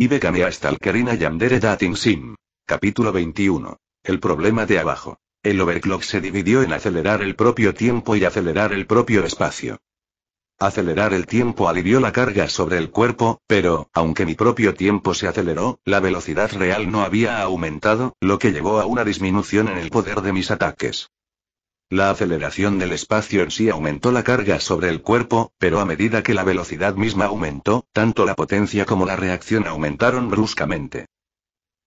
y el Stalkerina Yandere Dating Sim. Capítulo 21. El problema de abajo. El overclock se dividió en acelerar el propio tiempo y acelerar el propio espacio. Acelerar el tiempo alivió la carga sobre el cuerpo, pero, aunque mi propio tiempo se aceleró, la velocidad real no había aumentado, lo que llevó a una disminución en el poder de mis ataques. La aceleración del espacio en sí aumentó la carga sobre el cuerpo, pero a medida que la velocidad misma aumentó, tanto la potencia como la reacción aumentaron bruscamente.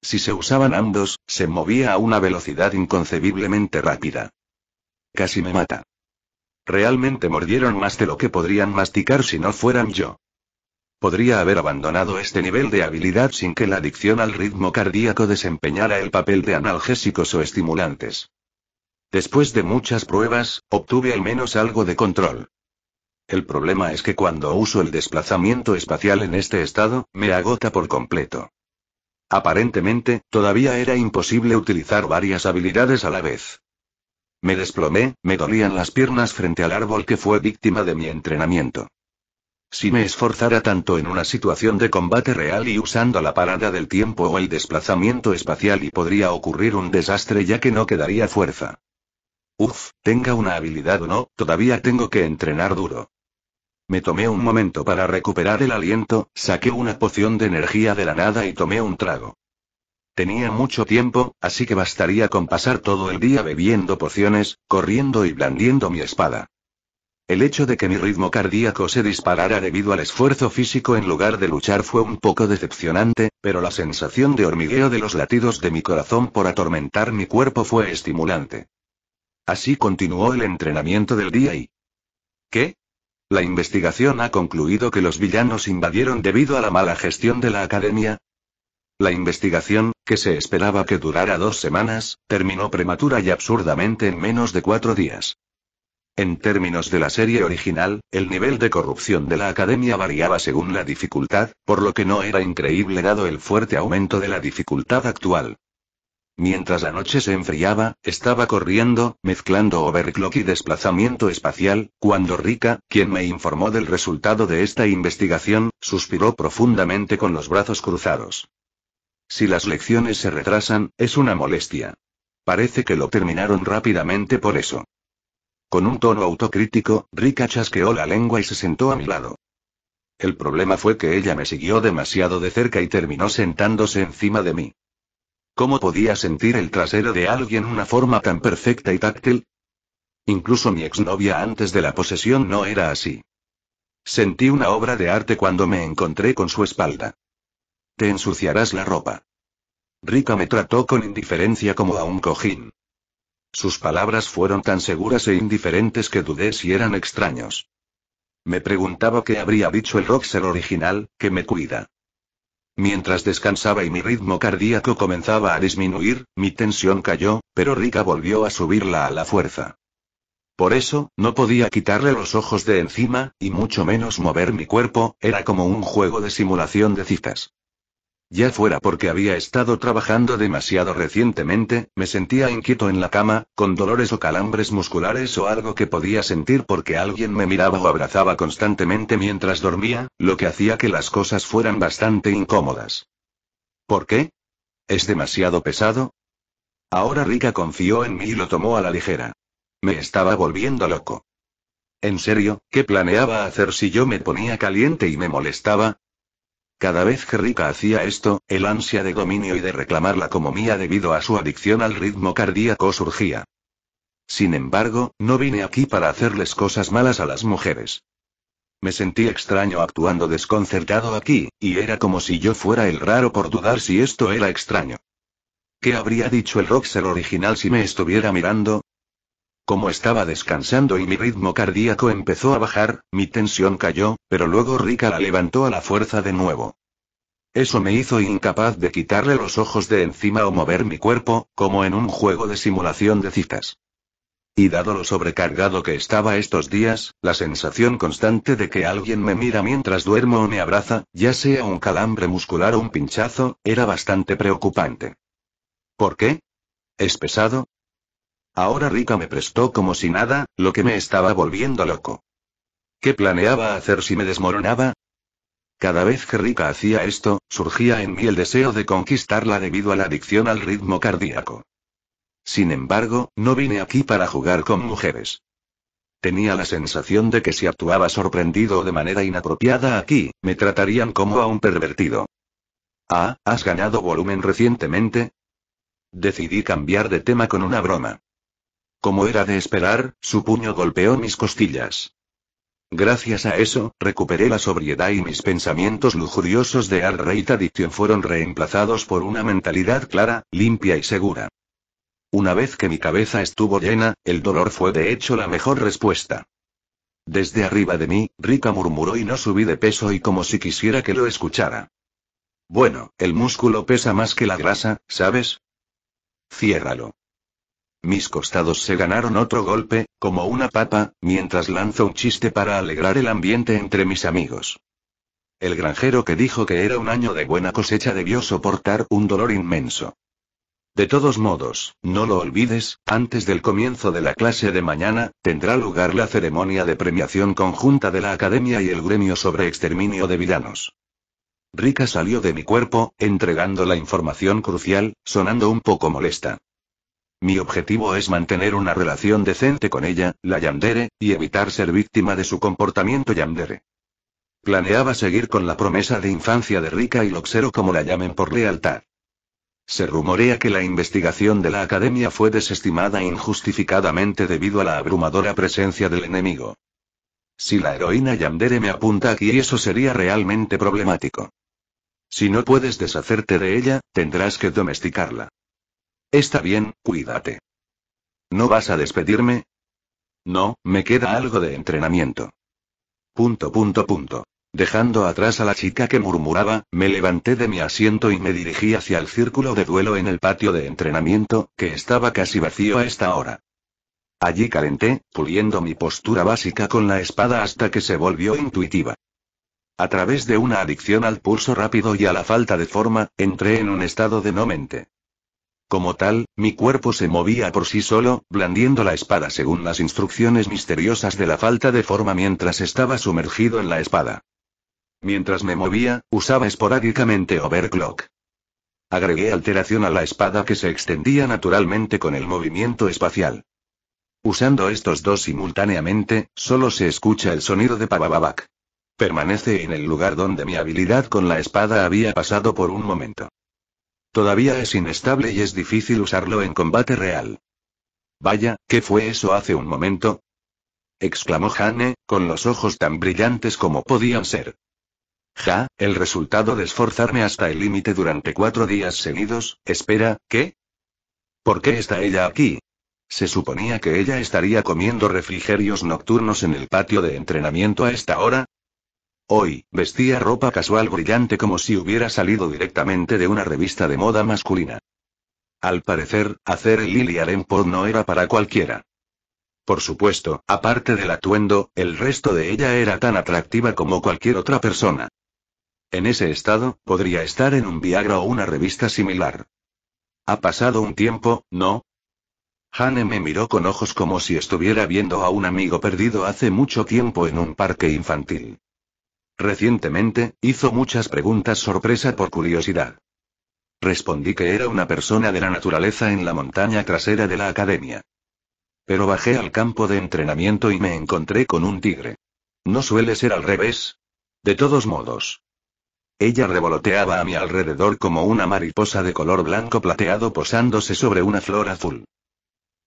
Si se usaban ambos, se movía a una velocidad inconcebiblemente rápida. Casi me mata. Realmente mordieron más de lo que podrían masticar si no fueran yo. Podría haber abandonado este nivel de habilidad sin que la adicción al ritmo cardíaco desempeñara el papel de analgésicos o estimulantes. Después de muchas pruebas, obtuve al menos algo de control. El problema es que cuando uso el desplazamiento espacial en este estado, me agota por completo. Aparentemente, todavía era imposible utilizar varias habilidades a la vez. Me desplomé, me dolían las piernas frente al árbol que fue víctima de mi entrenamiento. Si me esforzara tanto en una situación de combate real y usando la parada del tiempo o el desplazamiento espacial y podría ocurrir un desastre ya que no quedaría fuerza. Uf, tenga una habilidad o no, todavía tengo que entrenar duro. Me tomé un momento para recuperar el aliento, saqué una poción de energía de la nada y tomé un trago. Tenía mucho tiempo, así que bastaría con pasar todo el día bebiendo pociones, corriendo y blandiendo mi espada. El hecho de que mi ritmo cardíaco se disparara debido al esfuerzo físico en lugar de luchar fue un poco decepcionante, pero la sensación de hormigueo de los latidos de mi corazón por atormentar mi cuerpo fue estimulante. Así continuó el entrenamiento del día y... ¿Qué? La investigación ha concluido que los villanos invadieron debido a la mala gestión de la academia. La investigación, que se esperaba que durara dos semanas, terminó prematura y absurdamente en menos de cuatro días. En términos de la serie original, el nivel de corrupción de la academia variaba según la dificultad, por lo que no era increíble dado el fuerte aumento de la dificultad actual. Mientras la noche se enfriaba, estaba corriendo, mezclando overclock y desplazamiento espacial, cuando Rika, quien me informó del resultado de esta investigación, suspiró profundamente con los brazos cruzados. Si las lecciones se retrasan, es una molestia. Parece que lo terminaron rápidamente por eso. Con un tono autocrítico, Rika chasqueó la lengua y se sentó a mi lado. El problema fue que ella me siguió demasiado de cerca y terminó sentándose encima de mí. ¿Cómo podía sentir el trasero de alguien una forma tan perfecta y táctil? Incluso mi exnovia antes de la posesión no era así. Sentí una obra de arte cuando me encontré con su espalda. Te ensuciarás la ropa. Rica me trató con indiferencia como a un cojín. Sus palabras fueron tan seguras e indiferentes que dudé si eran extraños. Me preguntaba qué habría dicho el Roxer original, que me cuida. Mientras descansaba y mi ritmo cardíaco comenzaba a disminuir, mi tensión cayó, pero Rika volvió a subirla a la fuerza. Por eso, no podía quitarle los ojos de encima, y mucho menos mover mi cuerpo, era como un juego de simulación de citas. Ya fuera porque había estado trabajando demasiado recientemente, me sentía inquieto en la cama, con dolores o calambres musculares o algo que podía sentir porque alguien me miraba o abrazaba constantemente mientras dormía, lo que hacía que las cosas fueran bastante incómodas. ¿Por qué? ¿Es demasiado pesado? Ahora Rika confió en mí y lo tomó a la ligera. Me estaba volviendo loco. En serio, ¿qué planeaba hacer si yo me ponía caliente y me molestaba? Cada vez que Rika hacía esto, el ansia de dominio y de reclamarla como mía debido a su adicción al ritmo cardíaco surgía. Sin embargo, no vine aquí para hacerles cosas malas a las mujeres. Me sentí extraño actuando desconcertado aquí, y era como si yo fuera el raro por dudar si esto era extraño. ¿Qué habría dicho el Roxel original si me estuviera mirando? Como estaba descansando y mi ritmo cardíaco empezó a bajar, mi tensión cayó, pero luego Rika la levantó a la fuerza de nuevo. Eso me hizo incapaz de quitarle los ojos de encima o mover mi cuerpo, como en un juego de simulación de citas. Y dado lo sobrecargado que estaba estos días, la sensación constante de que alguien me mira mientras duermo o me abraza, ya sea un calambre muscular o un pinchazo, era bastante preocupante. ¿Por qué? ¿Es pesado? Ahora Rika me prestó como si nada, lo que me estaba volviendo loco. ¿Qué planeaba hacer si me desmoronaba? Cada vez que Rika hacía esto, surgía en mí el deseo de conquistarla debido a la adicción al ritmo cardíaco. Sin embargo, no vine aquí para jugar con mujeres. Tenía la sensación de que si actuaba sorprendido o de manera inapropiada aquí, me tratarían como a un pervertido. Ah, ¿has ganado volumen recientemente? Decidí cambiar de tema con una broma. Como era de esperar, su puño golpeó mis costillas. Gracias a eso, recuperé la sobriedad y mis pensamientos lujuriosos de Arreita Rey fueron reemplazados por una mentalidad clara, limpia y segura. Una vez que mi cabeza estuvo llena, el dolor fue de hecho la mejor respuesta. Desde arriba de mí, Rika murmuró y no subí de peso y como si quisiera que lo escuchara. Bueno, el músculo pesa más que la grasa, ¿sabes? Ciérralo. Mis costados se ganaron otro golpe, como una papa, mientras lanzo un chiste para alegrar el ambiente entre mis amigos. El granjero que dijo que era un año de buena cosecha debió soportar un dolor inmenso. De todos modos, no lo olvides, antes del comienzo de la clase de mañana, tendrá lugar la ceremonia de premiación conjunta de la Academia y el Gremio sobre Exterminio de Vidanos. Rica salió de mi cuerpo, entregando la información crucial, sonando un poco molesta. Mi objetivo es mantener una relación decente con ella, la Yandere, y evitar ser víctima de su comportamiento Yandere. Planeaba seguir con la promesa de infancia de Rika y Loxero como la llamen por lealtad. Se rumorea que la investigación de la academia fue desestimada injustificadamente debido a la abrumadora presencia del enemigo. Si la heroína Yandere me apunta aquí eso sería realmente problemático. Si no puedes deshacerte de ella, tendrás que domesticarla. Está bien, cuídate. ¿No vas a despedirme? No, me queda algo de entrenamiento. Punto, punto, punto. Dejando atrás a la chica que murmuraba, me levanté de mi asiento y me dirigí hacia el círculo de duelo en el patio de entrenamiento, que estaba casi vacío a esta hora. Allí calenté, puliendo mi postura básica con la espada hasta que se volvió intuitiva. A través de una adicción al pulso rápido y a la falta de forma, entré en un estado de no mente. Como tal, mi cuerpo se movía por sí solo, blandiendo la espada según las instrucciones misteriosas de la falta de forma mientras estaba sumergido en la espada. Mientras me movía, usaba esporádicamente overclock. Agregué alteración a la espada que se extendía naturalmente con el movimiento espacial. Usando estos dos simultáneamente, solo se escucha el sonido de Pabababac. Permanece en el lugar donde mi habilidad con la espada había pasado por un momento. Todavía es inestable y es difícil usarlo en combate real. Vaya, ¿qué fue eso hace un momento? exclamó Hane, con los ojos tan brillantes como podían ser. Ja, el resultado de esforzarme hasta el límite durante cuatro días seguidos, espera, ¿qué? ¿Por qué está ella aquí? Se suponía que ella estaría comiendo refrigerios nocturnos en el patio de entrenamiento a esta hora, Hoy, vestía ropa casual brillante como si hubiera salido directamente de una revista de moda masculina. Al parecer, hacer el Lily por no era para cualquiera. Por supuesto, aparte del atuendo, el resto de ella era tan atractiva como cualquier otra persona. En ese estado, podría estar en un Viagra o una revista similar. Ha pasado un tiempo, ¿no? Hane me miró con ojos como si estuviera viendo a un amigo perdido hace mucho tiempo en un parque infantil. Recientemente, hizo muchas preguntas sorpresa por curiosidad. Respondí que era una persona de la naturaleza en la montaña trasera de la academia. Pero bajé al campo de entrenamiento y me encontré con un tigre. No suele ser al revés. De todos modos. Ella revoloteaba a mi alrededor como una mariposa de color blanco plateado posándose sobre una flor azul.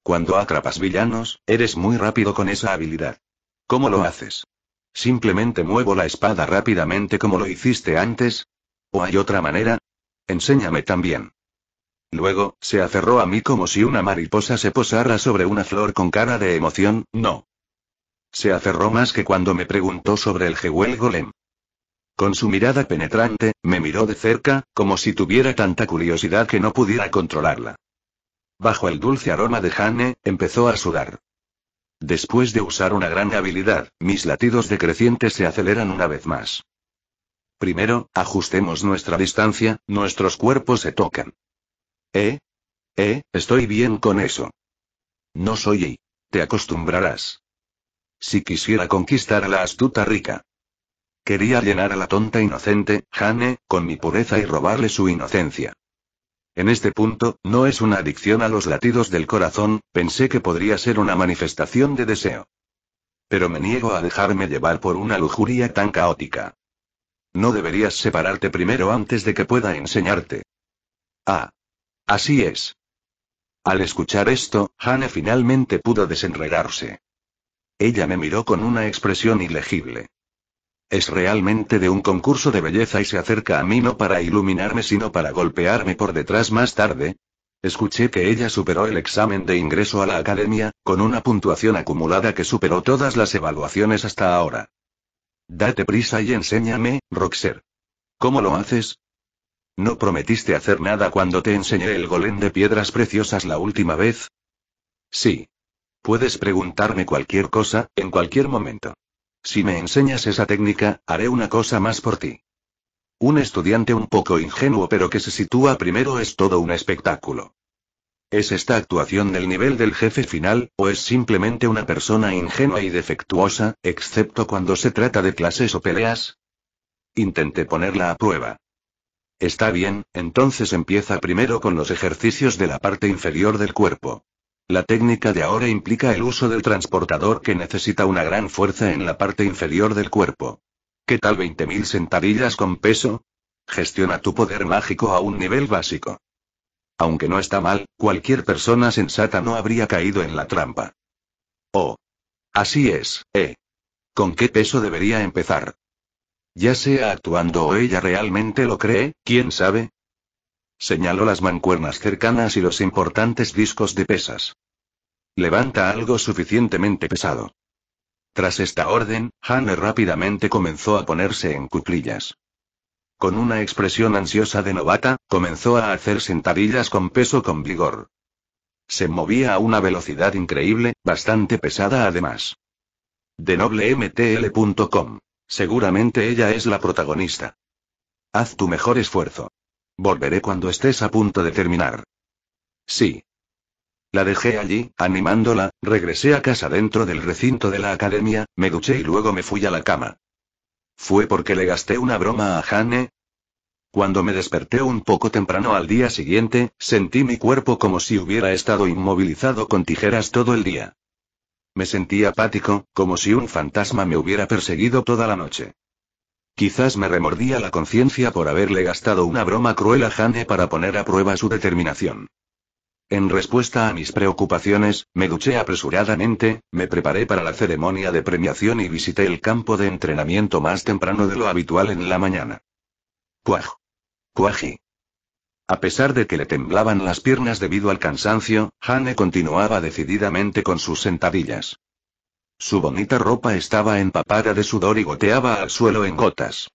Cuando atrapas villanos, eres muy rápido con esa habilidad. ¿Cómo lo haces? ¿Simplemente muevo la espada rápidamente como lo hiciste antes? ¿O hay otra manera? Enséñame también. Luego, se aferró a mí como si una mariposa se posara sobre una flor con cara de emoción, no. Se aferró más que cuando me preguntó sobre el Jewel Golem. Con su mirada penetrante, me miró de cerca, como si tuviera tanta curiosidad que no pudiera controlarla. Bajo el dulce aroma de Jane, empezó a sudar. Después de usar una gran habilidad, mis latidos decrecientes se aceleran una vez más. Primero, ajustemos nuestra distancia, nuestros cuerpos se tocan. ¿Eh? ¿Eh? Estoy bien con eso. No soy y. Te acostumbrarás. Si quisiera conquistar a la astuta rica. Quería llenar a la tonta inocente, Jane, con mi pureza y robarle su inocencia. En este punto, no es una adicción a los latidos del corazón, pensé que podría ser una manifestación de deseo. Pero me niego a dejarme llevar por una lujuria tan caótica. No deberías separarte primero antes de que pueda enseñarte. Ah. Así es. Al escuchar esto, Hane finalmente pudo desenredarse. Ella me miró con una expresión ilegible. Es realmente de un concurso de belleza y se acerca a mí no para iluminarme sino para golpearme por detrás más tarde. Escuché que ella superó el examen de ingreso a la academia, con una puntuación acumulada que superó todas las evaluaciones hasta ahora. Date prisa y enséñame, Roxer. ¿Cómo lo haces? ¿No prometiste hacer nada cuando te enseñé el golem de piedras preciosas la última vez? Sí. Puedes preguntarme cualquier cosa, en cualquier momento. Si me enseñas esa técnica, haré una cosa más por ti. Un estudiante un poco ingenuo pero que se sitúa primero es todo un espectáculo. ¿Es esta actuación del nivel del jefe final, o es simplemente una persona ingenua y defectuosa, excepto cuando se trata de clases o peleas? Intente ponerla a prueba. Está bien, entonces empieza primero con los ejercicios de la parte inferior del cuerpo. La técnica de ahora implica el uso del transportador que necesita una gran fuerza en la parte inferior del cuerpo. ¿Qué tal 20.000 sentadillas con peso? Gestiona tu poder mágico a un nivel básico. Aunque no está mal, cualquier persona sensata no habría caído en la trampa. Oh. Así es, ¿eh? ¿Con qué peso debería empezar? Ya sea actuando o ella realmente lo cree, quién sabe, señaló las mancuernas cercanas y los importantes discos de pesas. Levanta algo suficientemente pesado. Tras esta orden, Hannah rápidamente comenzó a ponerse en cuclillas. Con una expresión ansiosa de novata, comenzó a hacer sentadillas con peso con vigor. Se movía a una velocidad increíble, bastante pesada además. De mtl.com. Seguramente ella es la protagonista. Haz tu mejor esfuerzo. Volveré cuando estés a punto de terminar. Sí. La dejé allí, animándola, regresé a casa dentro del recinto de la academia, me duché y luego me fui a la cama. ¿Fue porque le gasté una broma a Jane? Cuando me desperté un poco temprano al día siguiente, sentí mi cuerpo como si hubiera estado inmovilizado con tijeras todo el día. Me sentí apático, como si un fantasma me hubiera perseguido toda la noche. Quizás me remordía la conciencia por haberle gastado una broma cruel a Hane para poner a prueba su determinación. En respuesta a mis preocupaciones, me duché apresuradamente, me preparé para la ceremonia de premiación y visité el campo de entrenamiento más temprano de lo habitual en la mañana. Cuaj. Cuaji. A pesar de que le temblaban las piernas debido al cansancio, Hane continuaba decididamente con sus sentadillas. Su bonita ropa estaba empapada de sudor y goteaba al suelo en gotas.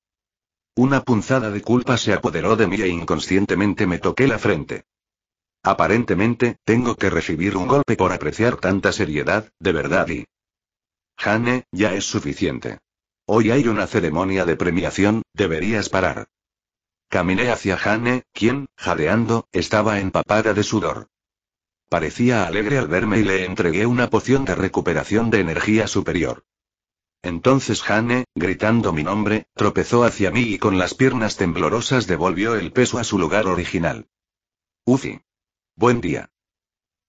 Una punzada de culpa se apoderó de mí e inconscientemente me toqué la frente. Aparentemente, tengo que recibir un golpe por apreciar tanta seriedad, de verdad y... Jane, ya es suficiente. Hoy hay una ceremonia de premiación, deberías parar. Caminé hacia Jane, quien, jadeando, estaba empapada de sudor. Parecía alegre al verme y le entregué una poción de recuperación de energía superior. Entonces Jane, gritando mi nombre, tropezó hacia mí y con las piernas temblorosas devolvió el peso a su lugar original. Uzi. Buen día.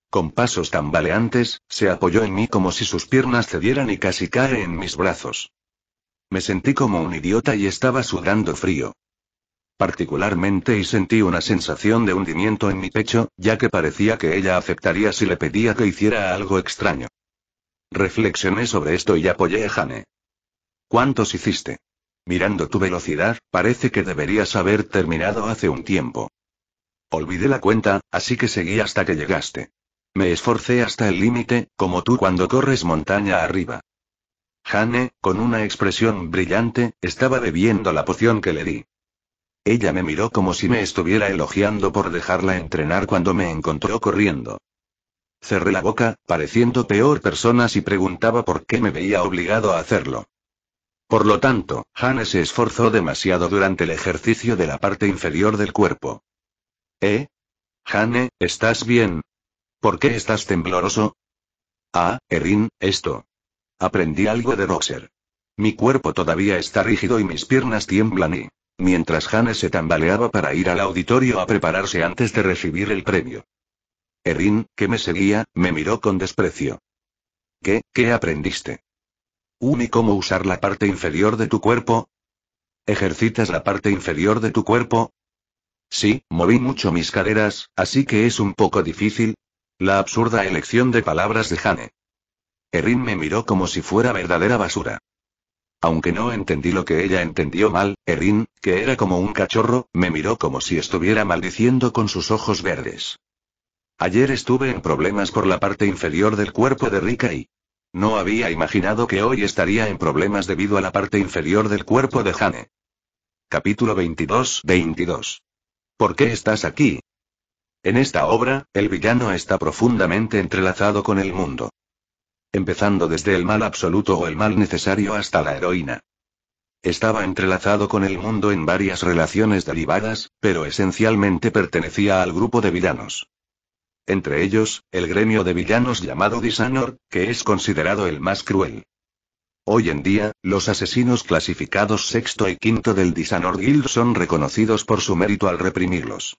Con pasos tambaleantes, se apoyó en mí como si sus piernas cedieran y casi cae en mis brazos. Me sentí como un idiota y estaba sudando frío particularmente y sentí una sensación de hundimiento en mi pecho, ya que parecía que ella aceptaría si le pedía que hiciera algo extraño. Reflexioné sobre esto y apoyé a Jane. ¿Cuántos hiciste? Mirando tu velocidad, parece que deberías haber terminado hace un tiempo. Olvidé la cuenta, así que seguí hasta que llegaste. Me esforcé hasta el límite, como tú cuando corres montaña arriba. Jane, con una expresión brillante, estaba bebiendo la poción que le di. Ella me miró como si me estuviera elogiando por dejarla entrenar cuando me encontró corriendo. Cerré la boca, pareciendo peor persona si preguntaba por qué me veía obligado a hacerlo. Por lo tanto, Hane se esforzó demasiado durante el ejercicio de la parte inferior del cuerpo. ¿Eh? Hane, ¿estás bien? ¿Por qué estás tembloroso? Ah, Erin, esto. Aprendí algo de boxer. Mi cuerpo todavía está rígido y mis piernas tiemblan y mientras Hane se tambaleaba para ir al auditorio a prepararse antes de recibir el premio. Erin, que me seguía, me miró con desprecio. ¿Qué, qué aprendiste? Uni, ¿cómo usar la parte inferior de tu cuerpo? ¿Ejercitas la parte inferior de tu cuerpo? Sí, moví mucho mis caderas, así que es un poco difícil. La absurda elección de palabras de Hane. Erin me miró como si fuera verdadera basura. Aunque no entendí lo que ella entendió mal, Erin, que era como un cachorro, me miró como si estuviera maldiciendo con sus ojos verdes. Ayer estuve en problemas por la parte inferior del cuerpo de Rika y... No había imaginado que hoy estaría en problemas debido a la parte inferior del cuerpo de Hane. Capítulo 22 22. ¿Por qué estás aquí? En esta obra, el villano está profundamente entrelazado con el mundo empezando desde el mal absoluto o el mal necesario hasta la heroína. Estaba entrelazado con el mundo en varias relaciones derivadas, pero esencialmente pertenecía al grupo de villanos. Entre ellos, el gremio de villanos llamado Dishonor, que es considerado el más cruel. Hoy en día, los asesinos clasificados sexto y quinto del Dishonor Guild son reconocidos por su mérito al reprimirlos.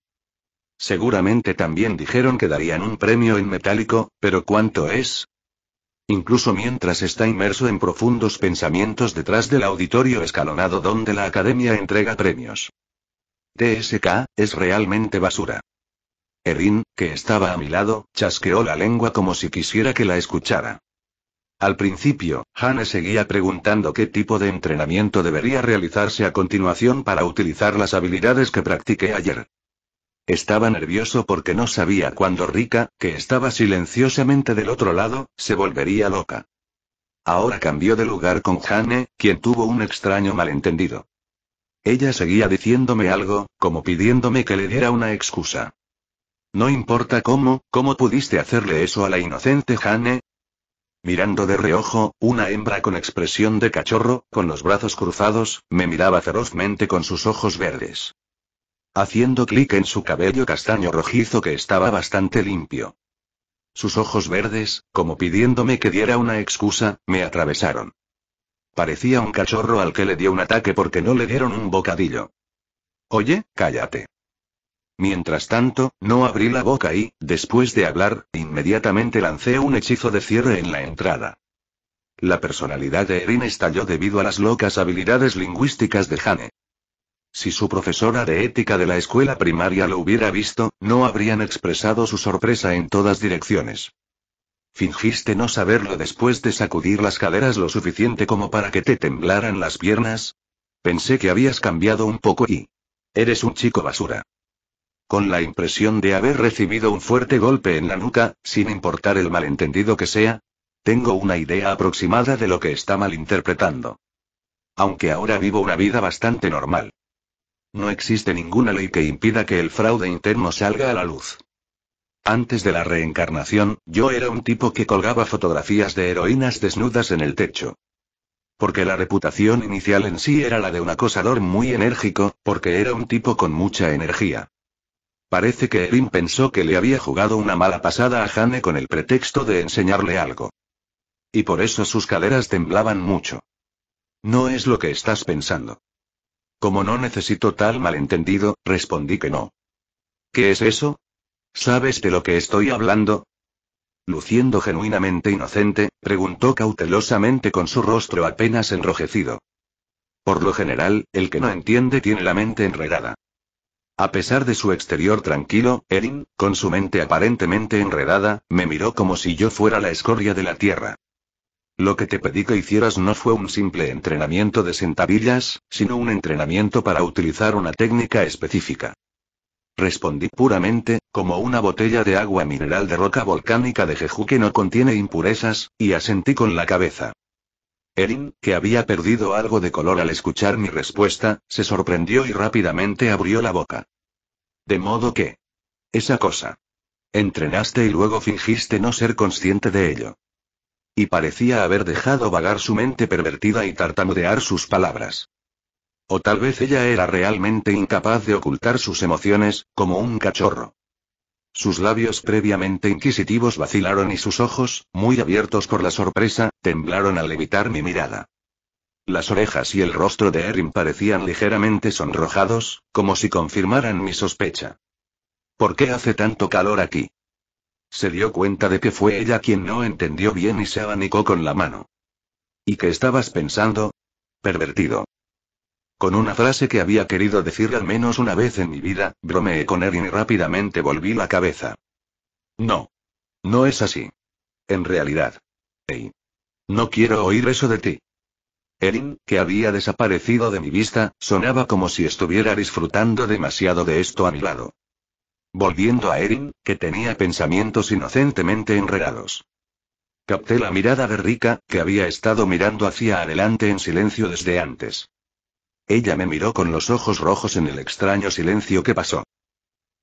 Seguramente también dijeron que darían un premio en metálico, pero ¿cuánto es? Incluso mientras está inmerso en profundos pensamientos detrás del auditorio escalonado donde la academia entrega premios. TSK, es realmente basura. Erin, que estaba a mi lado, chasqueó la lengua como si quisiera que la escuchara. Al principio, Hanne seguía preguntando qué tipo de entrenamiento debería realizarse a continuación para utilizar las habilidades que practiqué ayer. Estaba nervioso porque no sabía cuándo Rika, que estaba silenciosamente del otro lado, se volvería loca. Ahora cambió de lugar con Jane, quien tuvo un extraño malentendido. Ella seguía diciéndome algo, como pidiéndome que le diera una excusa. No importa cómo, ¿cómo pudiste hacerle eso a la inocente Jane? Mirando de reojo, una hembra con expresión de cachorro, con los brazos cruzados, me miraba ferozmente con sus ojos verdes haciendo clic en su cabello castaño rojizo que estaba bastante limpio. Sus ojos verdes, como pidiéndome que diera una excusa, me atravesaron. Parecía un cachorro al que le dio un ataque porque no le dieron un bocadillo. Oye, cállate. Mientras tanto, no abrí la boca y, después de hablar, inmediatamente lancé un hechizo de cierre en la entrada. La personalidad de Erin estalló debido a las locas habilidades lingüísticas de Jane. Si su profesora de ética de la escuela primaria lo hubiera visto, no habrían expresado su sorpresa en todas direcciones. ¿Fingiste no saberlo después de sacudir las caderas lo suficiente como para que te temblaran las piernas? Pensé que habías cambiado un poco y... Eres un chico basura. Con la impresión de haber recibido un fuerte golpe en la nuca, sin importar el malentendido que sea, tengo una idea aproximada de lo que está malinterpretando. Aunque ahora vivo una vida bastante normal. No existe ninguna ley que impida que el fraude interno salga a la luz. Antes de la reencarnación, yo era un tipo que colgaba fotografías de heroínas desnudas en el techo. Porque la reputación inicial en sí era la de un acosador muy enérgico, porque era un tipo con mucha energía. Parece que Erin pensó que le había jugado una mala pasada a Jane con el pretexto de enseñarle algo. Y por eso sus caderas temblaban mucho. No es lo que estás pensando. Como no necesito tal malentendido, respondí que no. ¿Qué es eso? ¿Sabes de lo que estoy hablando? Luciendo genuinamente inocente, preguntó cautelosamente con su rostro apenas enrojecido. Por lo general, el que no entiende tiene la mente enredada. A pesar de su exterior tranquilo, Erin, con su mente aparentemente enredada, me miró como si yo fuera la escoria de la tierra. Lo que te pedí que hicieras no fue un simple entrenamiento de sentadillas, sino un entrenamiento para utilizar una técnica específica. Respondí puramente, como una botella de agua mineral de roca volcánica de Jeju que no contiene impurezas, y asentí con la cabeza. Erin, que había perdido algo de color al escuchar mi respuesta, se sorprendió y rápidamente abrió la boca. De modo que... Esa cosa. Entrenaste y luego fingiste no ser consciente de ello. Y parecía haber dejado vagar su mente pervertida y tartamudear sus palabras. O tal vez ella era realmente incapaz de ocultar sus emociones, como un cachorro. Sus labios previamente inquisitivos vacilaron y sus ojos, muy abiertos por la sorpresa, temblaron al evitar mi mirada. Las orejas y el rostro de Erin parecían ligeramente sonrojados, como si confirmaran mi sospecha. ¿Por qué hace tanto calor aquí? Se dio cuenta de que fue ella quien no entendió bien y se abanicó con la mano. ¿Y qué estabas pensando? Pervertido. Con una frase que había querido decir al menos una vez en mi vida, bromeé con Erin y rápidamente volví la cabeza. No. No es así. En realidad. Ey. No quiero oír eso de ti. Erin, que había desaparecido de mi vista, sonaba como si estuviera disfrutando demasiado de esto a mi lado volviendo a Erin, que tenía pensamientos inocentemente enredados. Capté la mirada de Rika, que había estado mirando hacia adelante en silencio desde antes. Ella me miró con los ojos rojos en el extraño silencio que pasó.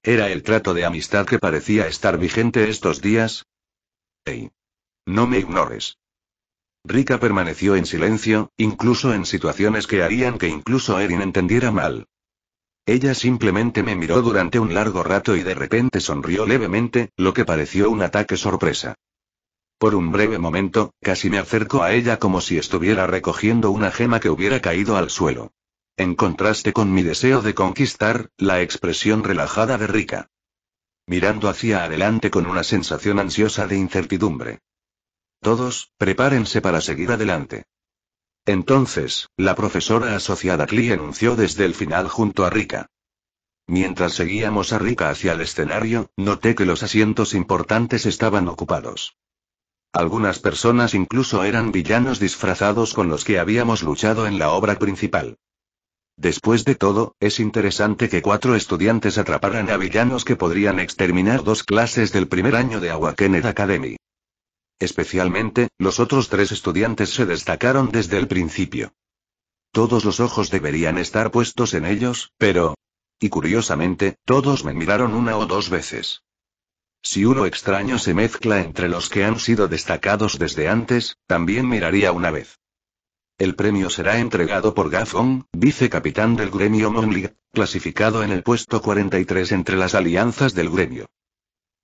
¿Era el trato de amistad que parecía estar vigente estos días? ¡Ey! No me ignores. Rika permaneció en silencio, incluso en situaciones que harían que incluso Erin entendiera mal. Ella simplemente me miró durante un largo rato y de repente sonrió levemente, lo que pareció un ataque sorpresa. Por un breve momento, casi me acerco a ella como si estuviera recogiendo una gema que hubiera caído al suelo. En contraste con mi deseo de conquistar, la expresión relajada de Rika. Mirando hacia adelante con una sensación ansiosa de incertidumbre. Todos, prepárense para seguir adelante. Entonces, la profesora asociada Klee anunció desde el final junto a Rika. Mientras seguíamos a Rika hacia el escenario, noté que los asientos importantes estaban ocupados. Algunas personas incluso eran villanos disfrazados con los que habíamos luchado en la obra principal. Después de todo, es interesante que cuatro estudiantes atraparan a villanos que podrían exterminar dos clases del primer año de Awakened Academy. Especialmente, los otros tres estudiantes se destacaron desde el principio. Todos los ojos deberían estar puestos en ellos, pero... Y curiosamente, todos me miraron una o dos veces. Si uno extraño se mezcla entre los que han sido destacados desde antes, también miraría una vez. El premio será entregado por Gaffon, vicecapitán del gremio Monlig, clasificado en el puesto 43 entre las alianzas del gremio.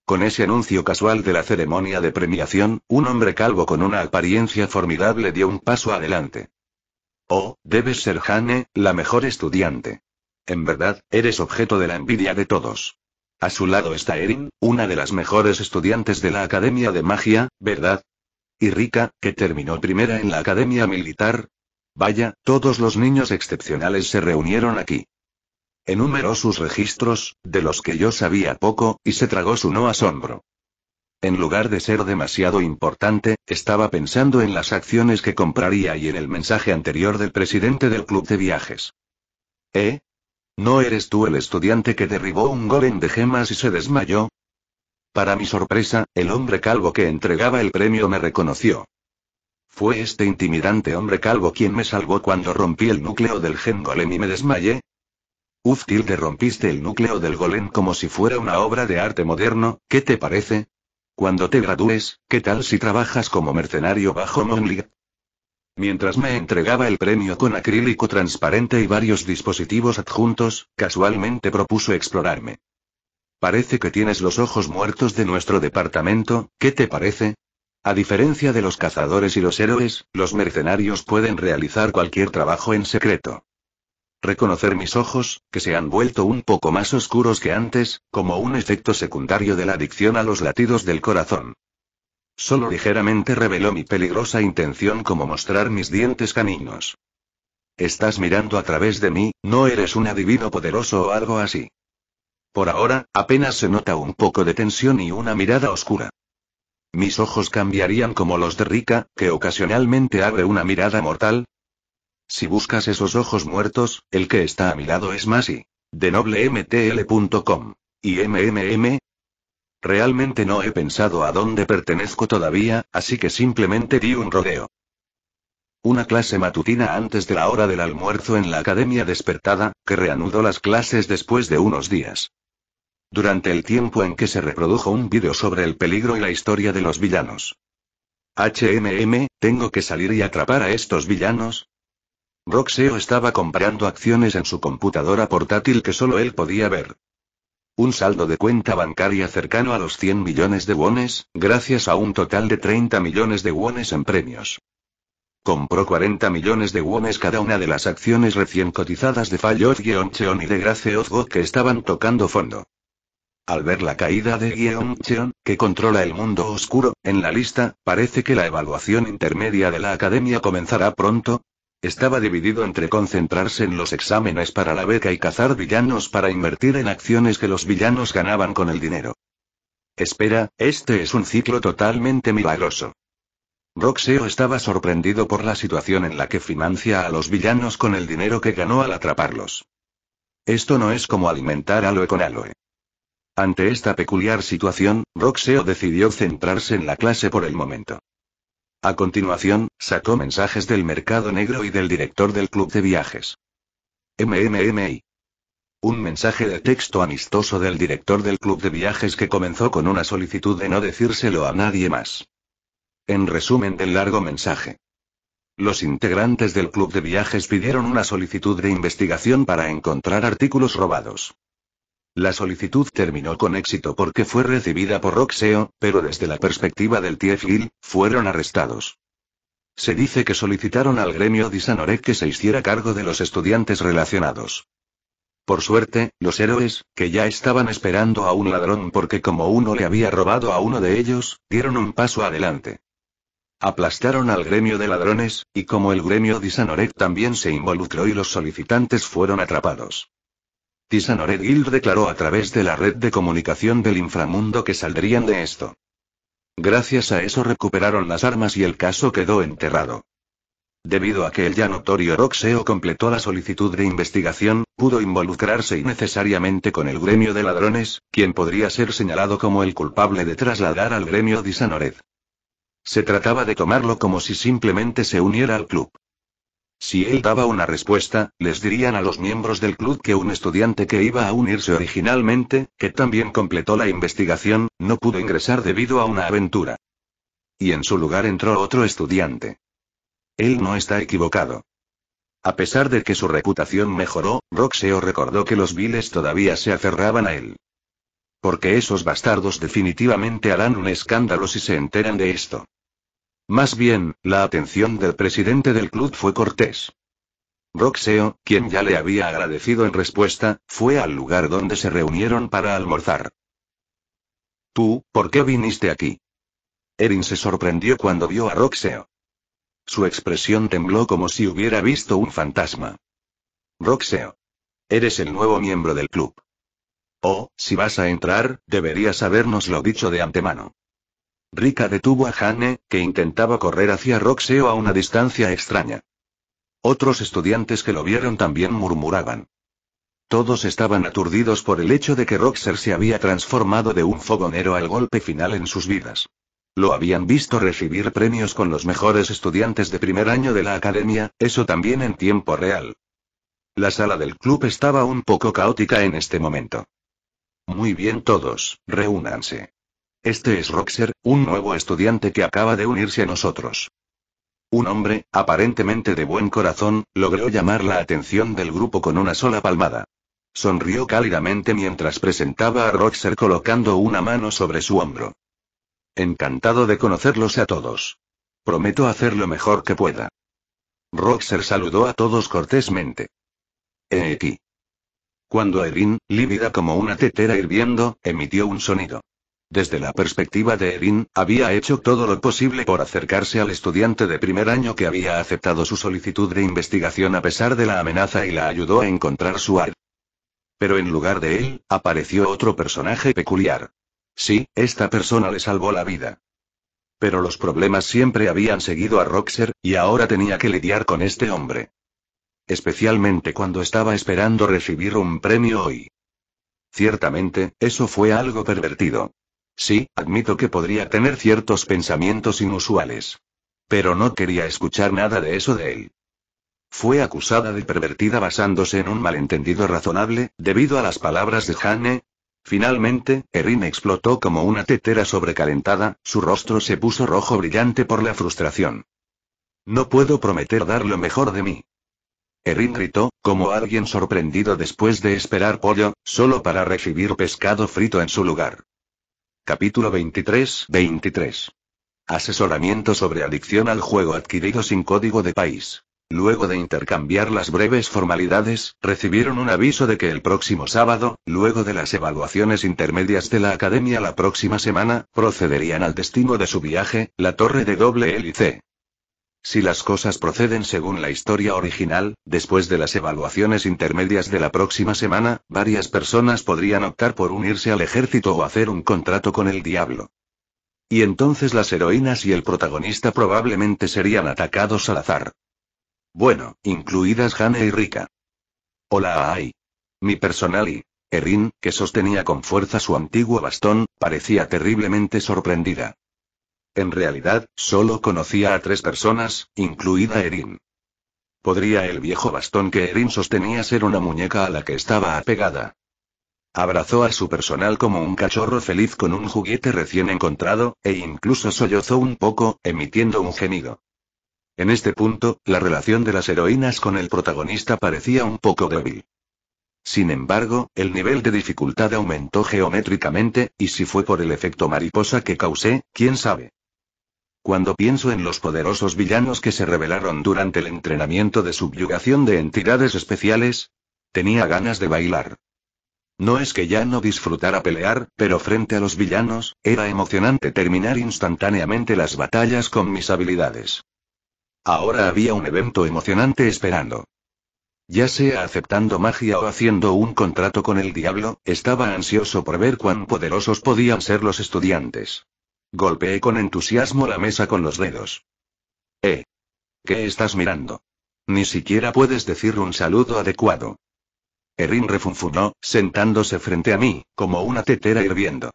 Con ese anuncio casual de la ceremonia de premiación, un hombre calvo con una apariencia formidable dio un paso adelante. Oh, debes ser Jane, la mejor estudiante. En verdad, eres objeto de la envidia de todos. A su lado está Erin, una de las mejores estudiantes de la Academia de Magia, ¿verdad? Y Rika, que terminó primera en la Academia Militar. Vaya, todos los niños excepcionales se reunieron aquí. Enumeró sus registros, de los que yo sabía poco, y se tragó su no asombro. En lugar de ser demasiado importante, estaba pensando en las acciones que compraría y en el mensaje anterior del presidente del club de viajes. ¿Eh? ¿No eres tú el estudiante que derribó un golem de gemas y se desmayó? Para mi sorpresa, el hombre calvo que entregaba el premio me reconoció. Fue este intimidante hombre calvo quien me salvó cuando rompí el núcleo del gen golem y me desmayé, Uf tilde rompiste el núcleo del golem como si fuera una obra de arte moderno, ¿qué te parece? Cuando te gradúes, ¿qué tal si trabajas como mercenario bajo Monlig? Mientras me entregaba el premio con acrílico transparente y varios dispositivos adjuntos, casualmente propuso explorarme. Parece que tienes los ojos muertos de nuestro departamento, ¿qué te parece? A diferencia de los cazadores y los héroes, los mercenarios pueden realizar cualquier trabajo en secreto reconocer mis ojos, que se han vuelto un poco más oscuros que antes, como un efecto secundario de la adicción a los latidos del corazón. Solo ligeramente reveló mi peligrosa intención como mostrar mis dientes caninos. Estás mirando a través de mí, no eres un adivino poderoso o algo así. Por ahora, apenas se nota un poco de tensión y una mirada oscura. Mis ojos cambiarían como los de Rika, que ocasionalmente abre una mirada mortal, si buscas esos ojos muertos, el que está a mi lado es Masi. De noblemtl.com. ¿Y MMM? Realmente no he pensado a dónde pertenezco todavía, así que simplemente di un rodeo. Una clase matutina antes de la hora del almuerzo en la Academia Despertada, que reanudó las clases después de unos días. Durante el tiempo en que se reprodujo un vídeo sobre el peligro y la historia de los villanos. HMM, tengo que salir y atrapar a estos villanos, Roxeo estaba comprando acciones en su computadora portátil que solo él podía ver. Un saldo de cuenta bancaria cercano a los 100 millones de wones, gracias a un total de 30 millones de wones en premios. Compró 40 millones de wones cada una de las acciones recién cotizadas de Fallot y de Grace Ozgo que estaban tocando fondo. Al ver la caída de Geon Cheon, que controla el mundo oscuro, en la lista, parece que la evaluación intermedia de la academia comenzará pronto, estaba dividido entre concentrarse en los exámenes para la beca y cazar villanos para invertir en acciones que los villanos ganaban con el dinero. Espera, este es un ciclo totalmente milagroso. Roxeo estaba sorprendido por la situación en la que financia a los villanos con el dinero que ganó al atraparlos. Esto no es como alimentar aloe con aloe. Ante esta peculiar situación, Roxeo decidió centrarse en la clase por el momento. A continuación, sacó mensajes del mercado negro y del director del club de viajes. MMMI. Un mensaje de texto amistoso del director del club de viajes que comenzó con una solicitud de no decírselo a nadie más. En resumen del largo mensaje. Los integrantes del club de viajes pidieron una solicitud de investigación para encontrar artículos robados. La solicitud terminó con éxito porque fue recibida por Roxeo, pero desde la perspectiva del Tiefil, fueron arrestados. Se dice que solicitaron al gremio Disanorec que se hiciera cargo de los estudiantes relacionados. Por suerte, los héroes, que ya estaban esperando a un ladrón porque como uno le había robado a uno de ellos, dieron un paso adelante. Aplastaron al gremio de ladrones, y como el gremio Disanorek también se involucró y los solicitantes fueron atrapados. Disanored Guild declaró a través de la red de comunicación del inframundo que saldrían de esto. Gracias a eso recuperaron las armas y el caso quedó enterrado. Debido a que el ya notorio Roxeo completó la solicitud de investigación, pudo involucrarse innecesariamente con el gremio de ladrones, quien podría ser señalado como el culpable de trasladar al gremio Disanored. Se trataba de tomarlo como si simplemente se uniera al club. Si él daba una respuesta, les dirían a los miembros del club que un estudiante que iba a unirse originalmente, que también completó la investigación, no pudo ingresar debido a una aventura. Y en su lugar entró otro estudiante. Él no está equivocado. A pesar de que su reputación mejoró, Roxeo recordó que los viles todavía se aferraban a él. Porque esos bastardos definitivamente harán un escándalo si se enteran de esto. Más bien, la atención del presidente del club fue cortés. Roxeo, quien ya le había agradecido en respuesta, fue al lugar donde se reunieron para almorzar. Tú, ¿por qué viniste aquí? Erin se sorprendió cuando vio a Roxeo. Su expresión tembló como si hubiera visto un fantasma. Roxeo. Eres el nuevo miembro del club. Oh, si vas a entrar, deberías lo dicho de antemano. Rika detuvo a Hane, que intentaba correr hacia Roxeo a una distancia extraña. Otros estudiantes que lo vieron también murmuraban. Todos estaban aturdidos por el hecho de que Roxer se había transformado de un fogonero al golpe final en sus vidas. Lo habían visto recibir premios con los mejores estudiantes de primer año de la academia, eso también en tiempo real. La sala del club estaba un poco caótica en este momento. Muy bien todos, reúnanse. Este es Roxer, un nuevo estudiante que acaba de unirse a nosotros. Un hombre, aparentemente de buen corazón, logró llamar la atención del grupo con una sola palmada. Sonrió cálidamente mientras presentaba a Roxer colocando una mano sobre su hombro. Encantado de conocerlos a todos. Prometo hacer lo mejor que pueda. Roxer saludó a todos cortésmente. E Cuando Erin, lívida como una tetera hirviendo, emitió un sonido. Desde la perspectiva de Erin, había hecho todo lo posible por acercarse al estudiante de primer año que había aceptado su solicitud de investigación a pesar de la amenaza y la ayudó a encontrar su ar. Pero en lugar de él, apareció otro personaje peculiar. Sí, esta persona le salvó la vida. Pero los problemas siempre habían seguido a Roxer, y ahora tenía que lidiar con este hombre. Especialmente cuando estaba esperando recibir un premio hoy. Ciertamente, eso fue algo pervertido. Sí, admito que podría tener ciertos pensamientos inusuales. Pero no quería escuchar nada de eso de él. Fue acusada de pervertida basándose en un malentendido razonable, debido a las palabras de Hane. Finalmente, Erin explotó como una tetera sobrecalentada, su rostro se puso rojo brillante por la frustración. No puedo prometer dar lo mejor de mí. Erin gritó, como alguien sorprendido después de esperar pollo, solo para recibir pescado frito en su lugar. Capítulo 23 23. Asesoramiento sobre adicción al juego adquirido sin código de país. Luego de intercambiar las breves formalidades, recibieron un aviso de que el próximo sábado, luego de las evaluaciones intermedias de la academia la próxima semana, procederían al destino de su viaje, la torre de doble hélice. Si las cosas proceden según la historia original, después de las evaluaciones intermedias de la próxima semana, varias personas podrían optar por unirse al ejército o hacer un contrato con el diablo. Y entonces las heroínas y el protagonista probablemente serían atacados al azar. Bueno, incluidas Jane y Rika. Hola Ai. Mi personal y... Erin, que sostenía con fuerza su antiguo bastón, parecía terriblemente sorprendida. En realidad, solo conocía a tres personas, incluida Erin. ¿Podría el viejo bastón que Erin sostenía ser una muñeca a la que estaba apegada? Abrazó a su personal como un cachorro feliz con un juguete recién encontrado, e incluso sollozó un poco, emitiendo un gemido. En este punto, la relación de las heroínas con el protagonista parecía un poco débil. Sin embargo, el nivel de dificultad aumentó geométricamente, y si fue por el efecto mariposa que causé, quién sabe. Cuando pienso en los poderosos villanos que se revelaron durante el entrenamiento de subyugación de entidades especiales, tenía ganas de bailar. No es que ya no disfrutara pelear, pero frente a los villanos, era emocionante terminar instantáneamente las batallas con mis habilidades. Ahora había un evento emocionante esperando. Ya sea aceptando magia o haciendo un contrato con el diablo, estaba ansioso por ver cuán poderosos podían ser los estudiantes. Golpeé con entusiasmo la mesa con los dedos. ¿Eh? ¿Qué estás mirando? Ni siquiera puedes decir un saludo adecuado. Erin refunfunó, sentándose frente a mí, como una tetera hirviendo.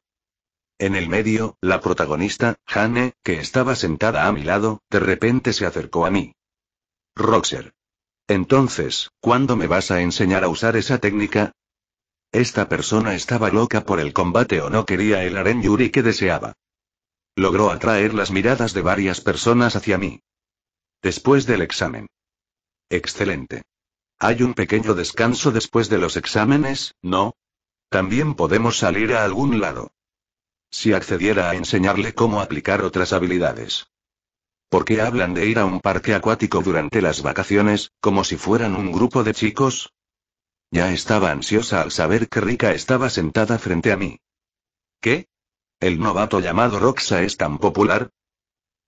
En el medio, la protagonista, Hane, que estaba sentada a mi lado, de repente se acercó a mí. Roxer. Entonces, ¿cuándo me vas a enseñar a usar esa técnica? Esta persona estaba loca por el combate o no quería el aren yuri que deseaba. Logró atraer las miradas de varias personas hacia mí. Después del examen. Excelente. Hay un pequeño descanso después de los exámenes, ¿no? También podemos salir a algún lado. Si accediera a enseñarle cómo aplicar otras habilidades. ¿Por qué hablan de ir a un parque acuático durante las vacaciones, como si fueran un grupo de chicos? Ya estaba ansiosa al saber que Rika estaba sentada frente a mí. ¿Qué? ¿El novato llamado Roxa es tan popular?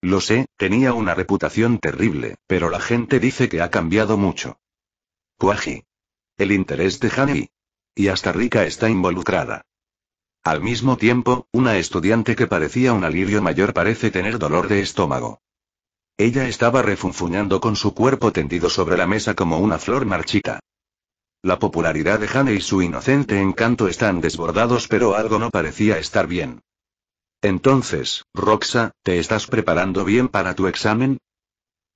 Lo sé, tenía una reputación terrible, pero la gente dice que ha cambiado mucho. Kuaji. El interés de Haney. Y hasta Rika está involucrada. Al mismo tiempo, una estudiante que parecía un alivio mayor parece tener dolor de estómago. Ella estaba refunfuñando con su cuerpo tendido sobre la mesa como una flor marchita. La popularidad de Hane y su inocente encanto están desbordados, pero algo no parecía estar bien. Entonces, Roxa, ¿te estás preparando bien para tu examen?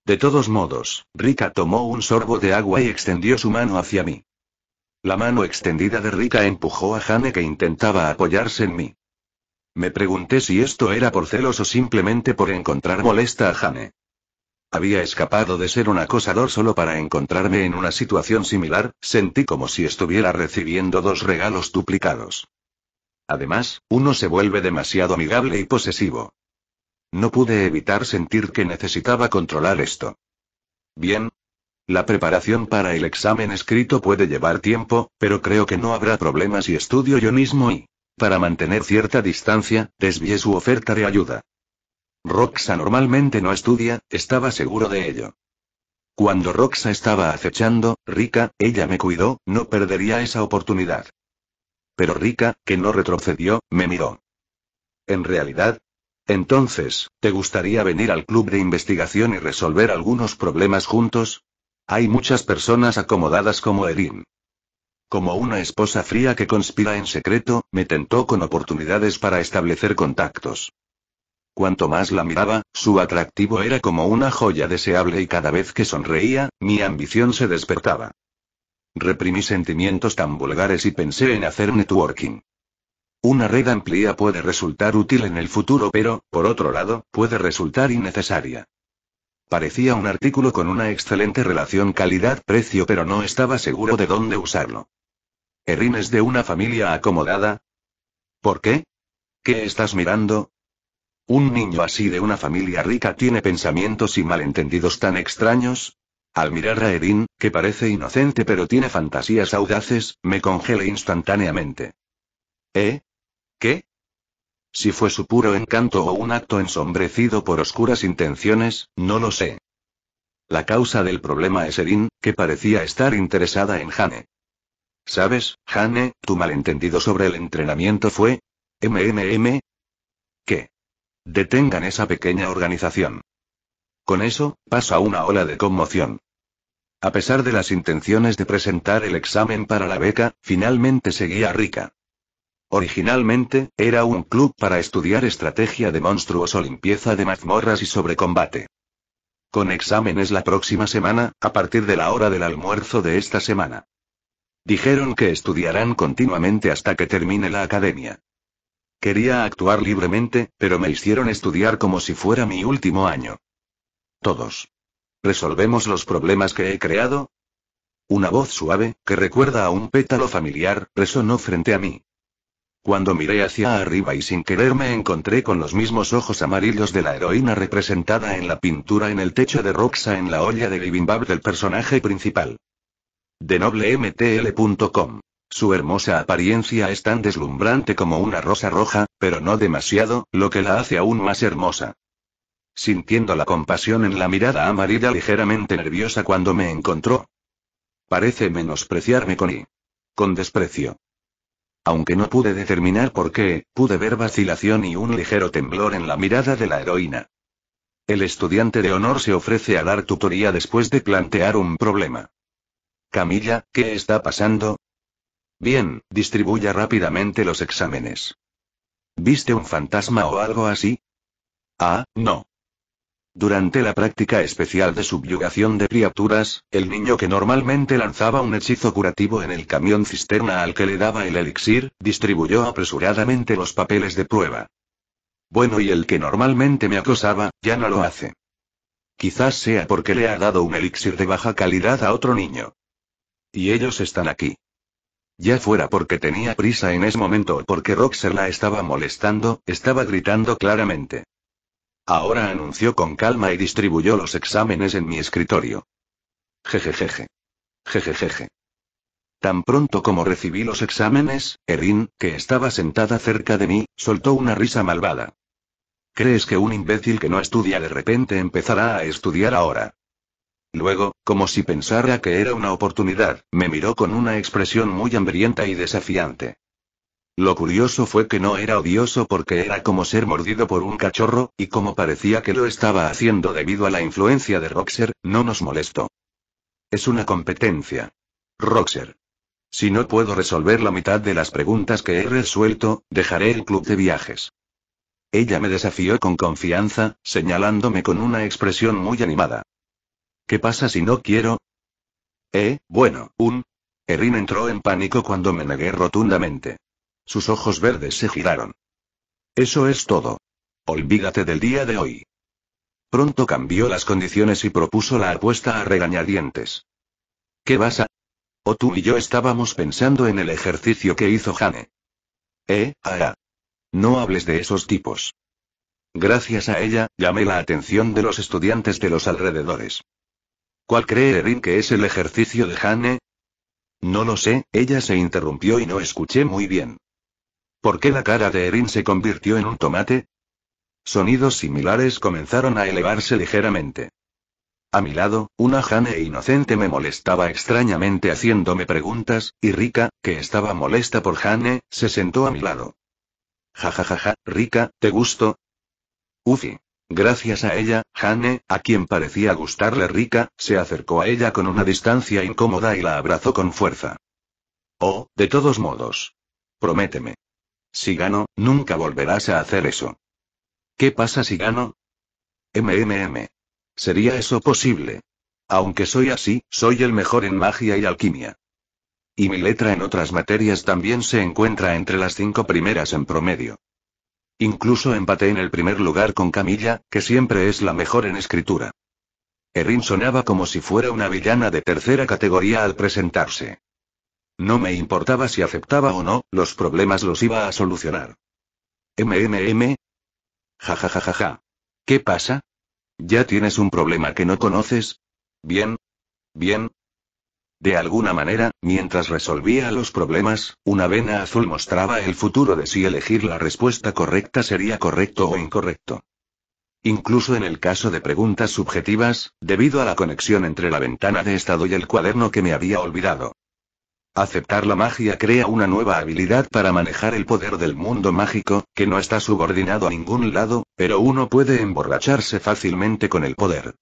De todos modos, Rika tomó un sorbo de agua y extendió su mano hacia mí. La mano extendida de Rika empujó a Jane que intentaba apoyarse en mí. Me pregunté si esto era por celos o simplemente por encontrar molesta a Jane. Había escapado de ser un acosador solo para encontrarme en una situación similar, sentí como si estuviera recibiendo dos regalos duplicados. Además, uno se vuelve demasiado amigable y posesivo. No pude evitar sentir que necesitaba controlar esto. Bien. La preparación para el examen escrito puede llevar tiempo, pero creo que no habrá problemas si estudio yo mismo y, para mantener cierta distancia, desvié su oferta de ayuda. Roxa normalmente no estudia, estaba seguro de ello. Cuando Roxa estaba acechando, rica, ella me cuidó, no perdería esa oportunidad. Pero Rica, que no retrocedió, me miró. En realidad, entonces, ¿te gustaría venir al club de investigación y resolver algunos problemas juntos? Hay muchas personas acomodadas como Erin. Como una esposa fría que conspira en secreto, me tentó con oportunidades para establecer contactos. Cuanto más la miraba, su atractivo era como una joya deseable y cada vez que sonreía, mi ambición se despertaba. Reprimí sentimientos tan vulgares y pensé en hacer networking. Una red amplia puede resultar útil en el futuro, pero, por otro lado, puede resultar innecesaria. Parecía un artículo con una excelente relación calidad-precio, pero no estaba seguro de dónde usarlo. Erin es de una familia acomodada. ¿Por qué? ¿Qué estás mirando? Un niño así de una familia rica tiene pensamientos y malentendidos tan extraños, al mirar a Erin, que parece inocente pero tiene fantasías audaces, me congelé instantáneamente. ¿Eh? ¿Qué? Si fue su puro encanto o un acto ensombrecido por oscuras intenciones, no lo sé. La causa del problema es Erin, que parecía estar interesada en Hane. ¿Sabes, Hane, tu malentendido sobre el entrenamiento fue? MMM. ¿Qué? Detengan esa pequeña organización. Con eso, pasa una ola de conmoción. A pesar de las intenciones de presentar el examen para la beca, finalmente seguía rica. Originalmente, era un club para estudiar estrategia de monstruos o limpieza de mazmorras y sobrecombate. Con exámenes la próxima semana, a partir de la hora del almuerzo de esta semana. Dijeron que estudiarán continuamente hasta que termine la academia. Quería actuar libremente, pero me hicieron estudiar como si fuera mi último año. Todos. ¿Resolvemos los problemas que he creado? Una voz suave, que recuerda a un pétalo familiar, resonó frente a mí. Cuando miré hacia arriba y sin querer me encontré con los mismos ojos amarillos de la heroína representada en la pintura en el techo de Roxa en la olla de bibimbap del personaje principal. De noblemtl.com. Su hermosa apariencia es tan deslumbrante como una rosa roja, pero no demasiado, lo que la hace aún más hermosa sintiendo la compasión en la mirada amarilla ligeramente nerviosa cuando me encontró. Parece menospreciarme con con desprecio. Aunque no pude determinar por qué, pude ver vacilación y un ligero temblor en la mirada de la heroína. El estudiante de honor se ofrece a dar tutoría después de plantear un problema. Camilla, ¿qué está pasando? Bien, distribuya rápidamente los exámenes. ¿Viste un fantasma o algo así? Ah, no. Durante la práctica especial de subyugación de criaturas, el niño que normalmente lanzaba un hechizo curativo en el camión cisterna al que le daba el elixir, distribuyó apresuradamente los papeles de prueba. Bueno, y el que normalmente me acosaba, ya no lo hace. Quizás sea porque le ha dado un elixir de baja calidad a otro niño. Y ellos están aquí. Ya fuera porque tenía prisa en ese momento o porque Roxer la estaba molestando, estaba gritando claramente. Ahora anunció con calma y distribuyó los exámenes en mi escritorio. Jejejeje. Jejejeje. Tan pronto como recibí los exámenes, Erin, que estaba sentada cerca de mí, soltó una risa malvada. ¿Crees que un imbécil que no estudia de repente empezará a estudiar ahora? Luego, como si pensara que era una oportunidad, me miró con una expresión muy hambrienta y desafiante. Lo curioso fue que no era odioso porque era como ser mordido por un cachorro, y como parecía que lo estaba haciendo debido a la influencia de Roxer, no nos molestó. Es una competencia. Roxer. Si no puedo resolver la mitad de las preguntas que he resuelto, dejaré el club de viajes. Ella me desafió con confianza, señalándome con una expresión muy animada. ¿Qué pasa si no quiero? Eh, bueno, un... Erin entró en pánico cuando me negué rotundamente. Sus ojos verdes se giraron. Eso es todo. Olvídate del día de hoy. Pronto cambió las condiciones y propuso la apuesta a regañadientes. ¿Qué vas a? O tú y yo estábamos pensando en el ejercicio que hizo Jane. Eh, ah, No hables de esos tipos. Gracias a ella, llamé la atención de los estudiantes de los alrededores. ¿Cuál cree Erin que es el ejercicio de Jane? No lo sé, ella se interrumpió y no escuché muy bien. ¿Por qué la cara de Erin se convirtió en un tomate? Sonidos similares comenzaron a elevarse ligeramente. A mi lado, una Jane e inocente me molestaba extrañamente haciéndome preguntas, y Rika, que estaba molesta por Jane, se sentó a mi lado. Jajajaja, ja, Rika, ¿te gusto? Uzi. Gracias a ella, Jane, a quien parecía gustarle Rika, se acercó a ella con una distancia incómoda y la abrazó con fuerza. Oh, de todos modos. Prométeme. Si gano, nunca volverás a hacer eso. ¿Qué pasa si gano? MMM. ¿Sería eso posible? Aunque soy así, soy el mejor en magia y alquimia. Y mi letra en otras materias también se encuentra entre las cinco primeras en promedio. Incluso empaté en el primer lugar con Camilla, que siempre es la mejor en escritura. Erin sonaba como si fuera una villana de tercera categoría al presentarse. No me importaba si aceptaba o no, los problemas los iba a solucionar. MMM. Ja ja ja ja ja. ¿Qué pasa? ¿Ya tienes un problema que no conoces? Bien. Bien. De alguna manera, mientras resolvía los problemas, una vena azul mostraba el futuro de si elegir la respuesta correcta sería correcto o incorrecto. Incluso en el caso de preguntas subjetivas, debido a la conexión entre la ventana de estado y el cuaderno que me había olvidado. Aceptar la magia crea una nueva habilidad para manejar el poder del mundo mágico, que no está subordinado a ningún lado, pero uno puede emborracharse fácilmente con el poder.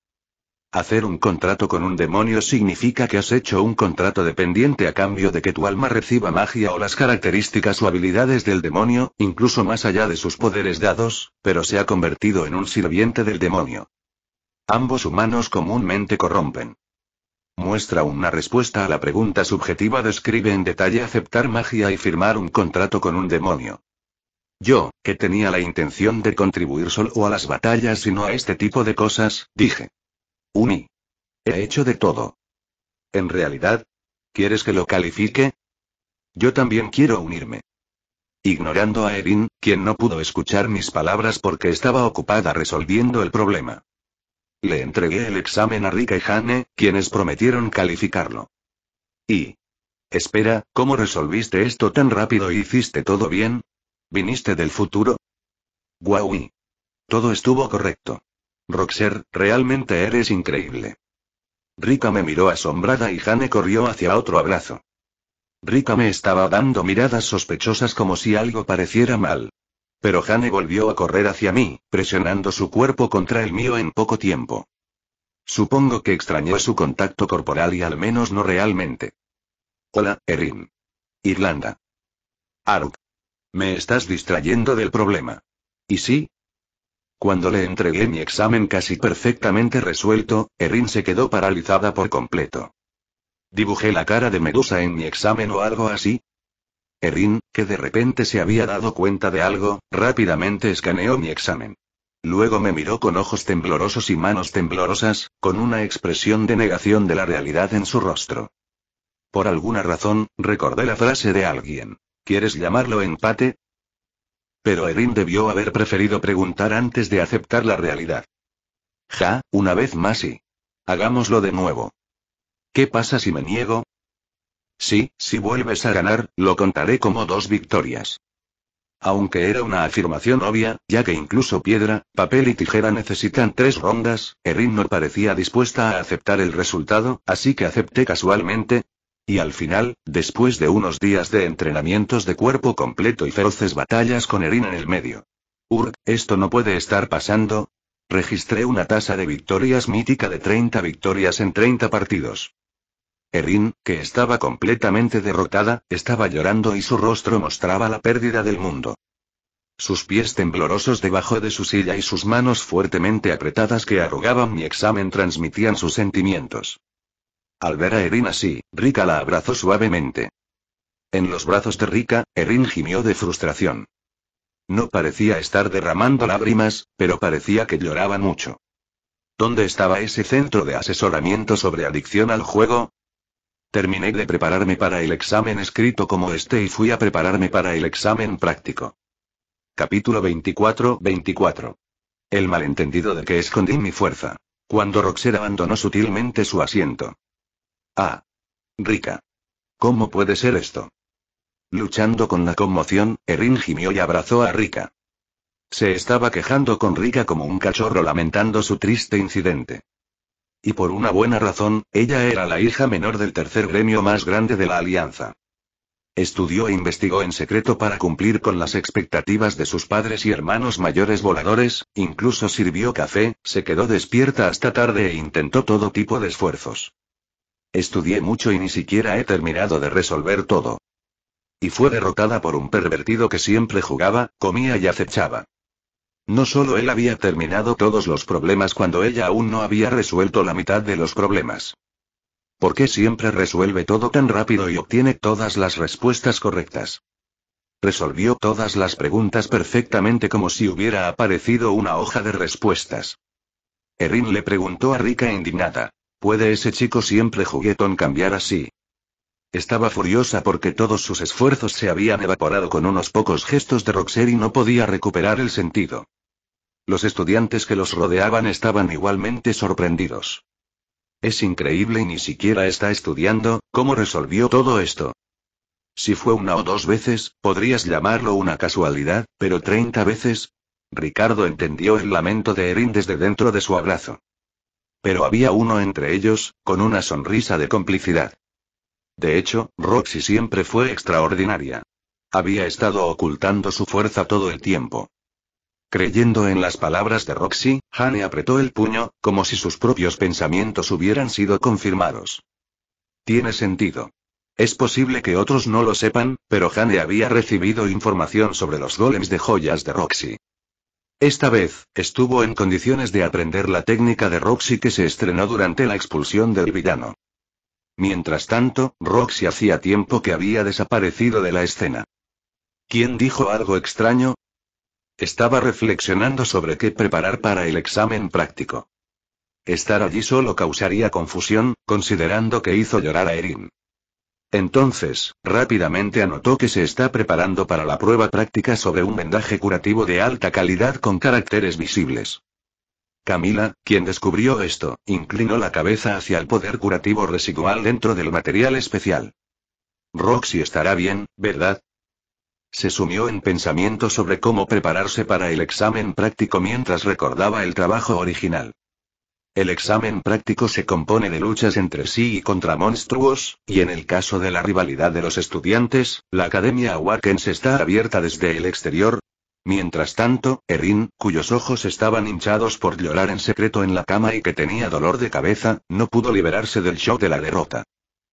Hacer un contrato con un demonio significa que has hecho un contrato dependiente a cambio de que tu alma reciba magia o las características o habilidades del demonio, incluso más allá de sus poderes dados, pero se ha convertido en un sirviente del demonio. Ambos humanos comúnmente corrompen muestra una respuesta a la pregunta subjetiva describe en detalle aceptar magia y firmar un contrato con un demonio. Yo, que tenía la intención de contribuir solo a las batallas y no a este tipo de cosas, dije. Uni. He hecho de todo. En realidad, ¿quieres que lo califique? Yo también quiero unirme. Ignorando a Erin, quien no pudo escuchar mis palabras porque estaba ocupada resolviendo el problema. Le entregué el examen a Rika y Jane, quienes prometieron calificarlo. Y... Espera, ¿cómo resolviste esto tan rápido y hiciste todo bien? ¿Viniste del futuro? Guau. Todo estuvo correcto. Roxer, realmente eres increíble. Rika me miró asombrada y Jane corrió hacia otro abrazo. Rika me estaba dando miradas sospechosas como si algo pareciera mal. Pero Jane volvió a correr hacia mí, presionando su cuerpo contra el mío en poco tiempo. Supongo que extrañó su contacto corporal y al menos no realmente. Hola, Erin. Irlanda. Aruk. Me estás distrayendo del problema. ¿Y sí? Cuando le entregué mi examen casi perfectamente resuelto, Erin se quedó paralizada por completo. Dibujé la cara de Medusa en mi examen o algo así, Erin, que de repente se había dado cuenta de algo, rápidamente escaneó mi examen. Luego me miró con ojos temblorosos y manos temblorosas, con una expresión de negación de la realidad en su rostro. Por alguna razón, recordé la frase de alguien. ¿Quieres llamarlo empate? Pero Erin debió haber preferido preguntar antes de aceptar la realidad. Ja, una vez más y. Hagámoslo de nuevo. ¿Qué pasa si me niego? Sí, si vuelves a ganar, lo contaré como dos victorias. Aunque era una afirmación obvia, ya que incluso piedra, papel y tijera necesitan tres rondas, Erin no parecía dispuesta a aceptar el resultado, así que acepté casualmente. Y al final, después de unos días de entrenamientos de cuerpo completo y feroces batallas con Erin en el medio. Urg, esto no puede estar pasando. Registré una tasa de victorias mítica de 30 victorias en 30 partidos. Erin, que estaba completamente derrotada, estaba llorando y su rostro mostraba la pérdida del mundo. Sus pies temblorosos debajo de su silla y sus manos fuertemente apretadas que arrugaban mi examen transmitían sus sentimientos. Al ver a Erin así, Rika la abrazó suavemente. En los brazos de Rika, Erin gimió de frustración. No parecía estar derramando lágrimas, pero parecía que lloraba mucho. ¿Dónde estaba ese centro de asesoramiento sobre adicción al juego? Terminé de prepararme para el examen escrito como este y fui a prepararme para el examen práctico. Capítulo 24 24. El malentendido de que escondí mi fuerza. Cuando Roxer abandonó sutilmente su asiento. Ah. Rica. ¿Cómo puede ser esto? Luchando con la conmoción, Erin gimió y abrazó a Rika. Se estaba quejando con Rika como un cachorro lamentando su triste incidente. Y por una buena razón, ella era la hija menor del tercer gremio más grande de la Alianza. Estudió e investigó en secreto para cumplir con las expectativas de sus padres y hermanos mayores voladores, incluso sirvió café, se quedó despierta hasta tarde e intentó todo tipo de esfuerzos. Estudié mucho y ni siquiera he terminado de resolver todo. Y fue derrotada por un pervertido que siempre jugaba, comía y acechaba. No solo él había terminado todos los problemas cuando ella aún no había resuelto la mitad de los problemas. ¿Por qué siempre resuelve todo tan rápido y obtiene todas las respuestas correctas? Resolvió todas las preguntas perfectamente como si hubiera aparecido una hoja de respuestas. Erin le preguntó a Rika indignada. ¿Puede ese chico siempre juguetón cambiar así? Estaba furiosa porque todos sus esfuerzos se habían evaporado con unos pocos gestos de Roxer y no podía recuperar el sentido. Los estudiantes que los rodeaban estaban igualmente sorprendidos. Es increíble y ni siquiera está estudiando, ¿cómo resolvió todo esto? Si fue una o dos veces, podrías llamarlo una casualidad, pero treinta veces. Ricardo entendió el lamento de Erin desde dentro de su abrazo. Pero había uno entre ellos, con una sonrisa de complicidad. De hecho, Roxy siempre fue extraordinaria. Había estado ocultando su fuerza todo el tiempo. Creyendo en las palabras de Roxy, Hane apretó el puño, como si sus propios pensamientos hubieran sido confirmados. Tiene sentido. Es posible que otros no lo sepan, pero Hane había recibido información sobre los golems de joyas de Roxy. Esta vez, estuvo en condiciones de aprender la técnica de Roxy que se estrenó durante la expulsión del villano. Mientras tanto, Roxy hacía tiempo que había desaparecido de la escena. ¿Quién dijo algo extraño? Estaba reflexionando sobre qué preparar para el examen práctico. Estar allí solo causaría confusión, considerando que hizo llorar a Erin. Entonces, rápidamente anotó que se está preparando para la prueba práctica sobre un vendaje curativo de alta calidad con caracteres visibles. Camila, quien descubrió esto, inclinó la cabeza hacia el poder curativo residual dentro del material especial. Roxy estará bien, ¿verdad? Se sumió en pensamiento sobre cómo prepararse para el examen práctico mientras recordaba el trabajo original. El examen práctico se compone de luchas entre sí y contra monstruos, y en el caso de la rivalidad de los estudiantes, la Academia Awakens está abierta desde el exterior, Mientras tanto, Erin, cuyos ojos estaban hinchados por llorar en secreto en la cama y que tenía dolor de cabeza, no pudo liberarse del shock de la derrota.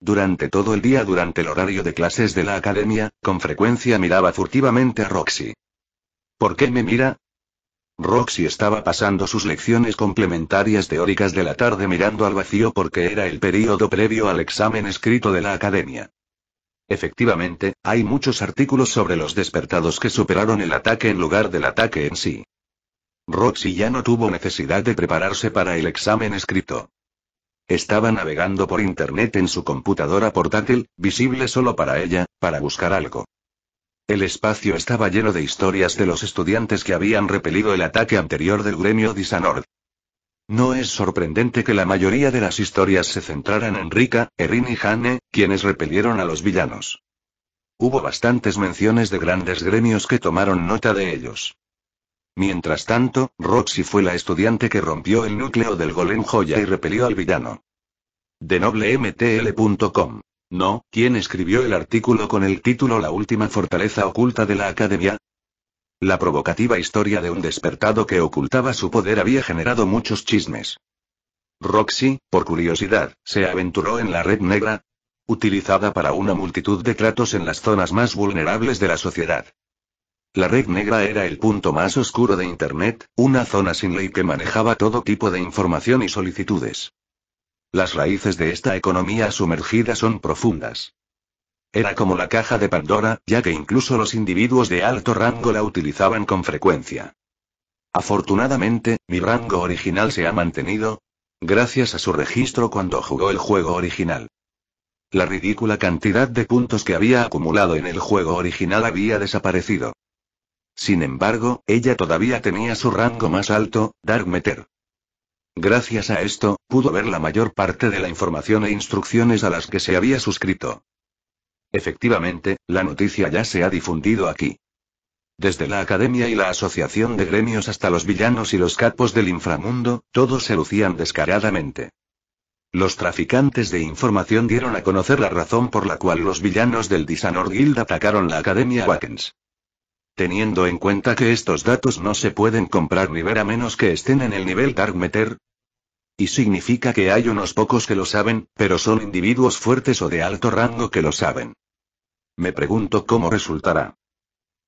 Durante todo el día, durante el horario de clases de la academia, con frecuencia miraba furtivamente a Roxy. ¿Por qué me mira? Roxy estaba pasando sus lecciones complementarias teóricas de la tarde mirando al vacío porque era el período previo al examen escrito de la academia. Efectivamente, hay muchos artículos sobre los despertados que superaron el ataque en lugar del ataque en sí. Roxy ya no tuvo necesidad de prepararse para el examen escrito. Estaba navegando por Internet en su computadora portátil, visible solo para ella, para buscar algo. El espacio estaba lleno de historias de los estudiantes que habían repelido el ataque anterior del gremio Disanord. No es sorprendente que la mayoría de las historias se centraran en Rika, Erin y Hane, quienes repelieron a los villanos. Hubo bastantes menciones de grandes gremios que tomaron nota de ellos. Mientras tanto, Roxy fue la estudiante que rompió el núcleo del golem joya y repelió al villano. De No, quien escribió el artículo con el título La última fortaleza oculta de la academia? La provocativa historia de un despertado que ocultaba su poder había generado muchos chismes. Roxy, por curiosidad, se aventuró en la red negra, utilizada para una multitud de tratos en las zonas más vulnerables de la sociedad. La red negra era el punto más oscuro de Internet, una zona sin ley que manejaba todo tipo de información y solicitudes. Las raíces de esta economía sumergida son profundas. Era como la caja de Pandora, ya que incluso los individuos de alto rango la utilizaban con frecuencia. Afortunadamente, mi rango original se ha mantenido, gracias a su registro cuando jugó el juego original. La ridícula cantidad de puntos que había acumulado en el juego original había desaparecido. Sin embargo, ella todavía tenía su rango más alto, Dark Meter. Gracias a esto, pudo ver la mayor parte de la información e instrucciones a las que se había suscrito. Efectivamente, la noticia ya se ha difundido aquí. Desde la academia y la asociación de gremios hasta los villanos y los capos del inframundo, todos se lucían descaradamente. Los traficantes de información dieron a conocer la razón por la cual los villanos del Disanor Guild atacaron la Academia Watkins. Teniendo en cuenta que estos datos no se pueden comprar ni ver a menos que estén en el nivel Dark Meter, y significa que hay unos pocos que lo saben, pero son individuos fuertes o de alto rango que lo saben. Me pregunto cómo resultará.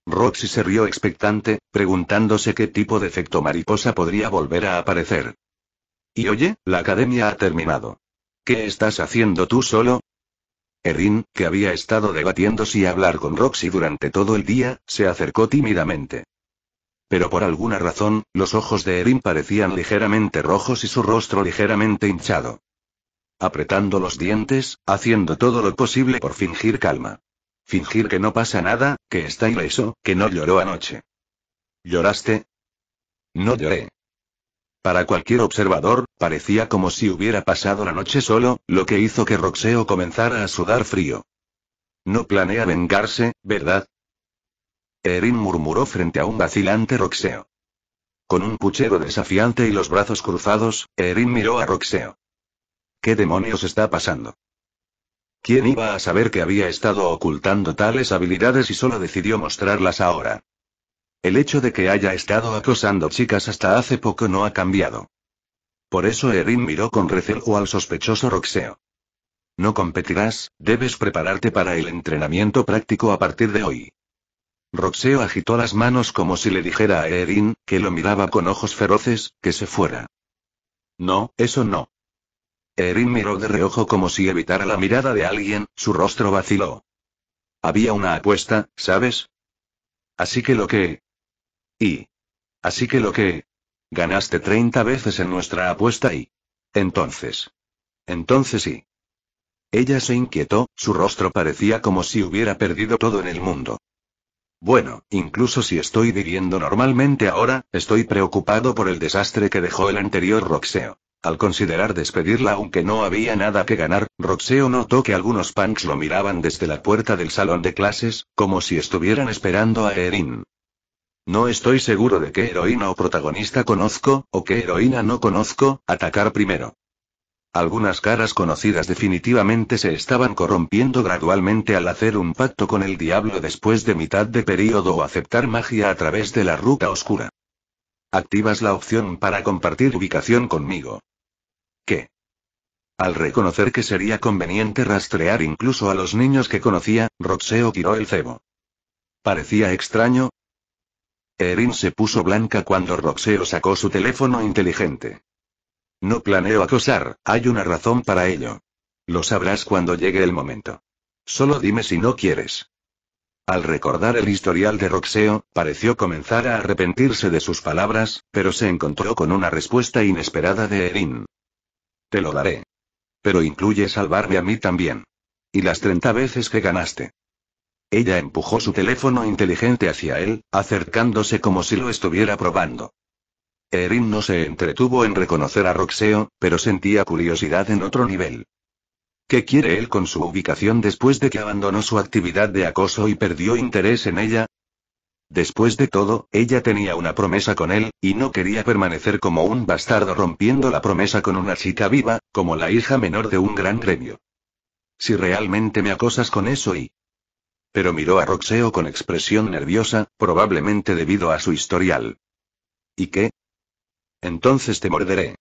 Roxy se rió expectante, preguntándose qué tipo de efecto mariposa podría volver a aparecer. Y oye, la academia ha terminado. ¿Qué estás haciendo tú solo? Erin, que había estado debatiendo si hablar con Roxy durante todo el día, se acercó tímidamente pero por alguna razón, los ojos de Erin parecían ligeramente rojos y su rostro ligeramente hinchado. Apretando los dientes, haciendo todo lo posible por fingir calma. Fingir que no pasa nada, que está ileso, que no lloró anoche. ¿Lloraste? No lloré. Para cualquier observador, parecía como si hubiera pasado la noche solo, lo que hizo que Roxeo comenzara a sudar frío. No planea vengarse, ¿verdad? Erin murmuró frente a un vacilante Roxeo. Con un puchero desafiante y los brazos cruzados, Erin miró a Roxeo. ¿Qué demonios está pasando? ¿Quién iba a saber que había estado ocultando tales habilidades y solo decidió mostrarlas ahora? El hecho de que haya estado acosando chicas hasta hace poco no ha cambiado. Por eso Erin miró con recelo al sospechoso Roxeo. No competirás, debes prepararte para el entrenamiento práctico a partir de hoy. Roxeo agitó las manos como si le dijera a Erin, que lo miraba con ojos feroces, que se fuera. No, eso no. Erin miró de reojo como si evitara la mirada de alguien, su rostro vaciló. Había una apuesta, ¿sabes? Así que lo que... Y... Así que lo que... Ganaste 30 veces en nuestra apuesta y... Entonces. Entonces sí. Ella se inquietó, su rostro parecía como si hubiera perdido todo en el mundo. Bueno, incluso si estoy viviendo normalmente ahora, estoy preocupado por el desastre que dejó el anterior Roxeo. Al considerar despedirla aunque no había nada que ganar, Roxeo notó que algunos punks lo miraban desde la puerta del salón de clases, como si estuvieran esperando a Erin. No estoy seguro de qué heroína o protagonista conozco, o qué heroína no conozco, atacar primero. Algunas caras conocidas definitivamente se estaban corrompiendo gradualmente al hacer un pacto con el diablo después de mitad de periodo o aceptar magia a través de la ruta oscura. Activas la opción para compartir ubicación conmigo. ¿Qué? Al reconocer que sería conveniente rastrear incluso a los niños que conocía, Roxeo tiró el cebo. Parecía extraño. Erin se puso blanca cuando Roxeo sacó su teléfono inteligente. No planeo acosar, hay una razón para ello. Lo sabrás cuando llegue el momento. Solo dime si no quieres. Al recordar el historial de Roxeo, pareció comenzar a arrepentirse de sus palabras, pero se encontró con una respuesta inesperada de Erin. Te lo daré. Pero incluye salvarme a mí también. Y las 30 veces que ganaste. Ella empujó su teléfono inteligente hacia él, acercándose como si lo estuviera probando. Erin no se entretuvo en reconocer a Roxeo, pero sentía curiosidad en otro nivel. ¿Qué quiere él con su ubicación después de que abandonó su actividad de acoso y perdió interés en ella? Después de todo, ella tenía una promesa con él, y no quería permanecer como un bastardo rompiendo la promesa con una chica viva, como la hija menor de un gran premio. Si realmente me acosas con eso y... Pero miró a Roxeo con expresión nerviosa, probablemente debido a su historial. ¿Y qué? Entonces te morderé.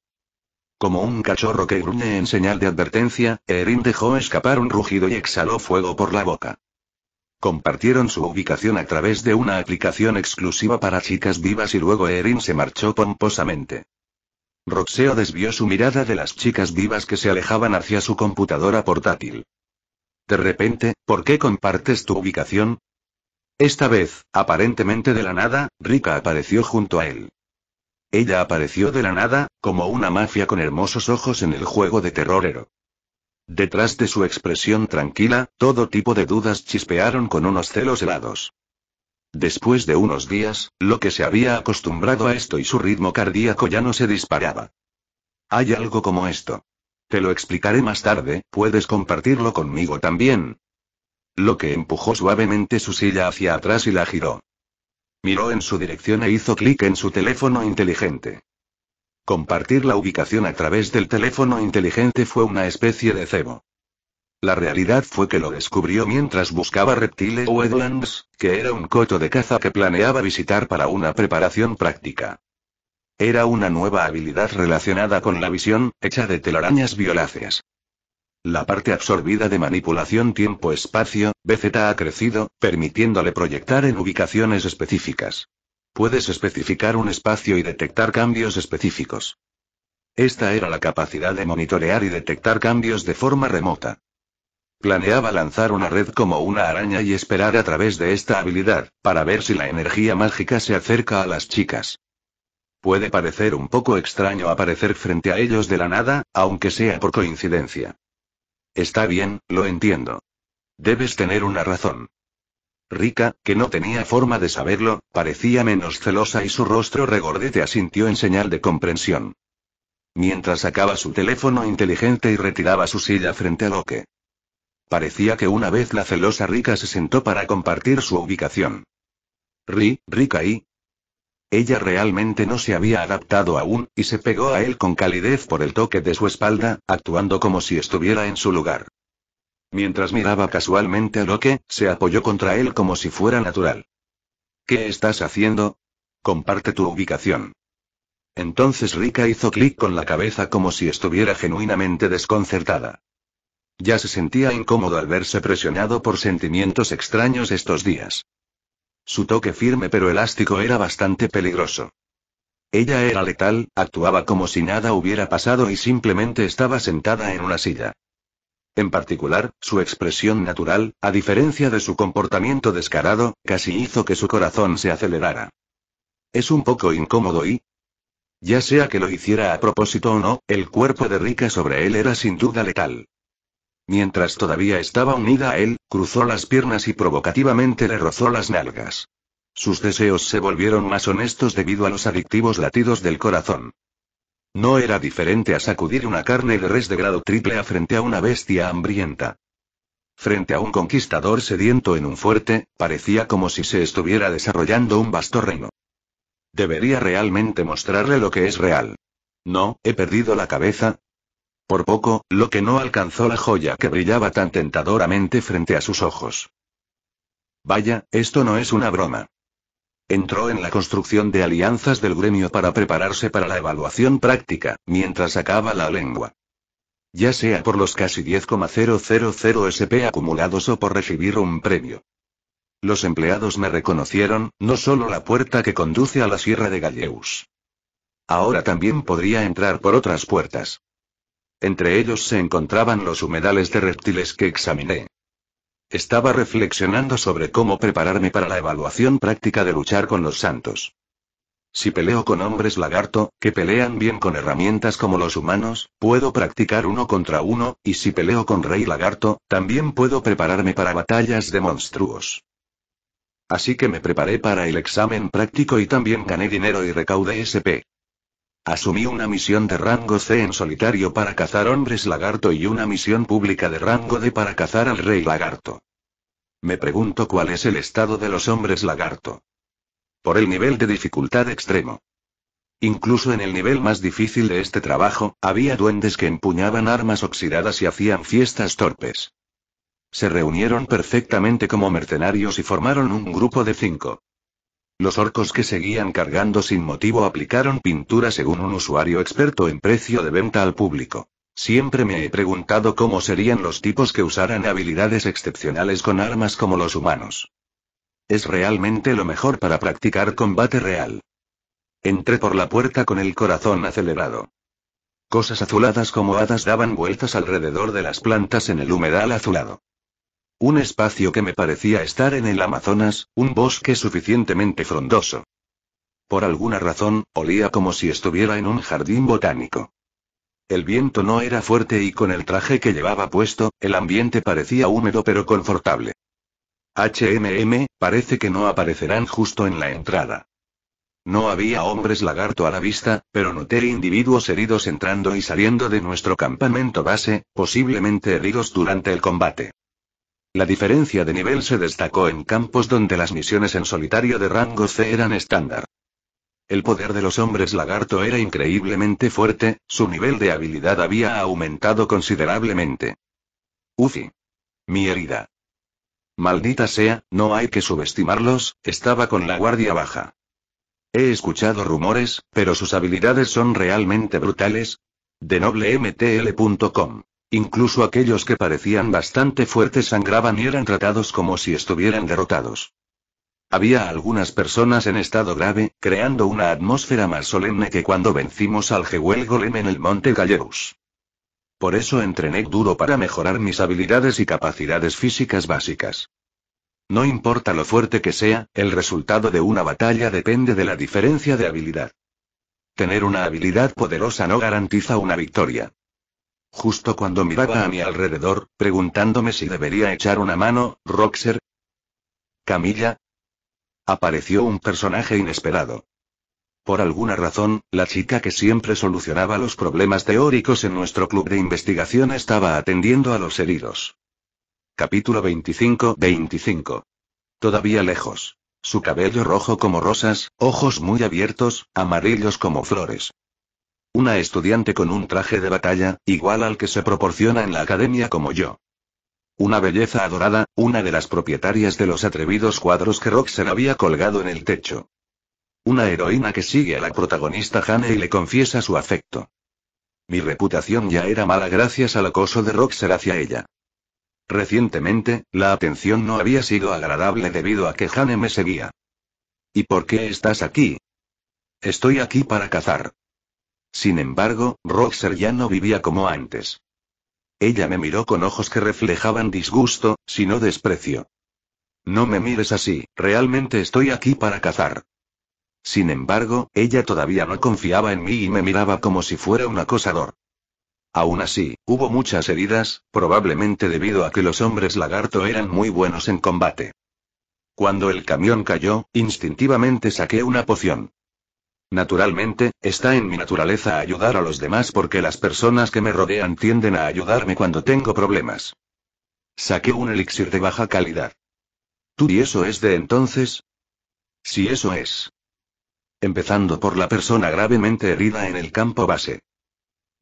Como un cachorro que gruñe en señal de advertencia, Erin dejó escapar un rugido y exhaló fuego por la boca. Compartieron su ubicación a través de una aplicación exclusiva para chicas vivas y luego Erin se marchó pomposamente. Roxeo desvió su mirada de las chicas vivas que se alejaban hacia su computadora portátil. De repente, ¿por qué compartes tu ubicación? Esta vez, aparentemente de la nada, Rika apareció junto a él. Ella apareció de la nada, como una mafia con hermosos ojos en el juego de terrorero. Detrás de su expresión tranquila, todo tipo de dudas chispearon con unos celos helados. Después de unos días, lo que se había acostumbrado a esto y su ritmo cardíaco ya no se disparaba. Hay algo como esto. Te lo explicaré más tarde, puedes compartirlo conmigo también. Lo que empujó suavemente su silla hacia atrás y la giró. Miró en su dirección e hizo clic en su teléfono inteligente. Compartir la ubicación a través del teléfono inteligente fue una especie de cebo. La realidad fue que lo descubrió mientras buscaba Reptile Wetlands, que era un coto de caza que planeaba visitar para una preparación práctica. Era una nueva habilidad relacionada con la visión, hecha de telarañas violáceas. La parte absorbida de manipulación tiempo-espacio, BZ ha crecido, permitiéndole proyectar en ubicaciones específicas. Puedes especificar un espacio y detectar cambios específicos. Esta era la capacidad de monitorear y detectar cambios de forma remota. Planeaba lanzar una red como una araña y esperar a través de esta habilidad, para ver si la energía mágica se acerca a las chicas. Puede parecer un poco extraño aparecer frente a ellos de la nada, aunque sea por coincidencia. Está bien, lo entiendo. Debes tener una razón. Rica, que no tenía forma de saberlo, parecía menos celosa y su rostro regordete asintió en señal de comprensión. Mientras sacaba su teléfono inteligente y retiraba su silla frente a que Parecía que una vez la celosa Rica se sentó para compartir su ubicación. Ri, Rica y, ella realmente no se había adaptado aún, y se pegó a él con calidez por el toque de su espalda, actuando como si estuviera en su lugar. Mientras miraba casualmente a Locke, se apoyó contra él como si fuera natural. ¿Qué estás haciendo? Comparte tu ubicación. Entonces Rika hizo clic con la cabeza como si estuviera genuinamente desconcertada. Ya se sentía incómodo al verse presionado por sentimientos extraños estos días. Su toque firme pero elástico era bastante peligroso. Ella era letal, actuaba como si nada hubiera pasado y simplemente estaba sentada en una silla. En particular, su expresión natural, a diferencia de su comportamiento descarado, casi hizo que su corazón se acelerara. Es un poco incómodo y... Ya sea que lo hiciera a propósito o no, el cuerpo de Rika sobre él era sin duda letal. Mientras todavía estaba unida a él, cruzó las piernas y provocativamente le rozó las nalgas. Sus deseos se volvieron más honestos debido a los adictivos latidos del corazón. No era diferente a sacudir una carne de res de grado triple a frente a una bestia hambrienta. Frente a un conquistador sediento en un fuerte, parecía como si se estuviera desarrollando un vasto reino. Debería realmente mostrarle lo que es real. No, he perdido la cabeza, por poco, lo que no alcanzó la joya que brillaba tan tentadoramente frente a sus ojos. Vaya, esto no es una broma. Entró en la construcción de alianzas del gremio para prepararse para la evaluación práctica, mientras sacaba la lengua. Ya sea por los casi 10,000 SP acumulados o por recibir un premio. Los empleados me reconocieron, no solo la puerta que conduce a la Sierra de Galleus. Ahora también podría entrar por otras puertas. Entre ellos se encontraban los humedales de reptiles que examiné. Estaba reflexionando sobre cómo prepararme para la evaluación práctica de luchar con los santos. Si peleo con hombres lagarto, que pelean bien con herramientas como los humanos, puedo practicar uno contra uno, y si peleo con rey lagarto, también puedo prepararme para batallas de monstruos. Así que me preparé para el examen práctico y también gané dinero y recaudé SP. Asumí una misión de rango C en solitario para cazar hombres lagarto y una misión pública de rango D para cazar al rey lagarto. Me pregunto cuál es el estado de los hombres lagarto. Por el nivel de dificultad extremo. Incluso en el nivel más difícil de este trabajo, había duendes que empuñaban armas oxidadas y hacían fiestas torpes. Se reunieron perfectamente como mercenarios y formaron un grupo de cinco. Los orcos que seguían cargando sin motivo aplicaron pintura según un usuario experto en precio de venta al público. Siempre me he preguntado cómo serían los tipos que usaran habilidades excepcionales con armas como los humanos. Es realmente lo mejor para practicar combate real. Entré por la puerta con el corazón acelerado. Cosas azuladas como hadas daban vueltas alrededor de las plantas en el humedal azulado. Un espacio que me parecía estar en el Amazonas, un bosque suficientemente frondoso. Por alguna razón, olía como si estuviera en un jardín botánico. El viento no era fuerte y con el traje que llevaba puesto, el ambiente parecía húmedo pero confortable. HMM, parece que no aparecerán justo en la entrada. No había hombres lagarto a la vista, pero noté individuos heridos entrando y saliendo de nuestro campamento base, posiblemente heridos durante el combate. La diferencia de nivel se destacó en campos donde las misiones en solitario de rango C eran estándar. El poder de los hombres lagarto era increíblemente fuerte, su nivel de habilidad había aumentado considerablemente. Uzi. Mi herida. Maldita sea, no hay que subestimarlos, estaba con la guardia baja. He escuchado rumores, pero sus habilidades son realmente brutales. De Incluso aquellos que parecían bastante fuertes sangraban y eran tratados como si estuvieran derrotados. Había algunas personas en estado grave, creando una atmósfera más solemne que cuando vencimos al Jewel Golem en el Monte Galleus. Por eso entrené duro para mejorar mis habilidades y capacidades físicas básicas. No importa lo fuerte que sea, el resultado de una batalla depende de la diferencia de habilidad. Tener una habilidad poderosa no garantiza una victoria. Justo cuando miraba a mi alrededor, preguntándome si debería echar una mano, Roxer. Camilla. Apareció un personaje inesperado. Por alguna razón, la chica que siempre solucionaba los problemas teóricos en nuestro club de investigación estaba atendiendo a los heridos. Capítulo 25 25. Todavía lejos. Su cabello rojo como rosas, ojos muy abiertos, amarillos como flores. Una estudiante con un traje de batalla, igual al que se proporciona en la academia como yo. Una belleza adorada, una de las propietarias de los atrevidos cuadros que Roxer había colgado en el techo. Una heroína que sigue a la protagonista Hane y le confiesa su afecto. Mi reputación ya era mala gracias al acoso de Roxer hacia ella. Recientemente, la atención no había sido agradable debido a que Hane me seguía. ¿Y por qué estás aquí? Estoy aquí para cazar. Sin embargo, Roxer ya no vivía como antes. Ella me miró con ojos que reflejaban disgusto, si no desprecio. No me mires así, realmente estoy aquí para cazar. Sin embargo, ella todavía no confiaba en mí y me miraba como si fuera un acosador. Aún así, hubo muchas heridas, probablemente debido a que los hombres lagarto eran muy buenos en combate. Cuando el camión cayó, instintivamente saqué una poción. Naturalmente, está en mi naturaleza ayudar a los demás porque las personas que me rodean tienden a ayudarme cuando tengo problemas. Saqué un elixir de baja calidad. ¿Tú y eso es de entonces? Si eso es. Empezando por la persona gravemente herida en el campo base.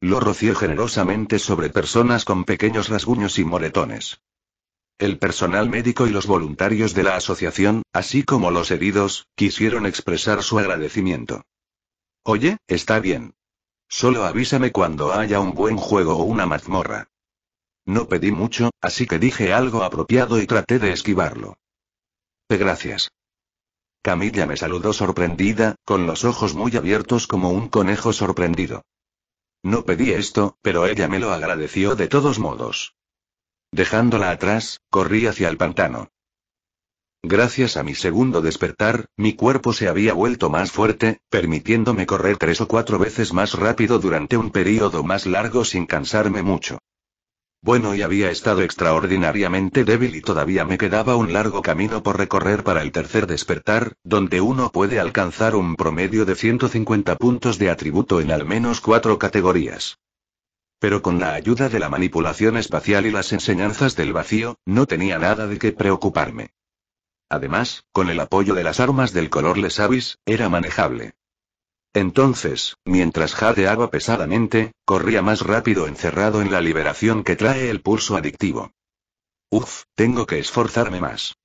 Lo rocié generosamente sobre personas con pequeños rasguños y moretones. El personal médico y los voluntarios de la asociación, así como los heridos, quisieron expresar su agradecimiento. Oye, está bien. Solo avísame cuando haya un buen juego o una mazmorra. No pedí mucho, así que dije algo apropiado y traté de esquivarlo. Eh, gracias. Camilla me saludó sorprendida, con los ojos muy abiertos como un conejo sorprendido. No pedí esto, pero ella me lo agradeció de todos modos. Dejándola atrás, corrí hacia el pantano. Gracias a mi segundo despertar, mi cuerpo se había vuelto más fuerte, permitiéndome correr tres o cuatro veces más rápido durante un periodo más largo sin cansarme mucho. Bueno, y había estado extraordinariamente débil y todavía me quedaba un largo camino por recorrer para el tercer despertar, donde uno puede alcanzar un promedio de 150 puntos de atributo en al menos cuatro categorías. Pero con la ayuda de la manipulación espacial y las enseñanzas del vacío, no tenía nada de qué preocuparme. Además, con el apoyo de las armas del color Lesavis, era manejable. Entonces, mientras jadeaba pesadamente, corría más rápido encerrado en la liberación que trae el pulso adictivo. Uf, tengo que esforzarme más.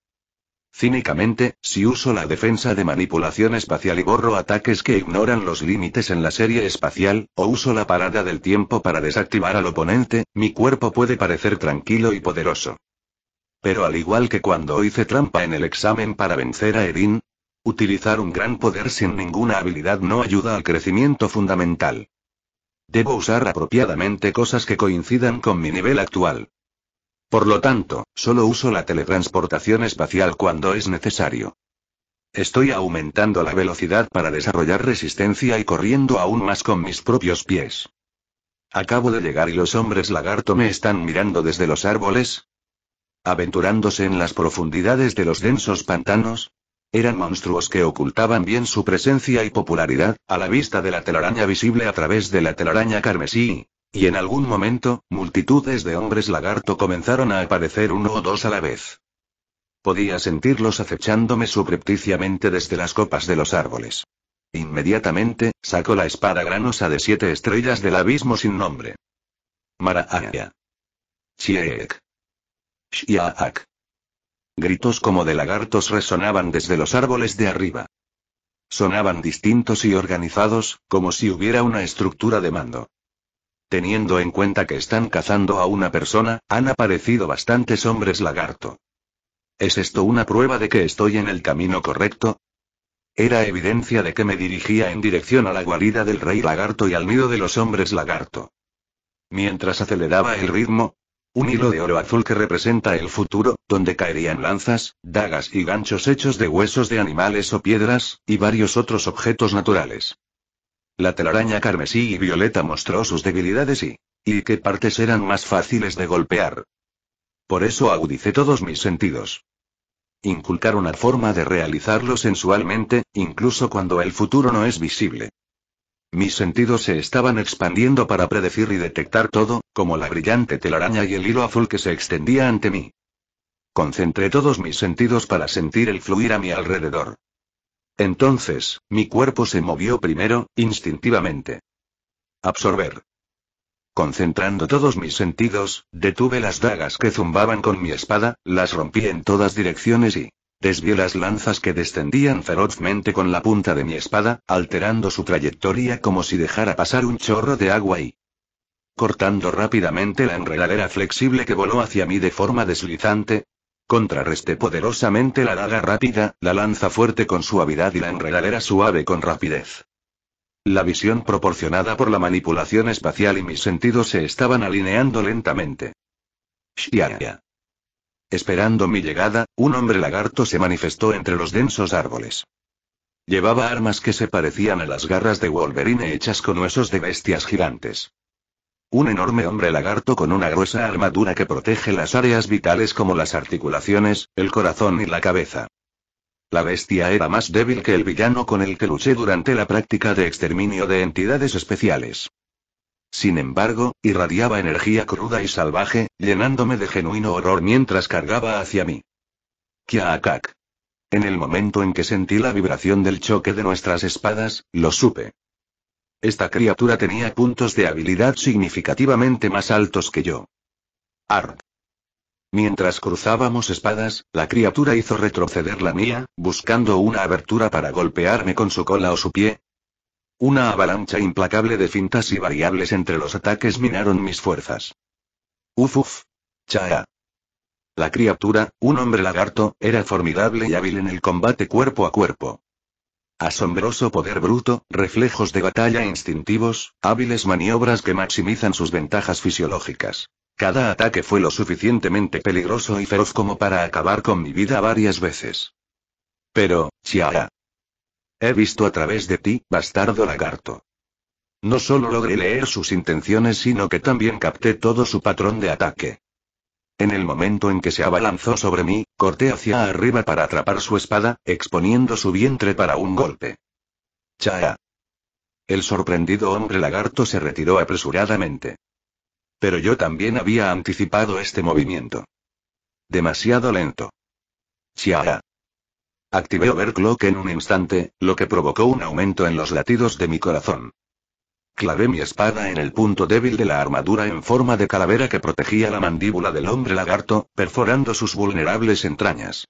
Cínicamente, si uso la defensa de manipulación espacial y borro ataques que ignoran los límites en la serie espacial, o uso la parada del tiempo para desactivar al oponente, mi cuerpo puede parecer tranquilo y poderoso. Pero al igual que cuando hice trampa en el examen para vencer a Erin, utilizar un gran poder sin ninguna habilidad no ayuda al crecimiento fundamental. Debo usar apropiadamente cosas que coincidan con mi nivel actual. Por lo tanto, solo uso la teletransportación espacial cuando es necesario. Estoy aumentando la velocidad para desarrollar resistencia y corriendo aún más con mis propios pies. Acabo de llegar y los hombres lagarto me están mirando desde los árboles, aventurándose en las profundidades de los densos pantanos. Eran monstruos que ocultaban bien su presencia y popularidad, a la vista de la telaraña visible a través de la telaraña carmesí. Y en algún momento, multitudes de hombres lagarto comenzaron a aparecer uno o dos a la vez. Podía sentirlos acechándome suprepticiamente desde las copas de los árboles. Inmediatamente, sacó la espada granosa de siete estrellas del abismo sin nombre. Maraaya. Chiek. Shiaak. Gritos como de lagartos resonaban desde los árboles de arriba. Sonaban distintos y organizados, como si hubiera una estructura de mando. Teniendo en cuenta que están cazando a una persona, han aparecido bastantes hombres lagarto. ¿Es esto una prueba de que estoy en el camino correcto? Era evidencia de que me dirigía en dirección a la guarida del rey lagarto y al nido de los hombres lagarto. Mientras aceleraba el ritmo, un hilo de oro azul que representa el futuro, donde caerían lanzas, dagas y ganchos hechos de huesos de animales o piedras, y varios otros objetos naturales. La telaraña carmesí y violeta mostró sus debilidades y... y qué partes eran más fáciles de golpear. Por eso agudicé todos mis sentidos. Inculcar una forma de realizarlo sensualmente, incluso cuando el futuro no es visible. Mis sentidos se estaban expandiendo para predecir y detectar todo, como la brillante telaraña y el hilo azul que se extendía ante mí. Concentré todos mis sentidos para sentir el fluir a mi alrededor. Entonces, mi cuerpo se movió primero, instintivamente. Absorber. Concentrando todos mis sentidos, detuve las dagas que zumbaban con mi espada, las rompí en todas direcciones y, Desvió las lanzas que descendían ferozmente con la punta de mi espada, alterando su trayectoria como si dejara pasar un chorro de agua y cortando rápidamente la enredadera flexible que voló hacia mí de forma deslizante. Contrarresté poderosamente la daga rápida, la lanza fuerte con suavidad y la enredadera suave con rapidez. La visión proporcionada por la manipulación espacial y mis sentidos se estaban alineando lentamente. Esperando mi llegada, un hombre lagarto se manifestó entre los densos árboles. Llevaba armas que se parecían a las garras de Wolverine hechas con huesos de bestias gigantes. Un enorme hombre lagarto con una gruesa armadura que protege las áreas vitales como las articulaciones, el corazón y la cabeza. La bestia era más débil que el villano con el que luché durante la práctica de exterminio de entidades especiales. Sin embargo, irradiaba energía cruda y salvaje, llenándome de genuino horror mientras cargaba hacia mí. Kiaakak. En el momento en que sentí la vibración del choque de nuestras espadas, lo supe. Esta criatura tenía puntos de habilidad significativamente más altos que yo. ¡Ark! Mientras cruzábamos espadas, la criatura hizo retroceder la mía, buscando una abertura para golpearme con su cola o su pie, una avalancha implacable de fintas y variables entre los ataques minaron mis fuerzas. Uf uf. Chaa. La criatura, un hombre lagarto, era formidable y hábil en el combate cuerpo a cuerpo. Asombroso poder bruto, reflejos de batalla instintivos, hábiles maniobras que maximizan sus ventajas fisiológicas. Cada ataque fue lo suficientemente peligroso y feroz como para acabar con mi vida varias veces. Pero, Chaya. He visto a través de ti, bastardo lagarto. No solo logré leer sus intenciones, sino que también capté todo su patrón de ataque. En el momento en que se abalanzó sobre mí, corté hacia arriba para atrapar su espada, exponiendo su vientre para un golpe. Chaa. El sorprendido hombre lagarto se retiró apresuradamente. Pero yo también había anticipado este movimiento. Demasiado lento. Chaya. Activé Overclock en un instante, lo que provocó un aumento en los latidos de mi corazón. Clavé mi espada en el punto débil de la armadura en forma de calavera que protegía la mandíbula del hombre lagarto, perforando sus vulnerables entrañas.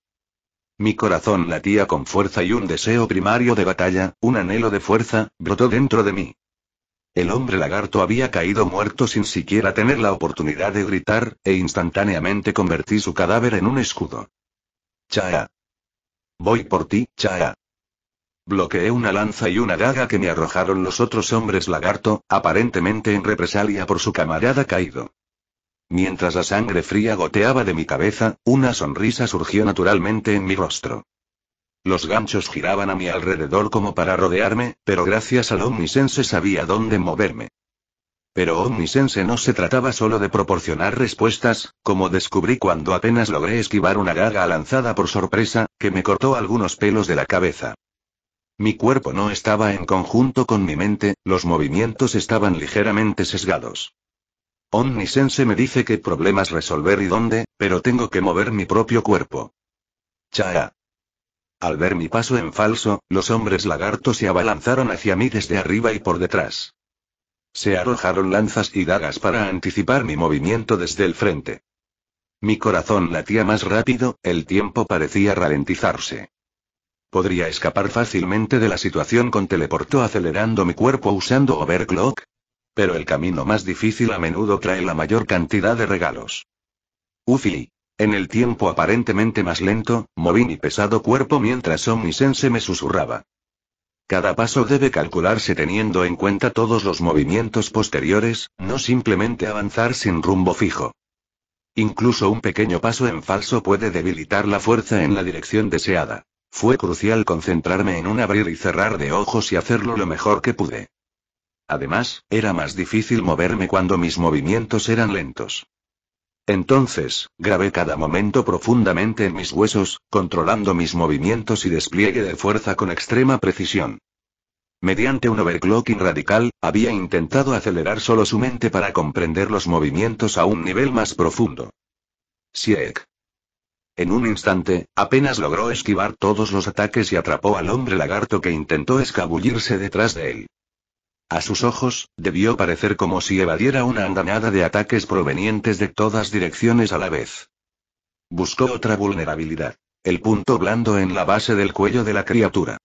Mi corazón latía con fuerza y un deseo primario de batalla, un anhelo de fuerza, brotó dentro de mí. El hombre lagarto había caído muerto sin siquiera tener la oportunidad de gritar, e instantáneamente convertí su cadáver en un escudo. Chaa. Voy por ti, Chaa. Bloqueé una lanza y una daga que me arrojaron los otros hombres lagarto, aparentemente en represalia por su camarada caído. Mientras la sangre fría goteaba de mi cabeza, una sonrisa surgió naturalmente en mi rostro. Los ganchos giraban a mi alrededor como para rodearme, pero gracias al omnisense sabía dónde moverme. Pero Omnisense no se trataba solo de proporcionar respuestas, como descubrí cuando apenas logré esquivar una gaga lanzada por sorpresa, que me cortó algunos pelos de la cabeza. Mi cuerpo no estaba en conjunto con mi mente, los movimientos estaban ligeramente sesgados. Omnisense me dice qué problemas resolver y dónde, pero tengo que mover mi propio cuerpo. Chaa. Al ver mi paso en falso, los hombres lagartos se abalanzaron hacia mí desde arriba y por detrás. Se arrojaron lanzas y dagas para anticipar mi movimiento desde el frente. Mi corazón latía más rápido, el tiempo parecía ralentizarse. Podría escapar fácilmente de la situación con teleporto acelerando mi cuerpo usando overclock. Pero el camino más difícil a menudo trae la mayor cantidad de regalos. Ufi. En el tiempo aparentemente más lento, moví mi pesado cuerpo mientras Omnisense me susurraba. Cada paso debe calcularse teniendo en cuenta todos los movimientos posteriores, no simplemente avanzar sin rumbo fijo. Incluso un pequeño paso en falso puede debilitar la fuerza en la dirección deseada. Fue crucial concentrarme en un abrir y cerrar de ojos y hacerlo lo mejor que pude. Además, era más difícil moverme cuando mis movimientos eran lentos. Entonces, grabé cada momento profundamente en mis huesos, controlando mis movimientos y despliegue de fuerza con extrema precisión. Mediante un overclocking radical, había intentado acelerar solo su mente para comprender los movimientos a un nivel más profundo. Siek. En un instante, apenas logró esquivar todos los ataques y atrapó al hombre lagarto que intentó escabullirse detrás de él. A sus ojos, debió parecer como si evadiera una andanada de ataques provenientes de todas direcciones a la vez. Buscó otra vulnerabilidad. El punto blando en la base del cuello de la criatura.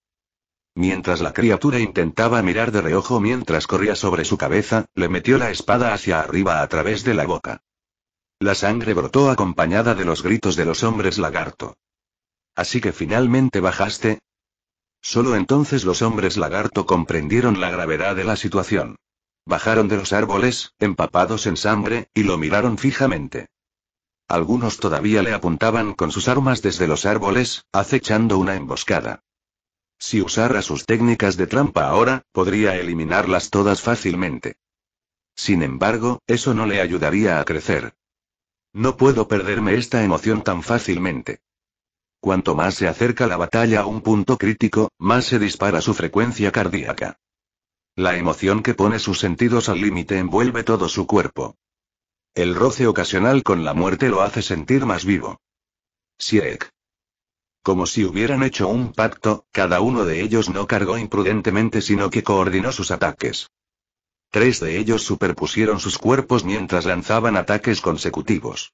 Mientras la criatura intentaba mirar de reojo mientras corría sobre su cabeza, le metió la espada hacia arriba a través de la boca. La sangre brotó acompañada de los gritos de los hombres lagarto. Así que finalmente bajaste, Solo entonces los hombres lagarto comprendieron la gravedad de la situación. Bajaron de los árboles, empapados en sangre, y lo miraron fijamente. Algunos todavía le apuntaban con sus armas desde los árboles, acechando una emboscada. Si usara sus técnicas de trampa ahora, podría eliminarlas todas fácilmente. Sin embargo, eso no le ayudaría a crecer. No puedo perderme esta emoción tan fácilmente. Cuanto más se acerca la batalla a un punto crítico, más se dispara su frecuencia cardíaca. La emoción que pone sus sentidos al límite envuelve todo su cuerpo. El roce ocasional con la muerte lo hace sentir más vivo. Siek. Como si hubieran hecho un pacto, cada uno de ellos no cargó imprudentemente sino que coordinó sus ataques. Tres de ellos superpusieron sus cuerpos mientras lanzaban ataques consecutivos.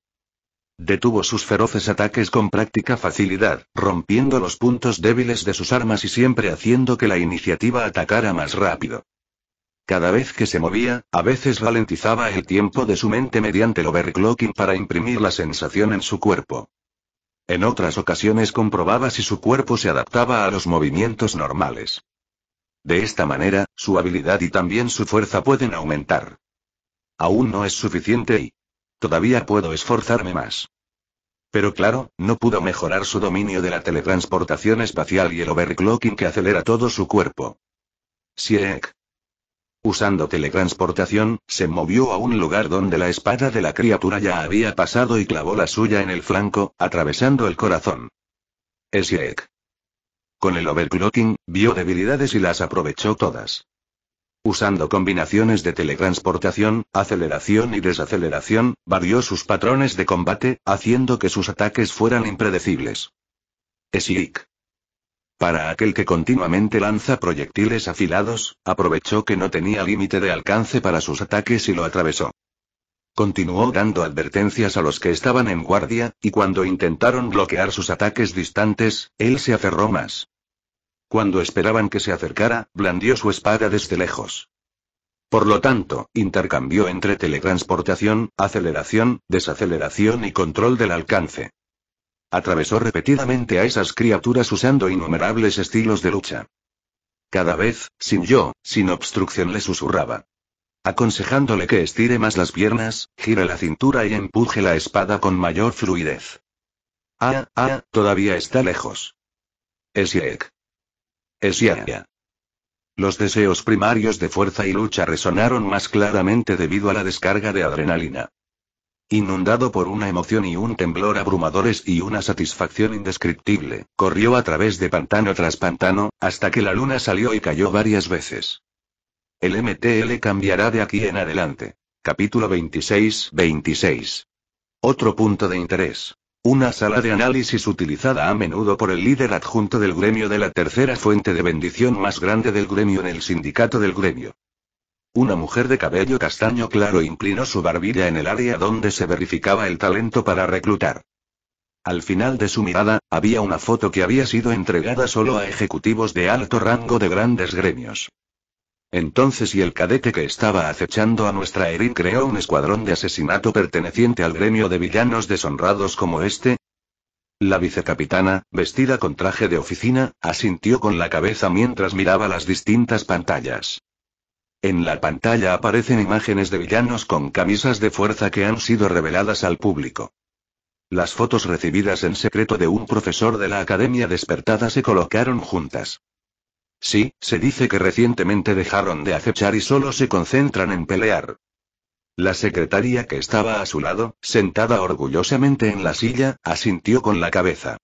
Detuvo sus feroces ataques con práctica facilidad, rompiendo los puntos débiles de sus armas y siempre haciendo que la iniciativa atacara más rápido. Cada vez que se movía, a veces ralentizaba el tiempo de su mente mediante el overclocking para imprimir la sensación en su cuerpo. En otras ocasiones comprobaba si su cuerpo se adaptaba a los movimientos normales. De esta manera, su habilidad y también su fuerza pueden aumentar. Aún no es suficiente y, Todavía puedo esforzarme más. Pero claro, no pudo mejorar su dominio de la teletransportación espacial y el overclocking que acelera todo su cuerpo. Siek. Usando teletransportación, se movió a un lugar donde la espada de la criatura ya había pasado y clavó la suya en el flanco, atravesando el corazón. Siek. Con el overclocking, vio debilidades y las aprovechó todas. Usando combinaciones de teletransportación, aceleración y desaceleración, varió sus patrones de combate, haciendo que sus ataques fueran impredecibles. Slick. Para aquel que continuamente lanza proyectiles afilados, aprovechó que no tenía límite de alcance para sus ataques y lo atravesó. Continuó dando advertencias a los que estaban en guardia, y cuando intentaron bloquear sus ataques distantes, él se aferró más. Cuando esperaban que se acercara, blandió su espada desde lejos. Por lo tanto, intercambió entre teletransportación, aceleración, desaceleración y control del alcance. Atravesó repetidamente a esas criaturas usando innumerables estilos de lucha. Cada vez, sin yo, sin obstrucción le susurraba. Aconsejándole que estire más las piernas, gire la cintura y empuje la espada con mayor fluidez. Ah, ah, todavía está lejos. Esiek. Es Los deseos primarios de fuerza y lucha resonaron más claramente debido a la descarga de adrenalina. Inundado por una emoción y un temblor abrumadores y una satisfacción indescriptible, corrió a través de pantano tras pantano, hasta que la luna salió y cayó varias veces. El MTL cambiará de aquí en adelante. Capítulo 26-26. Otro punto de interés. Una sala de análisis utilizada a menudo por el líder adjunto del gremio de la tercera fuente de bendición más grande del gremio en el sindicato del gremio. Una mujer de cabello castaño claro inclinó su barbilla en el área donde se verificaba el talento para reclutar. Al final de su mirada, había una foto que había sido entregada solo a ejecutivos de alto rango de grandes gremios. Entonces y el cadete que estaba acechando a nuestra Erin creó un escuadrón de asesinato perteneciente al gremio de villanos deshonrados como este. La vicecapitana, vestida con traje de oficina, asintió con la cabeza mientras miraba las distintas pantallas. En la pantalla aparecen imágenes de villanos con camisas de fuerza que han sido reveladas al público. Las fotos recibidas en secreto de un profesor de la academia despertada se colocaron juntas. Sí, se dice que recientemente dejaron de acechar y solo se concentran en pelear. La secretaria que estaba a su lado, sentada orgullosamente en la silla, asintió con la cabeza.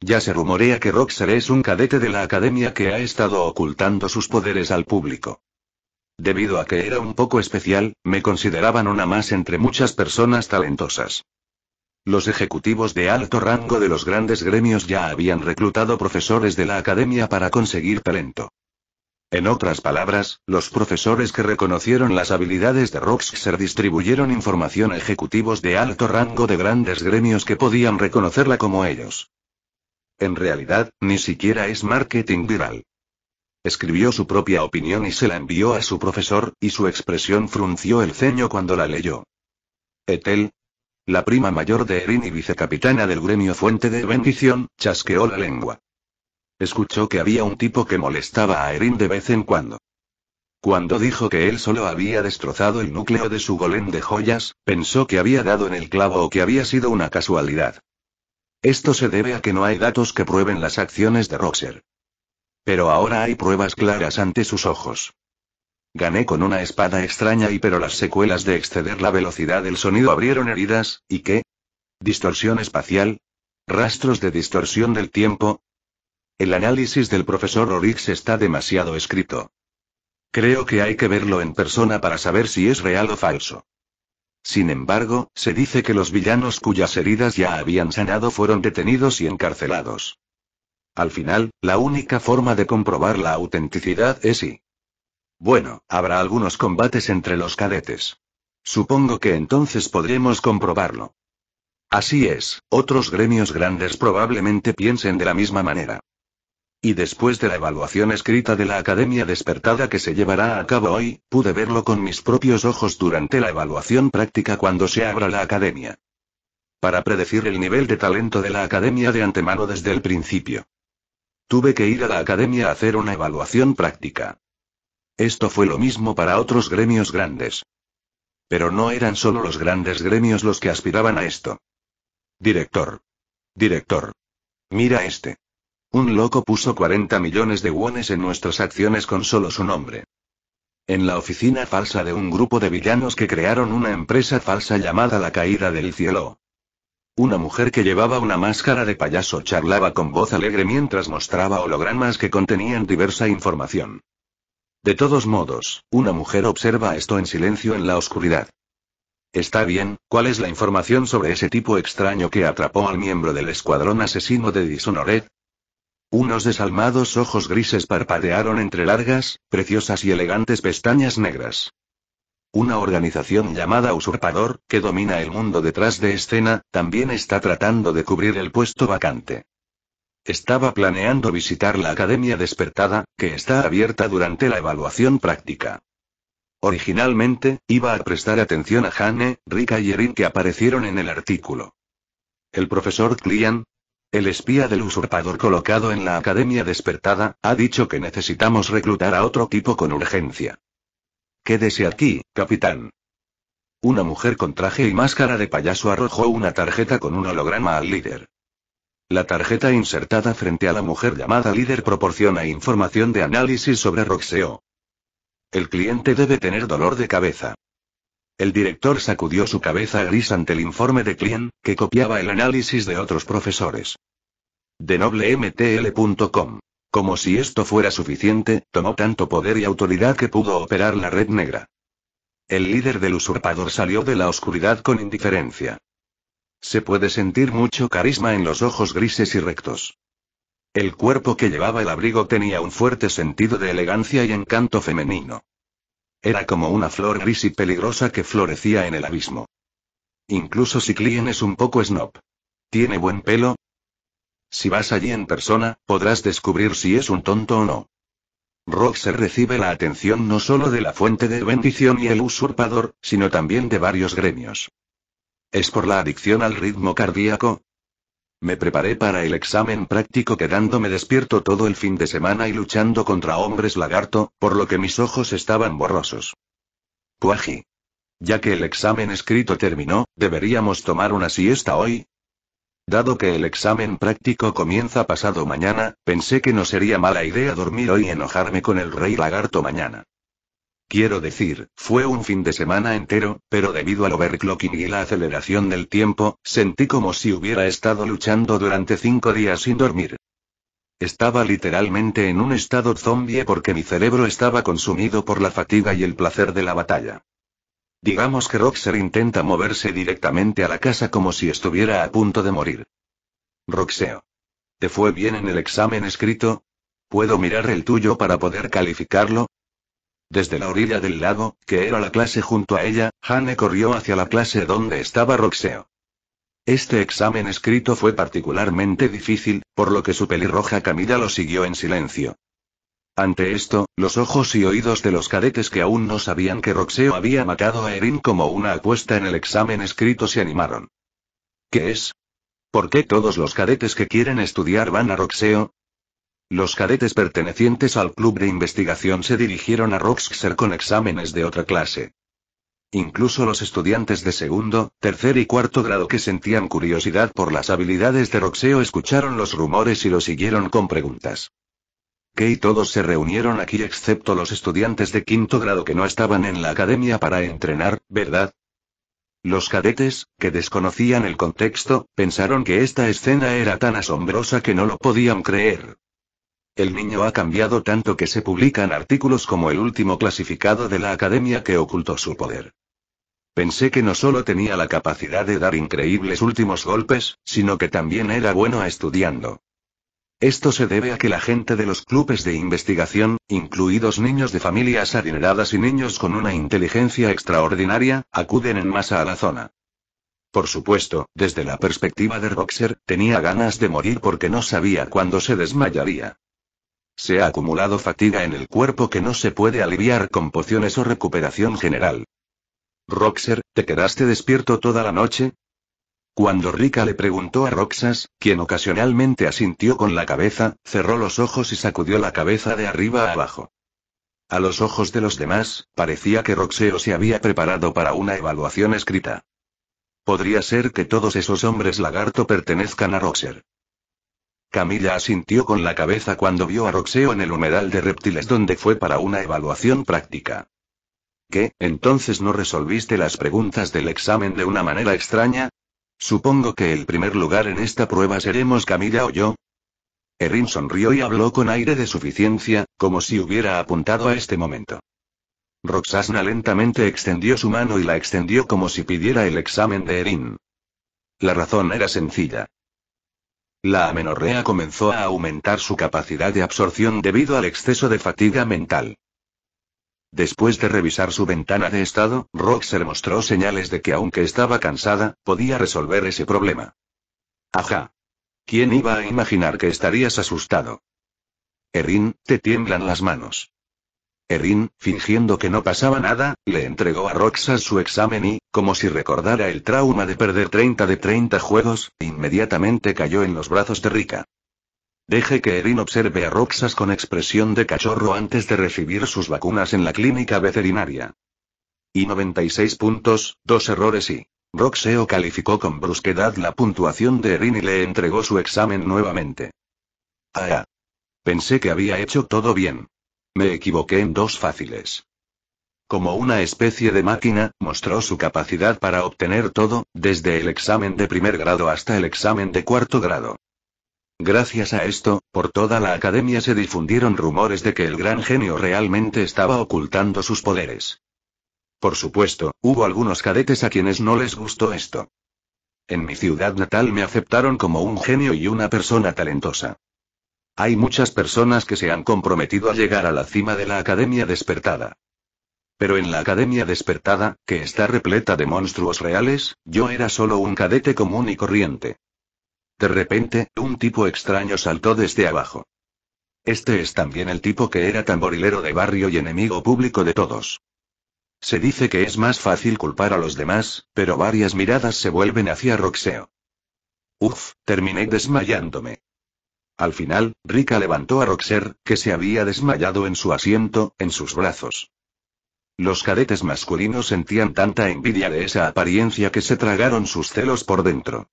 Ya se rumorea que Roxer es un cadete de la academia que ha estado ocultando sus poderes al público. Debido a que era un poco especial, me consideraban una más entre muchas personas talentosas. Los ejecutivos de alto rango de los grandes gremios ya habían reclutado profesores de la academia para conseguir talento. En otras palabras, los profesores que reconocieron las habilidades de Roxer distribuyeron información a ejecutivos de alto rango de grandes gremios que podían reconocerla como ellos. En realidad, ni siquiera es marketing viral. Escribió su propia opinión y se la envió a su profesor, y su expresión frunció el ceño cuando la leyó. Etel, la prima mayor de Erin y vicecapitana del gremio Fuente de Bendición, chasqueó la lengua. Escuchó que había un tipo que molestaba a Erin de vez en cuando. Cuando dijo que él solo había destrozado el núcleo de su golem de joyas, pensó que había dado en el clavo o que había sido una casualidad. Esto se debe a que no hay datos que prueben las acciones de Roxer. Pero ahora hay pruebas claras ante sus ojos. Gané con una espada extraña y pero las secuelas de exceder la velocidad del sonido abrieron heridas, ¿y qué? Distorsión espacial. Rastros de distorsión del tiempo. El análisis del profesor Orix está demasiado escrito. Creo que hay que verlo en persona para saber si es real o falso. Sin embargo, se dice que los villanos cuyas heridas ya habían sanado fueron detenidos y encarcelados. Al final, la única forma de comprobar la autenticidad es si bueno, habrá algunos combates entre los cadetes. Supongo que entonces podremos comprobarlo. Así es, otros gremios grandes probablemente piensen de la misma manera. Y después de la evaluación escrita de la Academia Despertada que se llevará a cabo hoy, pude verlo con mis propios ojos durante la evaluación práctica cuando se abra la Academia. Para predecir el nivel de talento de la Academia de antemano desde el principio. Tuve que ir a la Academia a hacer una evaluación práctica. Esto fue lo mismo para otros gremios grandes. Pero no eran solo los grandes gremios los que aspiraban a esto. Director. Director. Mira este. Un loco puso 40 millones de wones en nuestras acciones con solo su nombre. En la oficina falsa de un grupo de villanos que crearon una empresa falsa llamada La Caída del Cielo. Una mujer que llevaba una máscara de payaso charlaba con voz alegre mientras mostraba hologramas que contenían diversa información. De todos modos, una mujer observa esto en silencio en la oscuridad. Está bien, ¿cuál es la información sobre ese tipo extraño que atrapó al miembro del escuadrón asesino de Dishonored? Unos desalmados ojos grises parpadearon entre largas, preciosas y elegantes pestañas negras. Una organización llamada Usurpador, que domina el mundo detrás de escena, también está tratando de cubrir el puesto vacante. Estaba planeando visitar la Academia Despertada, que está abierta durante la evaluación práctica. Originalmente, iba a prestar atención a Hane, Rika y Erin que aparecieron en el artículo. El profesor Klean, el espía del usurpador colocado en la Academia Despertada, ha dicho que necesitamos reclutar a otro tipo con urgencia. Quédese aquí, capitán. Una mujer con traje y máscara de payaso arrojó una tarjeta con un holograma al líder. La tarjeta insertada frente a la mujer llamada líder proporciona información de análisis sobre Roxeo. El cliente debe tener dolor de cabeza. El director sacudió su cabeza gris ante el informe de Klien, que copiaba el análisis de otros profesores. De noblemtl.com. Como si esto fuera suficiente, tomó tanto poder y autoridad que pudo operar la red negra. El líder del usurpador salió de la oscuridad con indiferencia. Se puede sentir mucho carisma en los ojos grises y rectos. El cuerpo que llevaba el abrigo tenía un fuerte sentido de elegancia y encanto femenino. Era como una flor gris y peligrosa que florecía en el abismo. Incluso si Clien es un poco snob. Tiene buen pelo, si vas allí en persona, podrás descubrir si es un tonto o no. Roxer recibe la atención no solo de la fuente de bendición y el usurpador, sino también de varios gremios. ¿Es por la adicción al ritmo cardíaco? Me preparé para el examen práctico quedándome despierto todo el fin de semana y luchando contra hombres lagarto, por lo que mis ojos estaban borrosos. Puaji. Ya que el examen escrito terminó, ¿deberíamos tomar una siesta hoy? Dado que el examen práctico comienza pasado mañana, pensé que no sería mala idea dormir hoy y enojarme con el rey lagarto mañana. Quiero decir, fue un fin de semana entero, pero debido al overclocking y la aceleración del tiempo, sentí como si hubiera estado luchando durante cinco días sin dormir. Estaba literalmente en un estado zombie porque mi cerebro estaba consumido por la fatiga y el placer de la batalla. Digamos que Roxer intenta moverse directamente a la casa como si estuviera a punto de morir. Roxeo. ¿Te fue bien en el examen escrito? ¿Puedo mirar el tuyo para poder calificarlo? Desde la orilla del lago, que era la clase junto a ella, Hane corrió hacia la clase donde estaba Roxeo. Este examen escrito fue particularmente difícil, por lo que su pelirroja Camila lo siguió en silencio. Ante esto, los ojos y oídos de los cadetes que aún no sabían que Roxeo había matado a Erin como una apuesta en el examen escrito se animaron. ¿Qué es? ¿Por qué todos los cadetes que quieren estudiar van a Roxeo? Los cadetes pertenecientes al club de investigación se dirigieron a Roxxer con exámenes de otra clase. Incluso los estudiantes de segundo, tercer y cuarto grado que sentían curiosidad por las habilidades de Roxeo escucharon los rumores y lo siguieron con preguntas. y todos se reunieron aquí excepto los estudiantes de quinto grado que no estaban en la academia para entrenar, ¿verdad? Los cadetes, que desconocían el contexto, pensaron que esta escena era tan asombrosa que no lo podían creer. El niño ha cambiado tanto que se publican artículos como el último clasificado de la academia que ocultó su poder. Pensé que no solo tenía la capacidad de dar increíbles últimos golpes, sino que también era bueno estudiando. Esto se debe a que la gente de los clubes de investigación, incluidos niños de familias adineradas y niños con una inteligencia extraordinaria, acuden en masa a la zona. Por supuesto, desde la perspectiva de Boxer, tenía ganas de morir porque no sabía cuándo se desmayaría. Se ha acumulado fatiga en el cuerpo que no se puede aliviar con pociones o recuperación general. Roxer, ¿te quedaste despierto toda la noche? Cuando Rika le preguntó a Roxas, quien ocasionalmente asintió con la cabeza, cerró los ojos y sacudió la cabeza de arriba a abajo. A los ojos de los demás, parecía que Roxeo se había preparado para una evaluación escrita. Podría ser que todos esos hombres lagarto pertenezcan a Roxer. Camilla asintió con la cabeza cuando vio a Roxeo en el humedal de reptiles donde fue para una evaluación práctica. ¿Qué, entonces no resolviste las preguntas del examen de una manera extraña? Supongo que el primer lugar en esta prueba seremos Camilla o yo. Erin sonrió y habló con aire de suficiencia, como si hubiera apuntado a este momento. Roxasna lentamente extendió su mano y la extendió como si pidiera el examen de Erin. La razón era sencilla. La amenorrea comenzó a aumentar su capacidad de absorción debido al exceso de fatiga mental. Después de revisar su ventana de estado, Roxer mostró señales de que aunque estaba cansada, podía resolver ese problema. Ajá. ¿Quién iba a imaginar que estarías asustado? Erin, te tiemblan las manos. Erin, fingiendo que no pasaba nada, le entregó a Roxas su examen y, como si recordara el trauma de perder 30 de 30 juegos, inmediatamente cayó en los brazos de Rika. Deje que Erin observe a Roxas con expresión de cachorro antes de recibir sus vacunas en la clínica veterinaria. Y 96 puntos, dos errores y. Roxeo calificó con brusquedad la puntuación de Erin y le entregó su examen nuevamente. ah. ah. Pensé que había hecho todo bien. Me equivoqué en dos fáciles. Como una especie de máquina, mostró su capacidad para obtener todo, desde el examen de primer grado hasta el examen de cuarto grado. Gracias a esto, por toda la academia se difundieron rumores de que el gran genio realmente estaba ocultando sus poderes. Por supuesto, hubo algunos cadetes a quienes no les gustó esto. En mi ciudad natal me aceptaron como un genio y una persona talentosa. Hay muchas personas que se han comprometido a llegar a la cima de la Academia despertada. Pero en la Academia despertada, que está repleta de monstruos reales, yo era solo un cadete común y corriente. De repente, un tipo extraño saltó desde abajo. Este es también el tipo que era tamborilero de barrio y enemigo público de todos. Se dice que es más fácil culpar a los demás, pero varias miradas se vuelven hacia Roxeo. Uf, terminé desmayándome. Al final, Rika levantó a Roxer, que se había desmayado en su asiento, en sus brazos. Los cadetes masculinos sentían tanta envidia de esa apariencia que se tragaron sus celos por dentro.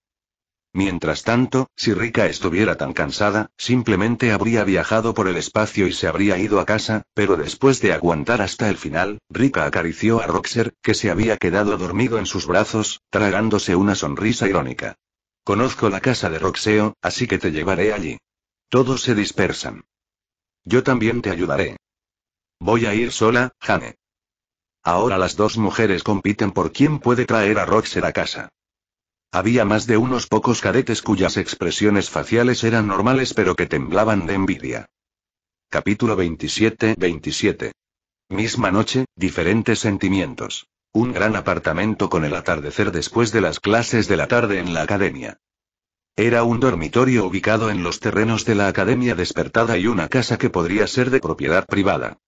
Mientras tanto, si Rika estuviera tan cansada, simplemente habría viajado por el espacio y se habría ido a casa, pero después de aguantar hasta el final, Rika acarició a Roxer, que se había quedado dormido en sus brazos, tragándose una sonrisa irónica. Conozco la casa de Roxeo, así que te llevaré allí. Todos se dispersan. Yo también te ayudaré. Voy a ir sola, Jane. Ahora las dos mujeres compiten por quién puede traer a Roxer a casa. Había más de unos pocos cadetes cuyas expresiones faciales eran normales pero que temblaban de envidia. Capítulo 27-27. Misma noche, diferentes sentimientos. Un gran apartamento con el atardecer después de las clases de la tarde en la academia. Era un dormitorio ubicado en los terrenos de la Academia Despertada y una casa que podría ser de propiedad privada.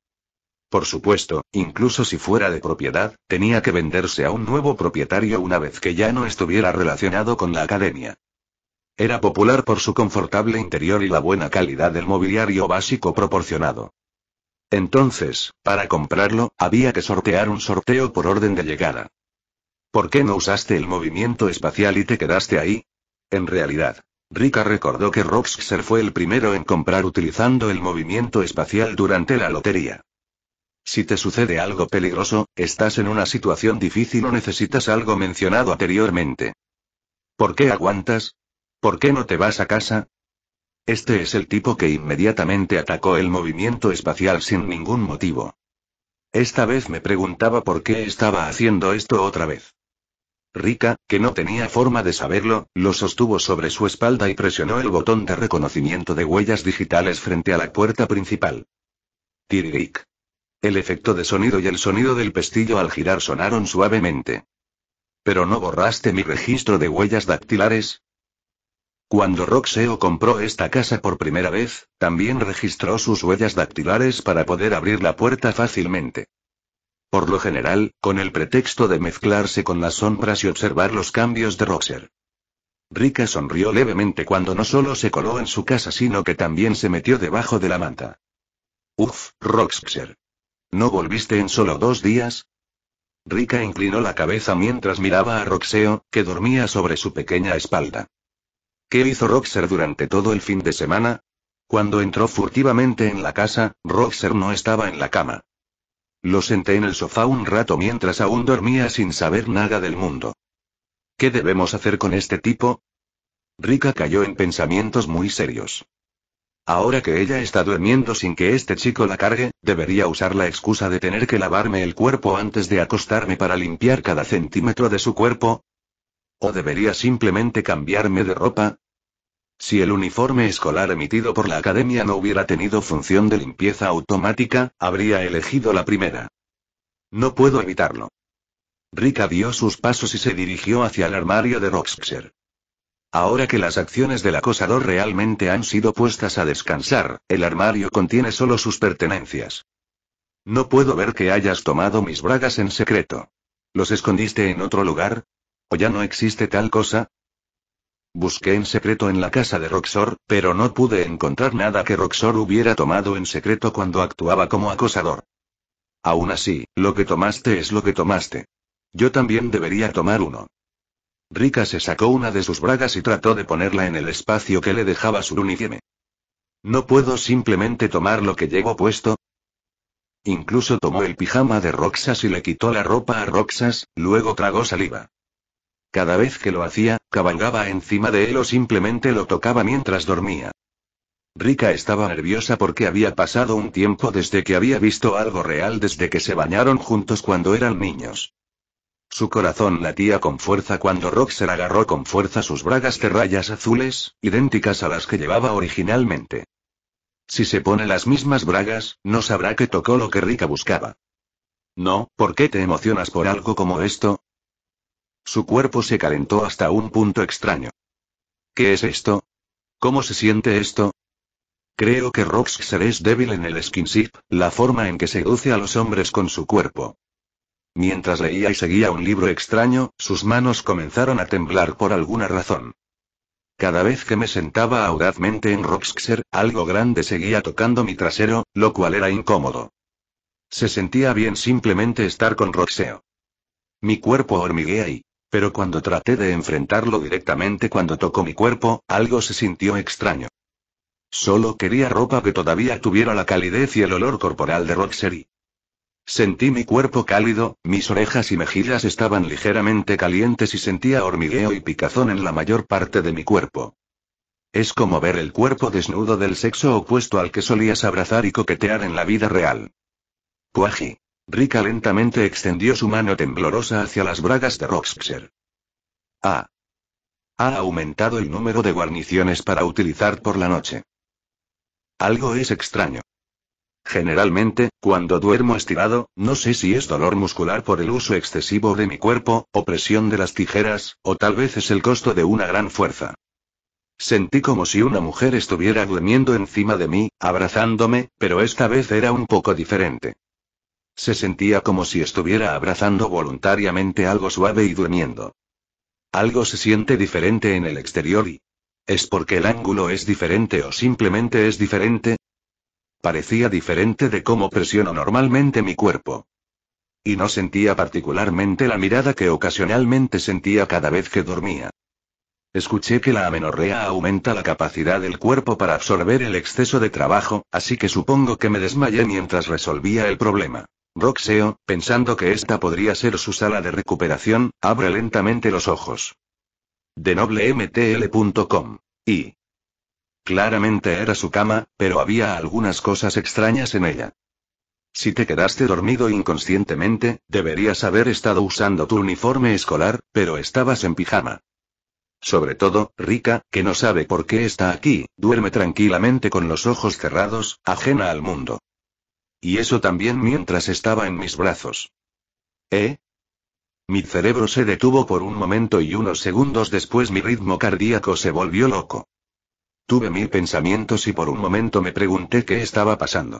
Por supuesto, incluso si fuera de propiedad, tenía que venderse a un nuevo propietario una vez que ya no estuviera relacionado con la academia. Era popular por su confortable interior y la buena calidad del mobiliario básico proporcionado. Entonces, para comprarlo, había que sortear un sorteo por orden de llegada. ¿Por qué no usaste el movimiento espacial y te quedaste ahí? En realidad, Rika recordó que Roxxer fue el primero en comprar utilizando el movimiento espacial durante la lotería. Si te sucede algo peligroso, estás en una situación difícil o necesitas algo mencionado anteriormente. ¿Por qué aguantas? ¿Por qué no te vas a casa? Este es el tipo que inmediatamente atacó el movimiento espacial sin ningún motivo. Esta vez me preguntaba por qué estaba haciendo esto otra vez. Rica, que no tenía forma de saberlo, lo sostuvo sobre su espalda y presionó el botón de reconocimiento de huellas digitales frente a la puerta principal. Tiriric. El efecto de sonido y el sonido del pestillo al girar sonaron suavemente. ¿Pero no borraste mi registro de huellas dactilares? Cuando Roxeo compró esta casa por primera vez, también registró sus huellas dactilares para poder abrir la puerta fácilmente. Por lo general, con el pretexto de mezclarse con las sombras y observar los cambios de Roxer. Rica sonrió levemente cuando no solo se coló en su casa, sino que también se metió debajo de la manta. Uf, Roxer. ¿No volviste en solo dos días? Rica inclinó la cabeza mientras miraba a Roxeo, que dormía sobre su pequeña espalda. ¿Qué hizo Roxer durante todo el fin de semana? Cuando entró furtivamente en la casa, Roxer no estaba en la cama. Lo senté en el sofá un rato mientras aún dormía sin saber nada del mundo. ¿Qué debemos hacer con este tipo? Rica cayó en pensamientos muy serios. Ahora que ella está durmiendo sin que este chico la cargue, debería usar la excusa de tener que lavarme el cuerpo antes de acostarme para limpiar cada centímetro de su cuerpo. O debería simplemente cambiarme de ropa, si el uniforme escolar emitido por la academia no hubiera tenido función de limpieza automática, habría elegido la primera. No puedo evitarlo. Rika dio sus pasos y se dirigió hacia el armario de Roxxer. Ahora que las acciones del acosador realmente han sido puestas a descansar, el armario contiene solo sus pertenencias. No puedo ver que hayas tomado mis bragas en secreto. ¿Los escondiste en otro lugar? ¿O ya no existe tal cosa? Busqué en secreto en la casa de Roxor, pero no pude encontrar nada que Roxor hubiera tomado en secreto cuando actuaba como acosador. Aún así, lo que tomaste es lo que tomaste. Yo también debería tomar uno. Rika se sacó una de sus bragas y trató de ponerla en el espacio que le dejaba su uniforme. ¿No puedo simplemente tomar lo que llevo puesto? Incluso tomó el pijama de Roxas y le quitó la ropa a Roxas, luego tragó saliva. Cada vez que lo hacía, Cabalgaba encima de él o simplemente lo tocaba mientras dormía. Rika estaba nerviosa porque había pasado un tiempo desde que había visto algo real desde que se bañaron juntos cuando eran niños. Su corazón latía con fuerza cuando Roxer agarró con fuerza sus bragas de rayas azules, idénticas a las que llevaba originalmente. Si se pone las mismas bragas, no sabrá que tocó lo que Rika buscaba. No, ¿por qué te emocionas por algo como esto? Su cuerpo se calentó hasta un punto extraño. ¿Qué es esto? ¿Cómo se siente esto? Creo que Roxxer es débil en el skinship, la forma en que seduce a los hombres con su cuerpo. Mientras leía y seguía un libro extraño, sus manos comenzaron a temblar por alguna razón. Cada vez que me sentaba audazmente en Roxer, algo grande seguía tocando mi trasero, lo cual era incómodo. Se sentía bien simplemente estar con Roxeo. Mi cuerpo hormiguea y, pero cuando traté de enfrentarlo directamente cuando tocó mi cuerpo, algo se sintió extraño. Solo quería ropa que todavía tuviera la calidez y el olor corporal de Roxery. Sentí mi cuerpo cálido, mis orejas y mejillas estaban ligeramente calientes y sentía hormigueo y picazón en la mayor parte de mi cuerpo. Es como ver el cuerpo desnudo del sexo opuesto al que solías abrazar y coquetear en la vida real. Cuaji. Rica lentamente extendió su mano temblorosa hacia las bragas de Roxxer. Ah. Ha aumentado el número de guarniciones para utilizar por la noche. Algo es extraño. Generalmente, cuando duermo estirado, no sé si es dolor muscular por el uso excesivo de mi cuerpo, o presión de las tijeras, o tal vez es el costo de una gran fuerza. Sentí como si una mujer estuviera durmiendo encima de mí, abrazándome, pero esta vez era un poco diferente. Se sentía como si estuviera abrazando voluntariamente algo suave y durmiendo. Algo se siente diferente en el exterior y... ¿Es porque el ángulo es diferente o simplemente es diferente? Parecía diferente de cómo presiono normalmente mi cuerpo. Y no sentía particularmente la mirada que ocasionalmente sentía cada vez que dormía. Escuché que la amenorrea aumenta la capacidad del cuerpo para absorber el exceso de trabajo, así que supongo que me desmayé mientras resolvía el problema. Roxeo, pensando que esta podría ser su sala de recuperación, abre lentamente los ojos. De noblemtl.com. Y. Claramente era su cama, pero había algunas cosas extrañas en ella. Si te quedaste dormido inconscientemente, deberías haber estado usando tu uniforme escolar, pero estabas en pijama. Sobre todo, Rika, que no sabe por qué está aquí, duerme tranquilamente con los ojos cerrados, ajena al mundo. Y eso también mientras estaba en mis brazos. ¿Eh? Mi cerebro se detuvo por un momento y unos segundos después mi ritmo cardíaco se volvió loco. Tuve mis pensamientos y por un momento me pregunté qué estaba pasando.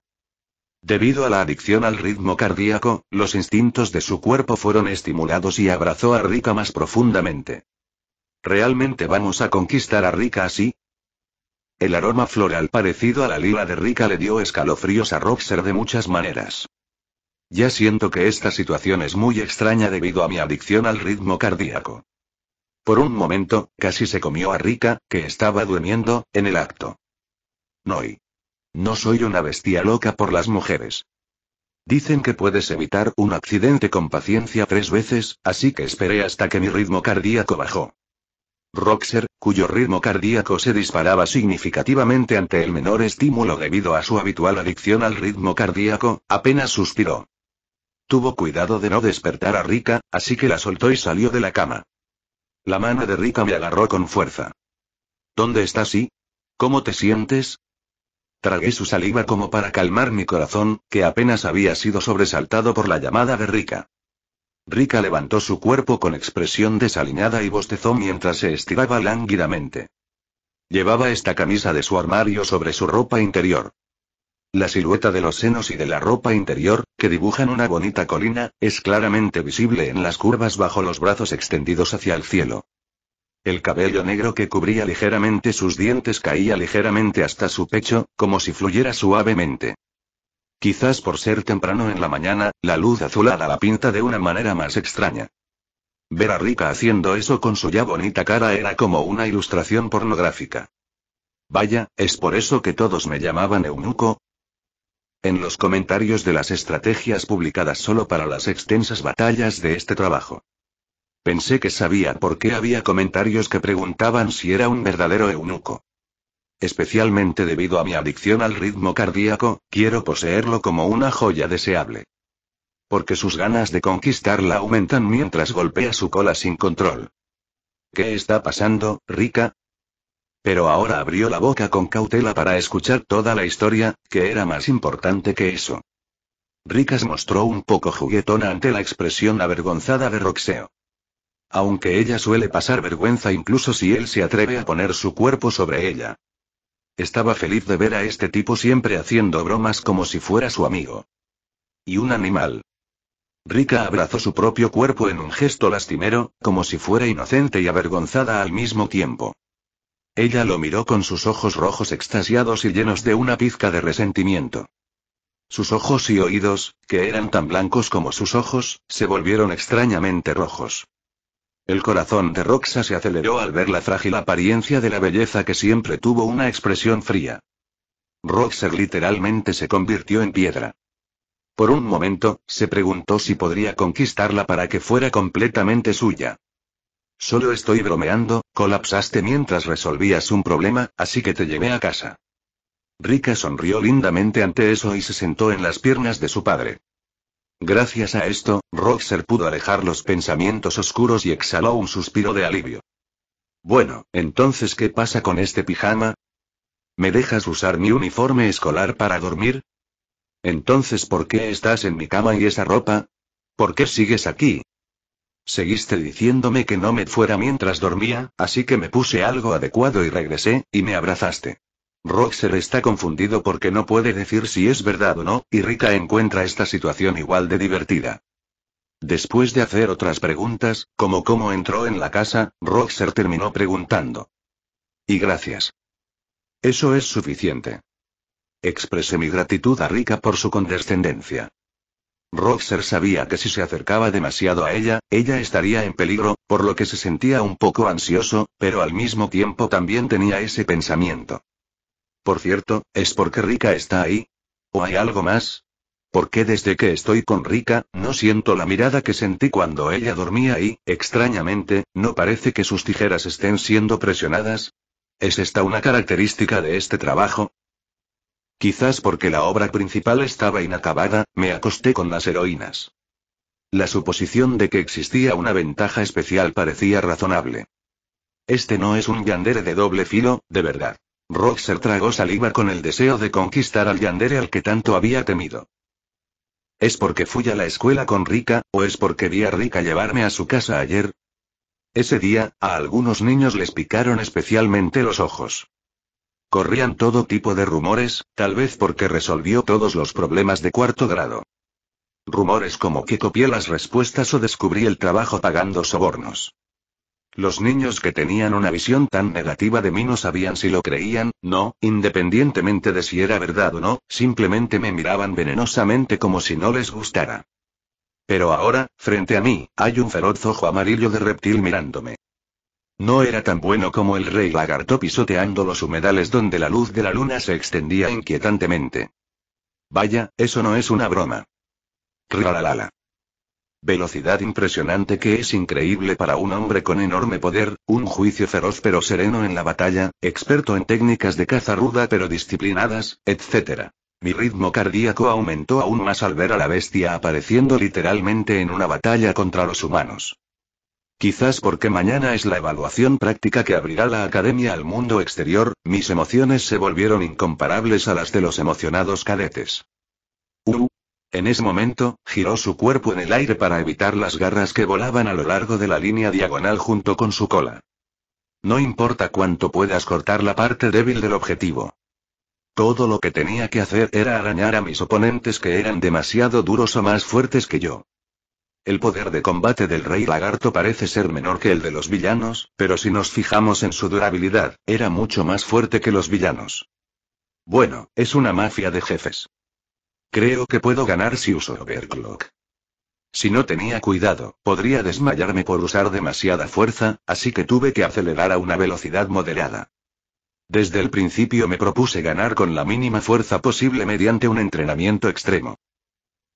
Debido a la adicción al ritmo cardíaco, los instintos de su cuerpo fueron estimulados y abrazó a Rika más profundamente. ¿Realmente vamos a conquistar a Rika así? El aroma floral parecido a la lila de Rica le dio escalofríos a Roxer de muchas maneras. Ya siento que esta situación es muy extraña debido a mi adicción al ritmo cardíaco. Por un momento, casi se comió a Rica, que estaba durmiendo, en el acto. Noy, No soy una bestia loca por las mujeres. Dicen que puedes evitar un accidente con paciencia tres veces, así que esperé hasta que mi ritmo cardíaco bajó. Roxer, cuyo ritmo cardíaco se disparaba significativamente ante el menor estímulo debido a su habitual adicción al ritmo cardíaco, apenas suspiró. Tuvo cuidado de no despertar a Rika, así que la soltó y salió de la cama. La mano de Rika me agarró con fuerza. ¿Dónde estás y? ¿Cómo te sientes? Tragué su saliva como para calmar mi corazón, que apenas había sido sobresaltado por la llamada de Rika. Rica levantó su cuerpo con expresión desaliñada y bostezó mientras se estiraba lánguidamente. Llevaba esta camisa de su armario sobre su ropa interior. La silueta de los senos y de la ropa interior, que dibujan una bonita colina, es claramente visible en las curvas bajo los brazos extendidos hacia el cielo. El cabello negro que cubría ligeramente sus dientes caía ligeramente hasta su pecho, como si fluyera suavemente. Quizás por ser temprano en la mañana, la luz azulada la pinta de una manera más extraña. Ver a Rika haciendo eso con su ya bonita cara era como una ilustración pornográfica. Vaya, ¿es por eso que todos me llamaban eunuco? En los comentarios de las estrategias publicadas solo para las extensas batallas de este trabajo. Pensé que sabía por qué había comentarios que preguntaban si era un verdadero eunuco. Especialmente debido a mi adicción al ritmo cardíaco, quiero poseerlo como una joya deseable. Porque sus ganas de conquistarla aumentan mientras golpea su cola sin control. ¿Qué está pasando, Rica? Pero ahora abrió la boca con cautela para escuchar toda la historia, que era más importante que eso. Ricas mostró un poco juguetona ante la expresión avergonzada de Roxeo. Aunque ella suele pasar vergüenza incluso si él se atreve a poner su cuerpo sobre ella. Estaba feliz de ver a este tipo siempre haciendo bromas como si fuera su amigo. Y un animal. Rica abrazó su propio cuerpo en un gesto lastimero, como si fuera inocente y avergonzada al mismo tiempo. Ella lo miró con sus ojos rojos extasiados y llenos de una pizca de resentimiento. Sus ojos y oídos, que eran tan blancos como sus ojos, se volvieron extrañamente rojos. El corazón de Roxa se aceleró al ver la frágil apariencia de la belleza que siempre tuvo una expresión fría. Roxer literalmente se convirtió en piedra. Por un momento, se preguntó si podría conquistarla para que fuera completamente suya. Solo estoy bromeando, colapsaste mientras resolvías un problema, así que te llevé a casa. Rica sonrió lindamente ante eso y se sentó en las piernas de su padre. Gracias a esto, Roxer pudo alejar los pensamientos oscuros y exhaló un suspiro de alivio. Bueno, entonces ¿qué pasa con este pijama? ¿Me dejas usar mi uniforme escolar para dormir? Entonces ¿por qué estás en mi cama y esa ropa? ¿Por qué sigues aquí? Seguiste diciéndome que no me fuera mientras dormía, así que me puse algo adecuado y regresé, y me abrazaste. Roxer está confundido porque no puede decir si es verdad o no, y Rika encuentra esta situación igual de divertida. Después de hacer otras preguntas, como cómo entró en la casa, Roxer terminó preguntando. Y gracias. Eso es suficiente. Expresé mi gratitud a Rika por su condescendencia. Roxer sabía que si se acercaba demasiado a ella, ella estaría en peligro, por lo que se sentía un poco ansioso, pero al mismo tiempo también tenía ese pensamiento. Por cierto, ¿es porque Rika está ahí? ¿O hay algo más? Porque desde que estoy con Rika, no siento la mirada que sentí cuando ella dormía y, extrañamente, no parece que sus tijeras estén siendo presionadas? ¿Es esta una característica de este trabajo? Quizás porque la obra principal estaba inacabada, me acosté con las heroínas. La suposición de que existía una ventaja especial parecía razonable. Este no es un yandere de doble filo, de verdad. Roxer tragó saliva con el deseo de conquistar al Yandere al que tanto había temido. ¿Es porque fui a la escuela con Rika, o es porque vi a Rika llevarme a su casa ayer? Ese día, a algunos niños les picaron especialmente los ojos. Corrían todo tipo de rumores, tal vez porque resolvió todos los problemas de cuarto grado. Rumores como que copié las respuestas o descubrí el trabajo pagando sobornos. Los niños que tenían una visión tan negativa de mí no sabían si lo creían, no, independientemente de si era verdad o no, simplemente me miraban venenosamente como si no les gustara. Pero ahora, frente a mí, hay un feroz ojo amarillo de reptil mirándome. No era tan bueno como el rey lagarto pisoteando los humedales donde la luz de la luna se extendía inquietantemente. Vaya, eso no es una broma. lala Velocidad impresionante que es increíble para un hombre con enorme poder, un juicio feroz pero sereno en la batalla, experto en técnicas de caza ruda pero disciplinadas, etc. Mi ritmo cardíaco aumentó aún más al ver a la bestia apareciendo literalmente en una batalla contra los humanos. Quizás porque mañana es la evaluación práctica que abrirá la academia al mundo exterior, mis emociones se volvieron incomparables a las de los emocionados cadetes. En ese momento, giró su cuerpo en el aire para evitar las garras que volaban a lo largo de la línea diagonal junto con su cola. No importa cuánto puedas cortar la parte débil del objetivo. Todo lo que tenía que hacer era arañar a mis oponentes que eran demasiado duros o más fuertes que yo. El poder de combate del rey lagarto parece ser menor que el de los villanos, pero si nos fijamos en su durabilidad, era mucho más fuerte que los villanos. Bueno, es una mafia de jefes. Creo que puedo ganar si uso overclock. Si no tenía cuidado, podría desmayarme por usar demasiada fuerza, así que tuve que acelerar a una velocidad moderada. Desde el principio me propuse ganar con la mínima fuerza posible mediante un entrenamiento extremo.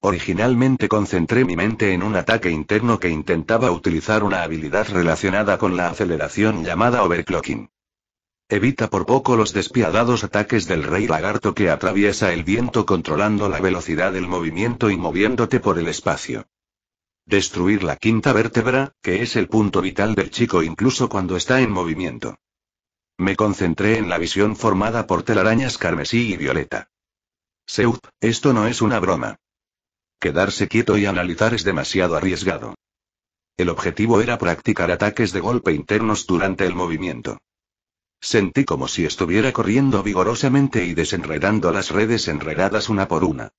Originalmente concentré mi mente en un ataque interno que intentaba utilizar una habilidad relacionada con la aceleración llamada overclocking. Evita por poco los despiadados ataques del rey lagarto que atraviesa el viento controlando la velocidad del movimiento y moviéndote por el espacio. Destruir la quinta vértebra, que es el punto vital del chico incluso cuando está en movimiento. Me concentré en la visión formada por telarañas carmesí y violeta. Seud, esto no es una broma. Quedarse quieto y analizar es demasiado arriesgado. El objetivo era practicar ataques de golpe internos durante el movimiento. Sentí como si estuviera corriendo vigorosamente y desenredando las redes enredadas una por una.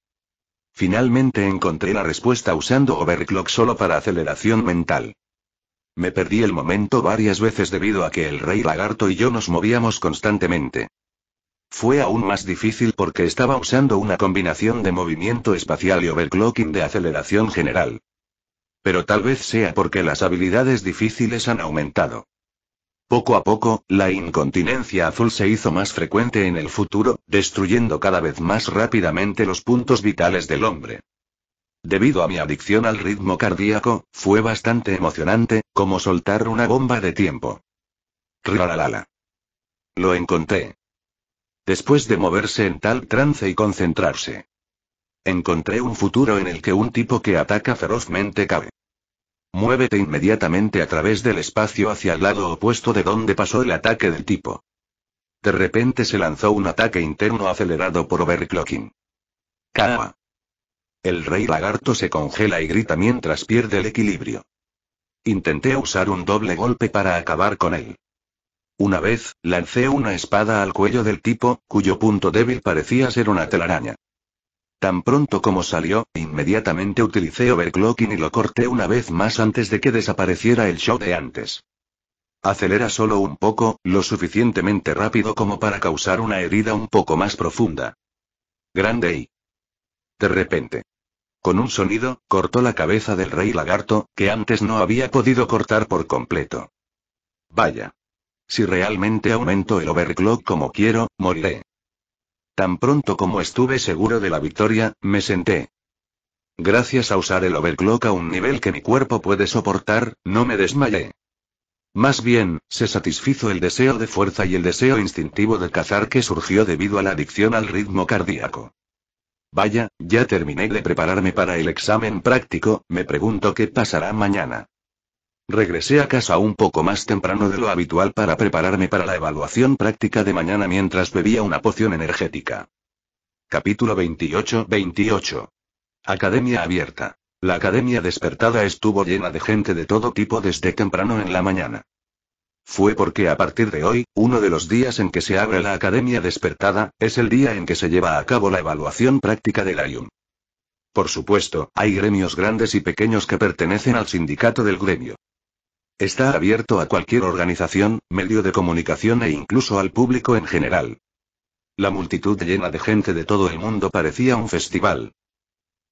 Finalmente encontré la respuesta usando overclock solo para aceleración mental. Me perdí el momento varias veces debido a que el rey lagarto y yo nos movíamos constantemente. Fue aún más difícil porque estaba usando una combinación de movimiento espacial y overclocking de aceleración general. Pero tal vez sea porque las habilidades difíciles han aumentado. Poco a poco, la incontinencia azul se hizo más frecuente en el futuro, destruyendo cada vez más rápidamente los puntos vitales del hombre. Debido a mi adicción al ritmo cardíaco, fue bastante emocionante, como soltar una bomba de tiempo. la Lo encontré. Después de moverse en tal trance y concentrarse. Encontré un futuro en el que un tipo que ataca ferozmente cabe. Muévete inmediatamente a través del espacio hacia el lado opuesto de donde pasó el ataque del tipo. De repente se lanzó un ataque interno acelerado por overclocking. ¡Kawa! El rey lagarto se congela y grita mientras pierde el equilibrio. Intenté usar un doble golpe para acabar con él. Una vez, lancé una espada al cuello del tipo, cuyo punto débil parecía ser una telaraña. Tan pronto como salió, inmediatamente utilicé overclocking y lo corté una vez más antes de que desapareciera el show de antes. Acelera solo un poco, lo suficientemente rápido como para causar una herida un poco más profunda. Grande y... De repente. Con un sonido, cortó la cabeza del rey lagarto, que antes no había podido cortar por completo. Vaya. Si realmente aumento el overclock como quiero, moriré. Tan pronto como estuve seguro de la victoria, me senté. Gracias a usar el overclock a un nivel que mi cuerpo puede soportar, no me desmayé. Más bien, se satisfizo el deseo de fuerza y el deseo instintivo de cazar que surgió debido a la adicción al ritmo cardíaco. Vaya, ya terminé de prepararme para el examen práctico, me pregunto qué pasará mañana. Regresé a casa un poco más temprano de lo habitual para prepararme para la evaluación práctica de mañana mientras bebía una poción energética. Capítulo 28-28. Academia abierta. La academia despertada estuvo llena de gente de todo tipo desde temprano en la mañana. Fue porque a partir de hoy, uno de los días en que se abre la academia despertada, es el día en que se lleva a cabo la evaluación práctica del IUM. Por supuesto, hay gremios grandes y pequeños que pertenecen al sindicato del gremio. Está abierto a cualquier organización, medio de comunicación e incluso al público en general. La multitud llena de gente de todo el mundo parecía un festival.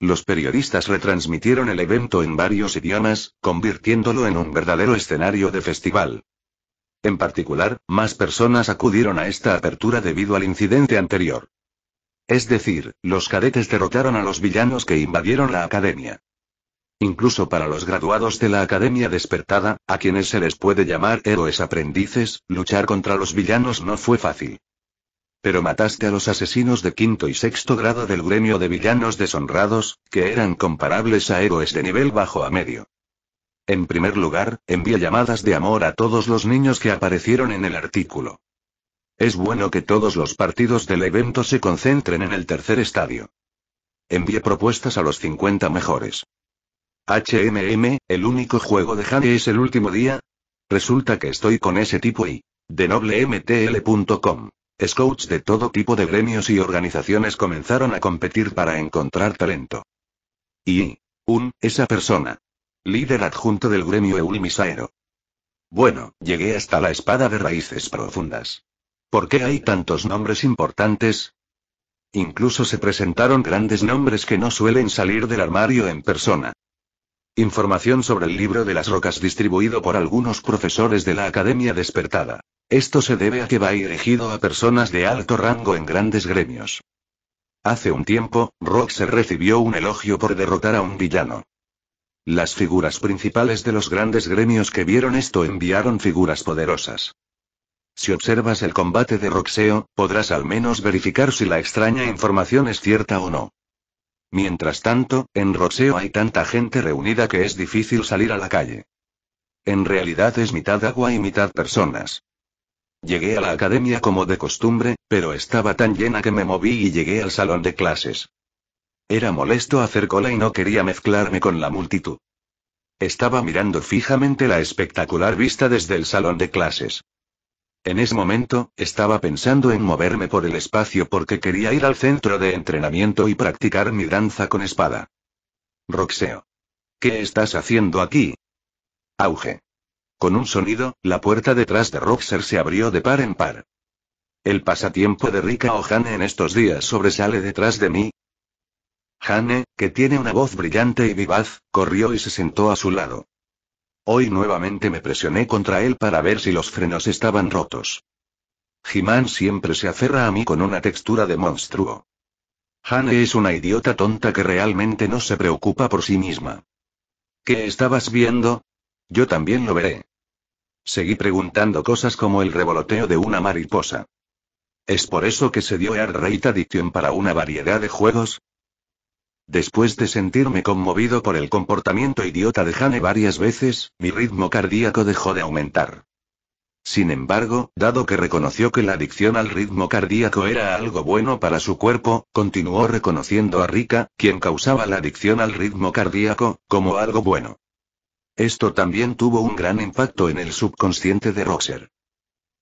Los periodistas retransmitieron el evento en varios idiomas, convirtiéndolo en un verdadero escenario de festival. En particular, más personas acudieron a esta apertura debido al incidente anterior. Es decir, los cadetes derrotaron a los villanos que invadieron la academia. Incluso para los graduados de la Academia Despertada, a quienes se les puede llamar héroes aprendices, luchar contra los villanos no fue fácil. Pero mataste a los asesinos de quinto y sexto grado del gremio de villanos deshonrados, que eran comparables a héroes de nivel bajo a medio. En primer lugar, envía llamadas de amor a todos los niños que aparecieron en el artículo. Es bueno que todos los partidos del evento se concentren en el tercer estadio. Envíe propuestas a los 50 mejores. HMM, el único juego de Han es el último día. Resulta que estoy con ese tipo y. De noblemtl.com. Scouts de todo tipo de gremios y organizaciones comenzaron a competir para encontrar talento. Y. Un, esa persona. Líder adjunto del gremio Eulmisaero. Bueno, llegué hasta la espada de raíces profundas. ¿Por qué hay tantos nombres importantes? Incluso se presentaron grandes nombres que no suelen salir del armario en persona. Información sobre el libro de las rocas distribuido por algunos profesores de la Academia Despertada. Esto se debe a que va dirigido a personas de alto rango en grandes gremios. Hace un tiempo, Roxe recibió un elogio por derrotar a un villano. Las figuras principales de los grandes gremios que vieron esto enviaron figuras poderosas. Si observas el combate de Roxeo, podrás al menos verificar si la extraña información es cierta o no. Mientras tanto, en Roseo hay tanta gente reunida que es difícil salir a la calle. En realidad es mitad agua y mitad personas. Llegué a la academia como de costumbre, pero estaba tan llena que me moví y llegué al salón de clases. Era molesto hacer cola y no quería mezclarme con la multitud. Estaba mirando fijamente la espectacular vista desde el salón de clases. En ese momento, estaba pensando en moverme por el espacio porque quería ir al centro de entrenamiento y practicar mi danza con espada. Roxeo. ¿Qué estás haciendo aquí? Auge. Con un sonido, la puerta detrás de Roxer se abrió de par en par. El pasatiempo de Rika Hane en estos días sobresale detrás de mí. Hane, que tiene una voz brillante y vivaz, corrió y se sentó a su lado. Hoy nuevamente me presioné contra él para ver si los frenos estaban rotos. He-Man siempre se aferra a mí con una textura de monstruo. Hane es una idiota tonta que realmente no se preocupa por sí misma. ¿Qué estabas viendo? Yo también lo veré. Seguí preguntando cosas como el revoloteo de una mariposa. Es por eso que se dio Art Rate Addiction para una variedad de juegos, Después de sentirme conmovido por el comportamiento idiota de Hane varias veces, mi ritmo cardíaco dejó de aumentar. Sin embargo, dado que reconoció que la adicción al ritmo cardíaco era algo bueno para su cuerpo, continuó reconociendo a Rika, quien causaba la adicción al ritmo cardíaco, como algo bueno. Esto también tuvo un gran impacto en el subconsciente de Roxer.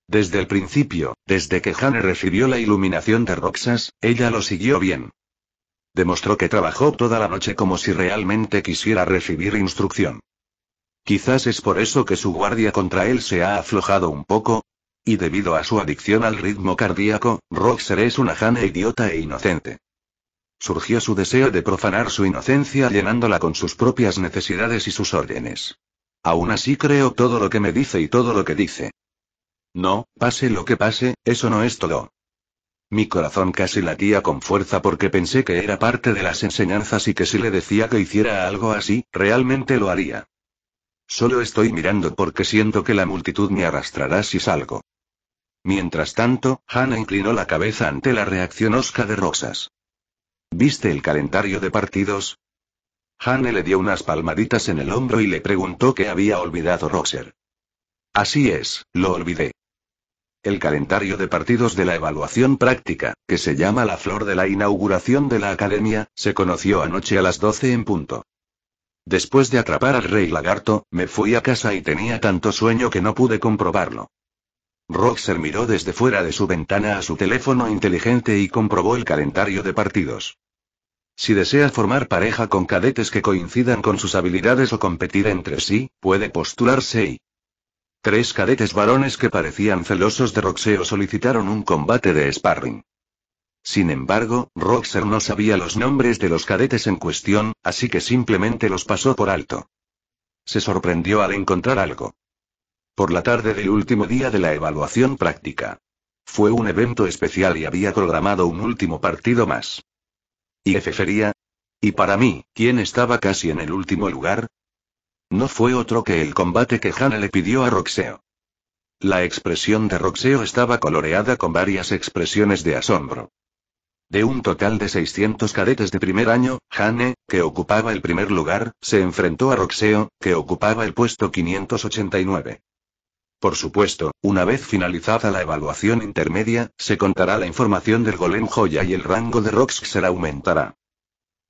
Desde el principio, desde que Hane recibió la iluminación de Roxas, ella lo siguió bien. Demostró que trabajó toda la noche como si realmente quisiera recibir instrucción. Quizás es por eso que su guardia contra él se ha aflojado un poco. Y debido a su adicción al ritmo cardíaco, Roxer es una jana idiota e inocente. Surgió su deseo de profanar su inocencia llenándola con sus propias necesidades y sus órdenes. Aún así creo todo lo que me dice y todo lo que dice. No, pase lo que pase, eso no es todo. Mi corazón casi latía con fuerza porque pensé que era parte de las enseñanzas y que si le decía que hiciera algo así, realmente lo haría. Solo estoy mirando porque siento que la multitud me arrastrará si salgo. Mientras tanto, Hannah inclinó la cabeza ante la reacción osca de Rosas. ¿Viste el calendario de partidos? Hannah le dio unas palmaditas en el hombro y le preguntó qué había olvidado Roxer. Así es, lo olvidé el calendario de partidos de la evaluación práctica, que se llama la flor de la inauguración de la academia, se conoció anoche a las 12 en punto. Después de atrapar al rey lagarto, me fui a casa y tenía tanto sueño que no pude comprobarlo. Roxer miró desde fuera de su ventana a su teléfono inteligente y comprobó el calendario de partidos. Si desea formar pareja con cadetes que coincidan con sus habilidades o competir entre sí, puede postularse y, Tres cadetes varones que parecían celosos de Roxeo solicitaron un combate de sparring. Sin embargo, Roxer no sabía los nombres de los cadetes en cuestión, así que simplemente los pasó por alto. Se sorprendió al encontrar algo. Por la tarde del último día de la evaluación práctica. Fue un evento especial y había programado un último partido más. ¿Y Efefería? Y para mí, ¿quién estaba casi en el último lugar, no fue otro que el combate que Hannah le pidió a Roxeo. La expresión de Roxeo estaba coloreada con varias expresiones de asombro. De un total de 600 cadetes de primer año, Hane, que ocupaba el primer lugar, se enfrentó a Roxeo, que ocupaba el puesto 589. Por supuesto, una vez finalizada la evaluación intermedia, se contará la información del golem joya y el rango de Rox se aumentará.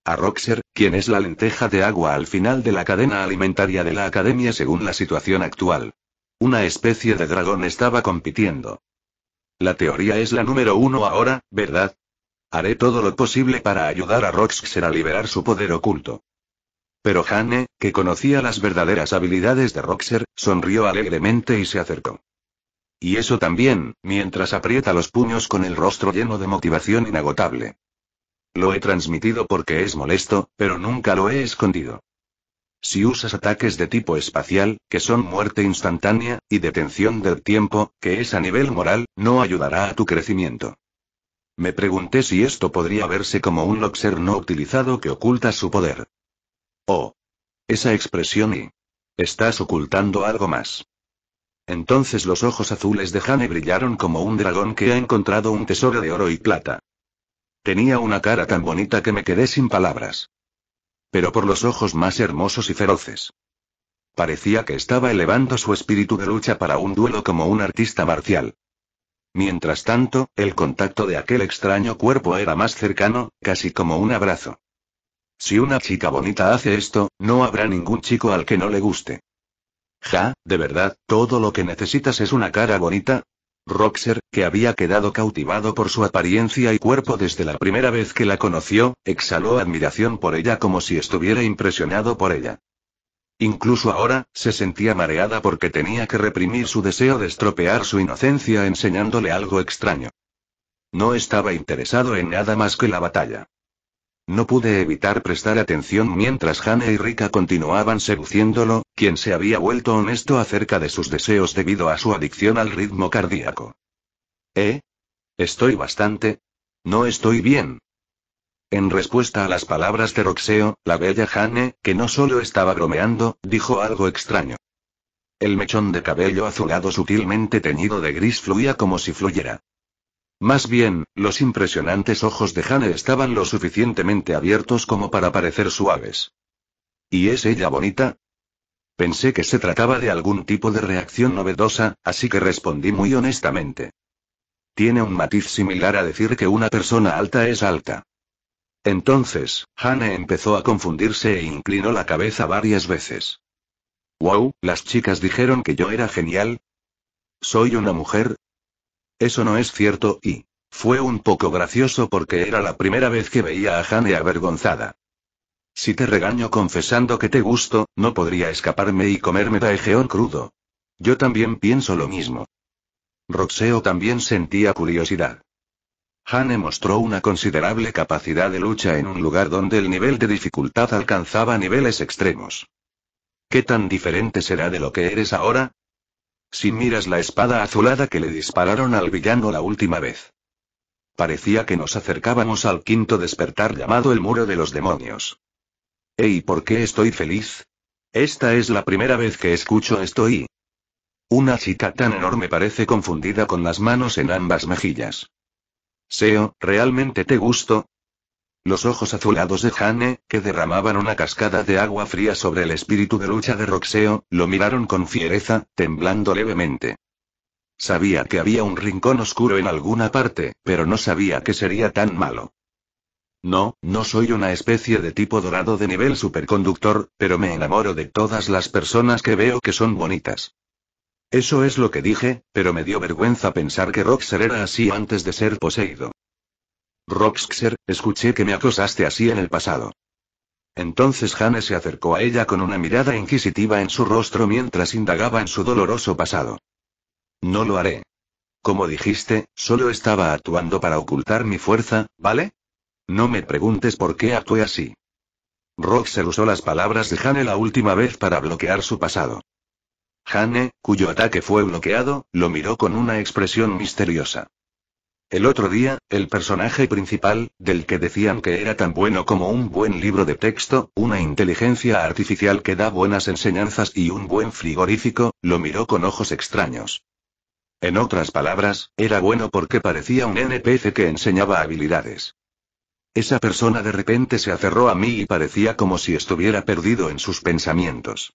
A Roxer, quien es la lenteja de agua al final de la cadena alimentaria de la academia según la situación actual. Una especie de dragón estaba compitiendo. La teoría es la número uno ahora, ¿verdad? Haré todo lo posible para ayudar a Roxer a liberar su poder oculto. Pero Hane, que conocía las verdaderas habilidades de Roxer, sonrió alegremente y se acercó. Y eso también, mientras aprieta los puños con el rostro lleno de motivación inagotable. Lo he transmitido porque es molesto, pero nunca lo he escondido. Si usas ataques de tipo espacial, que son muerte instantánea, y detención del tiempo, que es a nivel moral, no ayudará a tu crecimiento. Me pregunté si esto podría verse como un Loxer no utilizado que oculta su poder. Oh. Esa expresión y... Estás ocultando algo más. Entonces los ojos azules de Hane brillaron como un dragón que ha encontrado un tesoro de oro y plata. Tenía una cara tan bonita que me quedé sin palabras. Pero por los ojos más hermosos y feroces. Parecía que estaba elevando su espíritu de lucha para un duelo como un artista marcial. Mientras tanto, el contacto de aquel extraño cuerpo era más cercano, casi como un abrazo. Si una chica bonita hace esto, no habrá ningún chico al que no le guste. Ja, de verdad, todo lo que necesitas es una cara bonita, Roxer, que había quedado cautivado por su apariencia y cuerpo desde la primera vez que la conoció, exhaló admiración por ella como si estuviera impresionado por ella. Incluso ahora, se sentía mareada porque tenía que reprimir su deseo de estropear su inocencia enseñándole algo extraño. No estaba interesado en nada más que la batalla. No pude evitar prestar atención mientras Hane y Rika continuaban seduciéndolo, quien se había vuelto honesto acerca de sus deseos debido a su adicción al ritmo cardíaco. ¿Eh? Estoy bastante. No estoy bien. En respuesta a las palabras de Roxeo, la bella Jane, que no solo estaba bromeando, dijo algo extraño. El mechón de cabello azulado sutilmente teñido de gris fluía como si fluyera. Más bien, los impresionantes ojos de Hane estaban lo suficientemente abiertos como para parecer suaves. ¿Y es ella bonita? Pensé que se trataba de algún tipo de reacción novedosa, así que respondí muy honestamente. Tiene un matiz similar a decir que una persona alta es alta. Entonces, Hane empezó a confundirse e inclinó la cabeza varias veces. Wow, las chicas dijeron que yo era genial. ¿Soy una mujer? Eso no es cierto, y... Fue un poco gracioso porque era la primera vez que veía a Hane avergonzada. Si te regaño confesando que te gusto, no podría escaparme y comerme Daegeon crudo. Yo también pienso lo mismo. Roxeo también sentía curiosidad. Hane mostró una considerable capacidad de lucha en un lugar donde el nivel de dificultad alcanzaba niveles extremos. ¿Qué tan diferente será de lo que eres ahora? Si miras la espada azulada que le dispararon al villano la última vez. Parecía que nos acercábamos al quinto despertar llamado el muro de los demonios. ¿Y por qué estoy feliz? Esta es la primera vez que escucho esto y... Una chica tan enorme parece confundida con las manos en ambas mejillas. Seo, ¿realmente te gusto? Los ojos azulados de Jane, que derramaban una cascada de agua fría sobre el espíritu de lucha de Roxeo, lo miraron con fiereza, temblando levemente. Sabía que había un rincón oscuro en alguna parte, pero no sabía que sería tan malo. No, no soy una especie de tipo dorado de nivel superconductor, pero me enamoro de todas las personas que veo que son bonitas. Eso es lo que dije, pero me dio vergüenza pensar que Roxer era así antes de ser poseído. Roxer, escuché que me acosaste así en el pasado. Entonces Hane se acercó a ella con una mirada inquisitiva en su rostro mientras indagaba en su doloroso pasado. No lo haré. Como dijiste, solo estaba actuando para ocultar mi fuerza, ¿vale? No me preguntes por qué actué así. Roxer usó las palabras de Hane la última vez para bloquear su pasado. Hane, cuyo ataque fue bloqueado, lo miró con una expresión misteriosa. El otro día, el personaje principal, del que decían que era tan bueno como un buen libro de texto, una inteligencia artificial que da buenas enseñanzas y un buen frigorífico, lo miró con ojos extraños. En otras palabras, era bueno porque parecía un NPC que enseñaba habilidades. Esa persona de repente se aferró a mí y parecía como si estuviera perdido en sus pensamientos.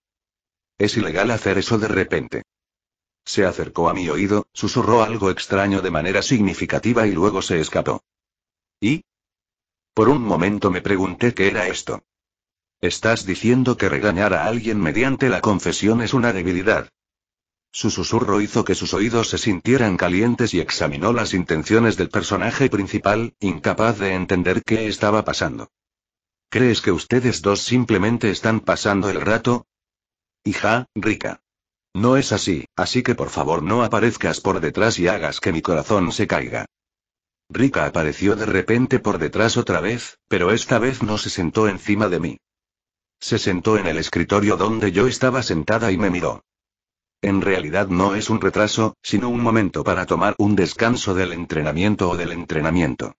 Es ilegal hacer eso de repente. Se acercó a mi oído, susurró algo extraño de manera significativa y luego se escapó. ¿Y? Por un momento me pregunté qué era esto. Estás diciendo que regañar a alguien mediante la confesión es una debilidad. Su susurro hizo que sus oídos se sintieran calientes y examinó las intenciones del personaje principal, incapaz de entender qué estaba pasando. ¿Crees que ustedes dos simplemente están pasando el rato? Hija, rica. No es así, así que por favor no aparezcas por detrás y hagas que mi corazón se caiga. Rika apareció de repente por detrás otra vez, pero esta vez no se sentó encima de mí. Se sentó en el escritorio donde yo estaba sentada y me miró. En realidad no es un retraso, sino un momento para tomar un descanso del entrenamiento o del entrenamiento.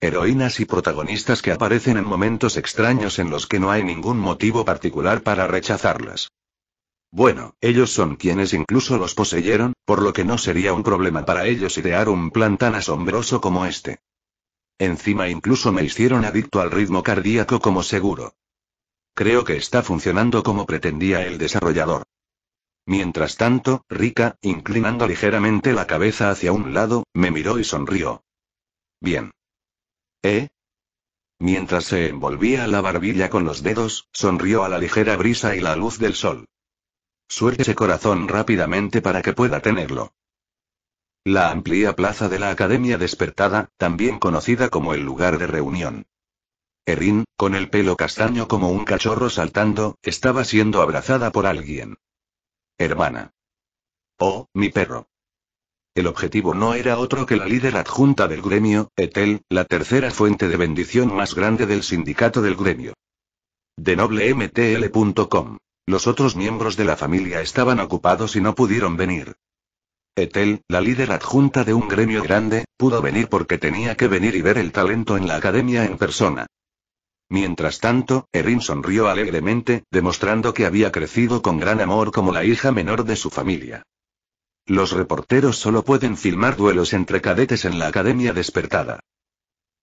Heroínas y protagonistas que aparecen en momentos extraños en los que no hay ningún motivo particular para rechazarlas. Bueno, ellos son quienes incluso los poseyeron, por lo que no sería un problema para ellos idear un plan tan asombroso como este. Encima incluso me hicieron adicto al ritmo cardíaco como seguro. Creo que está funcionando como pretendía el desarrollador. Mientras tanto, Rika, inclinando ligeramente la cabeza hacia un lado, me miró y sonrió. Bien. ¿Eh? Mientras se envolvía la barbilla con los dedos, sonrió a la ligera brisa y la luz del sol. Suéltese ese corazón rápidamente para que pueda tenerlo. La amplia plaza de la Academia Despertada, también conocida como el lugar de reunión. Erin, con el pelo castaño como un cachorro saltando, estaba siendo abrazada por alguien. Hermana. Oh, mi perro. El objetivo no era otro que la líder adjunta del gremio, Etel, la tercera fuente de bendición más grande del sindicato del gremio. De los otros miembros de la familia estaban ocupados y no pudieron venir. Etel, la líder adjunta de un gremio grande, pudo venir porque tenía que venir y ver el talento en la academia en persona. Mientras tanto, Erin sonrió alegremente, demostrando que había crecido con gran amor como la hija menor de su familia. Los reporteros solo pueden filmar duelos entre cadetes en la academia despertada.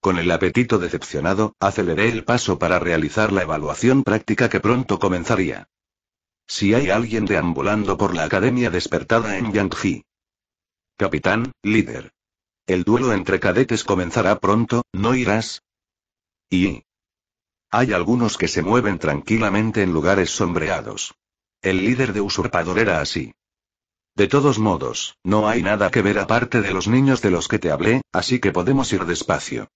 Con el apetito decepcionado, aceleré el paso para realizar la evaluación práctica que pronto comenzaría. Si hay alguien deambulando por la academia despertada en Yangji. Capitán, líder. El duelo entre cadetes comenzará pronto, ¿no irás? Y... Hay algunos que se mueven tranquilamente en lugares sombreados. El líder de usurpador era así. De todos modos, no hay nada que ver aparte de los niños de los que te hablé, así que podemos ir despacio.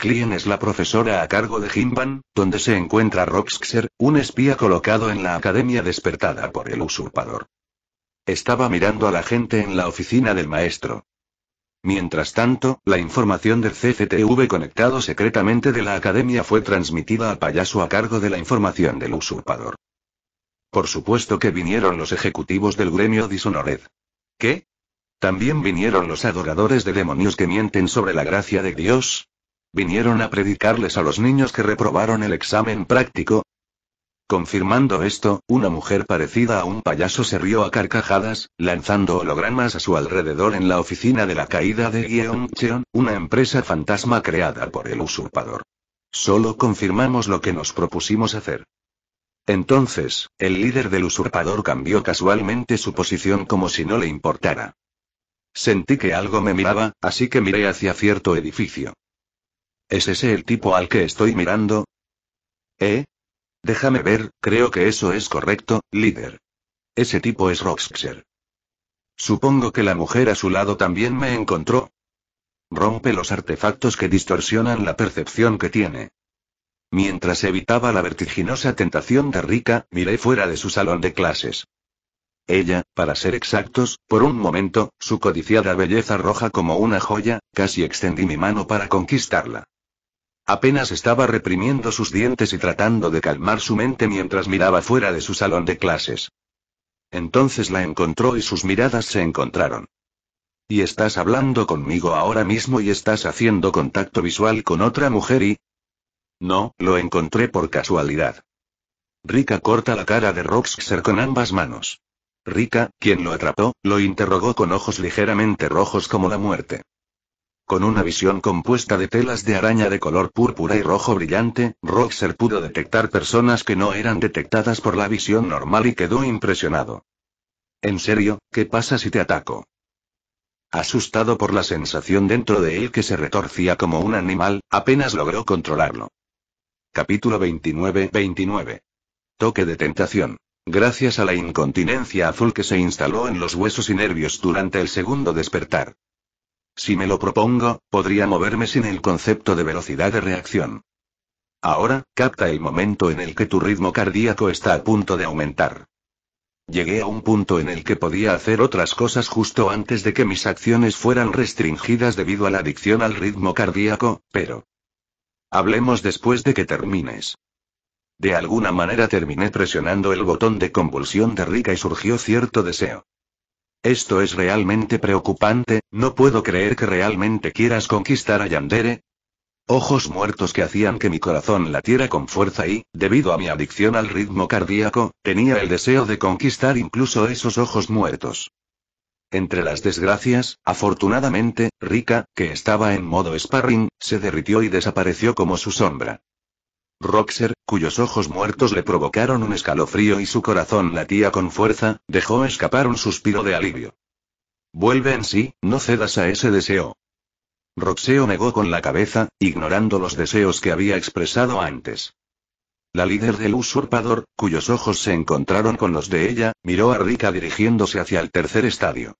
Klien es la profesora a cargo de Jimban, donde se encuentra Roxxer, un espía colocado en la academia despertada por el usurpador. Estaba mirando a la gente en la oficina del maestro. Mientras tanto, la información del CCTV conectado secretamente de la academia fue transmitida a Payaso a cargo de la información del usurpador. Por supuesto que vinieron los ejecutivos del gremio Dishonored. ¿Qué? También vinieron los adoradores de demonios que mienten sobre la gracia de Dios, Vinieron a predicarles a los niños que reprobaron el examen práctico. Confirmando esto, una mujer parecida a un payaso se rió a carcajadas, lanzando hologramas a su alrededor en la oficina de la caída de Gyeongcheon, una empresa fantasma creada por el usurpador. Solo confirmamos lo que nos propusimos hacer. Entonces, el líder del usurpador cambió casualmente su posición como si no le importara. Sentí que algo me miraba, así que miré hacia cierto edificio. ¿Es ese el tipo al que estoy mirando? ¿Eh? Déjame ver, creo que eso es correcto, líder. Ese tipo es Roxxer. Supongo que la mujer a su lado también me encontró. Rompe los artefactos que distorsionan la percepción que tiene. Mientras evitaba la vertiginosa tentación de Rika, miré fuera de su salón de clases. Ella, para ser exactos, por un momento, su codiciada belleza roja como una joya, casi extendí mi mano para conquistarla. Apenas estaba reprimiendo sus dientes y tratando de calmar su mente mientras miraba fuera de su salón de clases. Entonces la encontró y sus miradas se encontraron. Y estás hablando conmigo ahora mismo y estás haciendo contacto visual con otra mujer y... No, lo encontré por casualidad. Rica corta la cara de Roxer con ambas manos. Rica, quien lo atrapó, lo interrogó con ojos ligeramente rojos como la muerte. Con una visión compuesta de telas de araña de color púrpura y rojo brillante, Roxer pudo detectar personas que no eran detectadas por la visión normal y quedó impresionado. En serio, ¿qué pasa si te ataco? Asustado por la sensación dentro de él que se retorcía como un animal, apenas logró controlarlo. Capítulo 29 29. Toque de tentación. Gracias a la incontinencia azul que se instaló en los huesos y nervios durante el segundo despertar, si me lo propongo, podría moverme sin el concepto de velocidad de reacción. Ahora, capta el momento en el que tu ritmo cardíaco está a punto de aumentar. Llegué a un punto en el que podía hacer otras cosas justo antes de que mis acciones fueran restringidas debido a la adicción al ritmo cardíaco, pero... Hablemos después de que termines. De alguna manera terminé presionando el botón de convulsión de Rika y surgió cierto deseo. Esto es realmente preocupante, no puedo creer que realmente quieras conquistar a Yandere. Ojos muertos que hacían que mi corazón latiera con fuerza y, debido a mi adicción al ritmo cardíaco, tenía el deseo de conquistar incluso esos ojos muertos. Entre las desgracias, afortunadamente, Rika, que estaba en modo sparring, se derritió y desapareció como su sombra. Roxer, cuyos ojos muertos le provocaron un escalofrío y su corazón latía con fuerza, dejó escapar un suspiro de alivio. Vuelve en sí, no cedas a ese deseo. Roxeo negó con la cabeza, ignorando los deseos que había expresado antes. La líder del usurpador, cuyos ojos se encontraron con los de ella, miró a Rika dirigiéndose hacia el tercer estadio.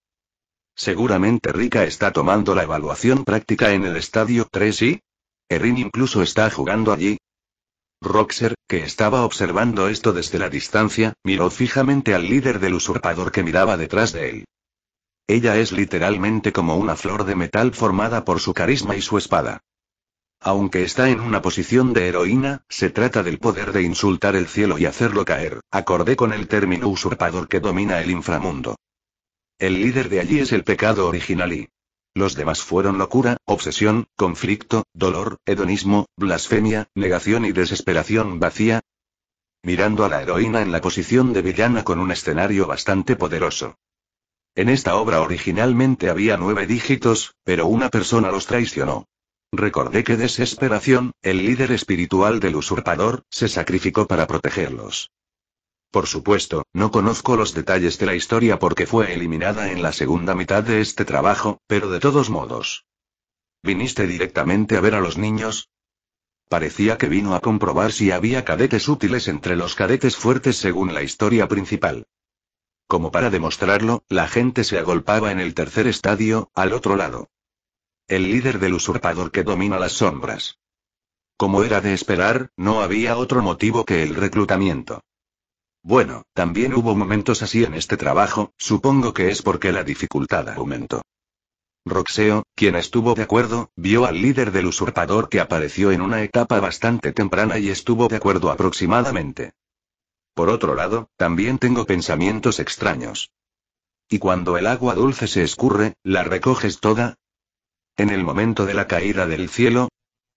Seguramente Rika está tomando la evaluación práctica en el estadio 3 y... Erin incluso está jugando allí, Roxer, que estaba observando esto desde la distancia, miró fijamente al líder del usurpador que miraba detrás de él. Ella es literalmente como una flor de metal formada por su carisma y su espada. Aunque está en una posición de heroína, se trata del poder de insultar el cielo y hacerlo caer, acordé con el término usurpador que domina el inframundo. El líder de allí es el pecado original y, los demás fueron locura, obsesión, conflicto, dolor, hedonismo, blasfemia, negación y desesperación vacía. Mirando a la heroína en la posición de villana con un escenario bastante poderoso. En esta obra originalmente había nueve dígitos, pero una persona los traicionó. Recordé que Desesperación, el líder espiritual del usurpador, se sacrificó para protegerlos. Por supuesto, no conozco los detalles de la historia porque fue eliminada en la segunda mitad de este trabajo, pero de todos modos. ¿Viniste directamente a ver a los niños? Parecía que vino a comprobar si había cadetes útiles entre los cadetes fuertes según la historia principal. Como para demostrarlo, la gente se agolpaba en el tercer estadio, al otro lado. El líder del usurpador que domina las sombras. Como era de esperar, no había otro motivo que el reclutamiento. Bueno, también hubo momentos así en este trabajo, supongo que es porque la dificultad aumentó. Roxeo, quien estuvo de acuerdo, vio al líder del usurpador que apareció en una etapa bastante temprana y estuvo de acuerdo aproximadamente. Por otro lado, también tengo pensamientos extraños. ¿Y cuando el agua dulce se escurre, la recoges toda? En el momento de la caída del cielo,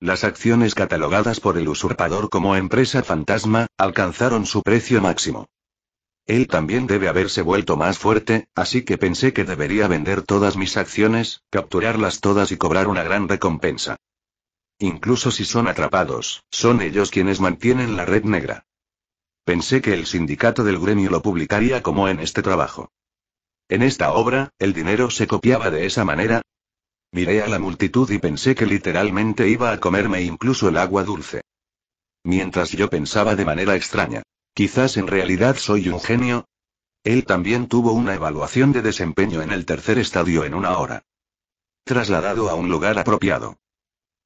las acciones catalogadas por el usurpador como empresa fantasma, alcanzaron su precio máximo. Él también debe haberse vuelto más fuerte, así que pensé que debería vender todas mis acciones, capturarlas todas y cobrar una gran recompensa. Incluso si son atrapados, son ellos quienes mantienen la red negra. Pensé que el sindicato del gremio lo publicaría como en este trabajo. En esta obra, el dinero se copiaba de esa manera, Miré a la multitud y pensé que literalmente iba a comerme incluso el agua dulce. Mientras yo pensaba de manera extraña. Quizás en realidad soy un genio. Él también tuvo una evaluación de desempeño en el tercer estadio en una hora. Trasladado a un lugar apropiado.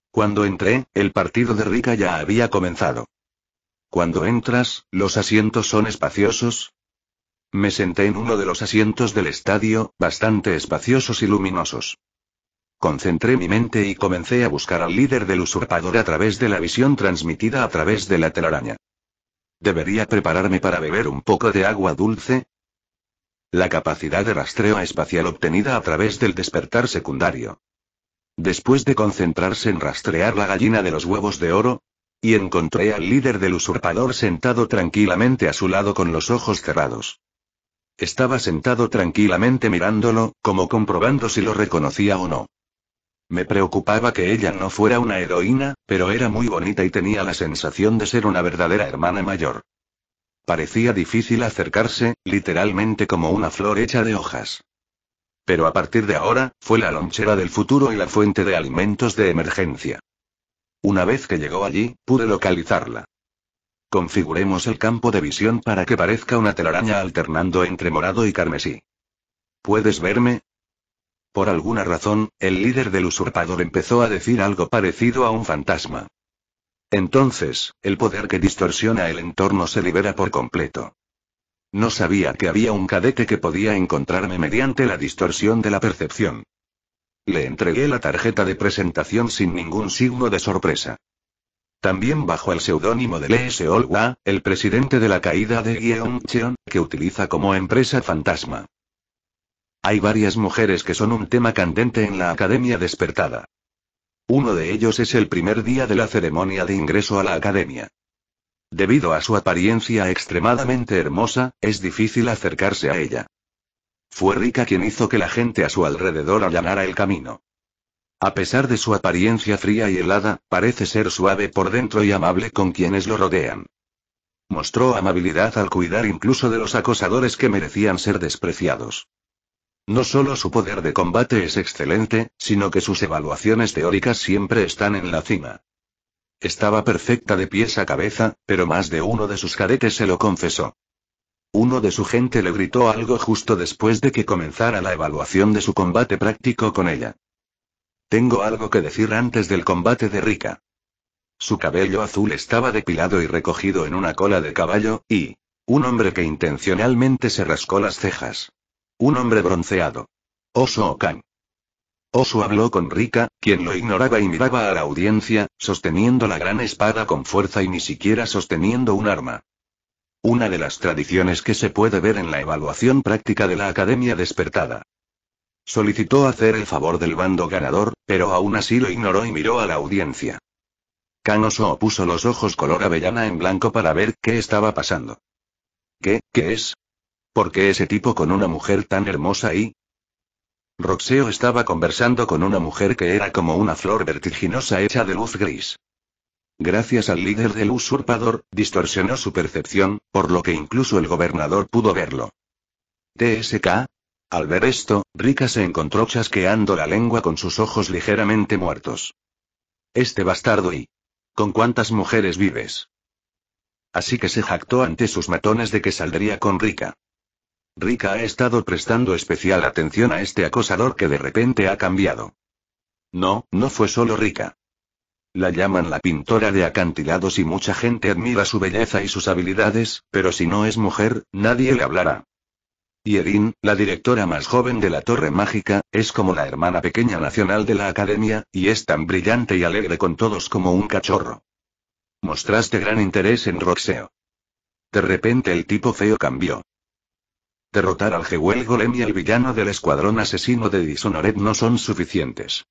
Cuando entré, el partido de Rica ya había comenzado. Cuando entras, los asientos son espaciosos. Me senté en uno de los asientos del estadio, bastante espaciosos y luminosos. Concentré mi mente y comencé a buscar al líder del usurpador a través de la visión transmitida a través de la telaraña. ¿Debería prepararme para beber un poco de agua dulce? La capacidad de rastreo espacial obtenida a través del despertar secundario. Después de concentrarse en rastrear la gallina de los huevos de oro, y encontré al líder del usurpador sentado tranquilamente a su lado con los ojos cerrados. Estaba sentado tranquilamente mirándolo, como comprobando si lo reconocía o no. Me preocupaba que ella no fuera una heroína, pero era muy bonita y tenía la sensación de ser una verdadera hermana mayor. Parecía difícil acercarse, literalmente como una flor hecha de hojas. Pero a partir de ahora, fue la lonchera del futuro y la fuente de alimentos de emergencia. Una vez que llegó allí, pude localizarla. Configuremos el campo de visión para que parezca una telaraña alternando entre morado y carmesí. ¿Puedes verme? Por alguna razón, el líder del usurpador empezó a decir algo parecido a un fantasma. Entonces, el poder que distorsiona el entorno se libera por completo. No sabía que había un cadete que podía encontrarme mediante la distorsión de la percepción. Le entregué la tarjeta de presentación sin ningún signo de sorpresa. También bajo el seudónimo de Lee Seol el presidente de la caída de Cheon, que utiliza como empresa fantasma. Hay varias mujeres que son un tema candente en la Academia Despertada. Uno de ellos es el primer día de la ceremonia de ingreso a la Academia. Debido a su apariencia extremadamente hermosa, es difícil acercarse a ella. Fue Rica quien hizo que la gente a su alrededor allanara el camino. A pesar de su apariencia fría y helada, parece ser suave por dentro y amable con quienes lo rodean. Mostró amabilidad al cuidar incluso de los acosadores que merecían ser despreciados. No solo su poder de combate es excelente, sino que sus evaluaciones teóricas siempre están en la cima. Estaba perfecta de pies a cabeza, pero más de uno de sus cadetes se lo confesó. Uno de su gente le gritó algo justo después de que comenzara la evaluación de su combate práctico con ella. Tengo algo que decir antes del combate de Rika. Su cabello azul estaba depilado y recogido en una cola de caballo, y... Un hombre que intencionalmente se rascó las cejas. Un hombre bronceado. Oso Kan. Oso habló con Rika, quien lo ignoraba y miraba a la audiencia, sosteniendo la gran espada con fuerza y ni siquiera sosteniendo un arma. Una de las tradiciones que se puede ver en la evaluación práctica de la Academia Despertada. Solicitó hacer el favor del bando ganador, pero aún así lo ignoró y miró a la audiencia. Oso puso los ojos color avellana en blanco para ver qué estaba pasando. ¿Qué, qué es? ¿Por qué ese tipo con una mujer tan hermosa y... Roxeo estaba conversando con una mujer que era como una flor vertiginosa hecha de luz gris. Gracias al líder del usurpador, distorsionó su percepción, por lo que incluso el gobernador pudo verlo. TSK. Al ver esto, Rika se encontró chasqueando la lengua con sus ojos ligeramente muertos. Este bastardo y... ¿Con cuántas mujeres vives? Así que se jactó ante sus matones de que saldría con Rika. Rica ha estado prestando especial atención a este acosador que de repente ha cambiado. No, no fue solo Rica. La llaman la pintora de acantilados y mucha gente admira su belleza y sus habilidades, pero si no es mujer, nadie le hablará. Y Erin, la directora más joven de la Torre Mágica, es como la hermana pequeña nacional de la Academia, y es tan brillante y alegre con todos como un cachorro. Mostraste gran interés en Roxeo. De repente el tipo feo cambió. Derrotar al Jewel Golem y al villano del escuadrón asesino de Dishonored no son suficientes.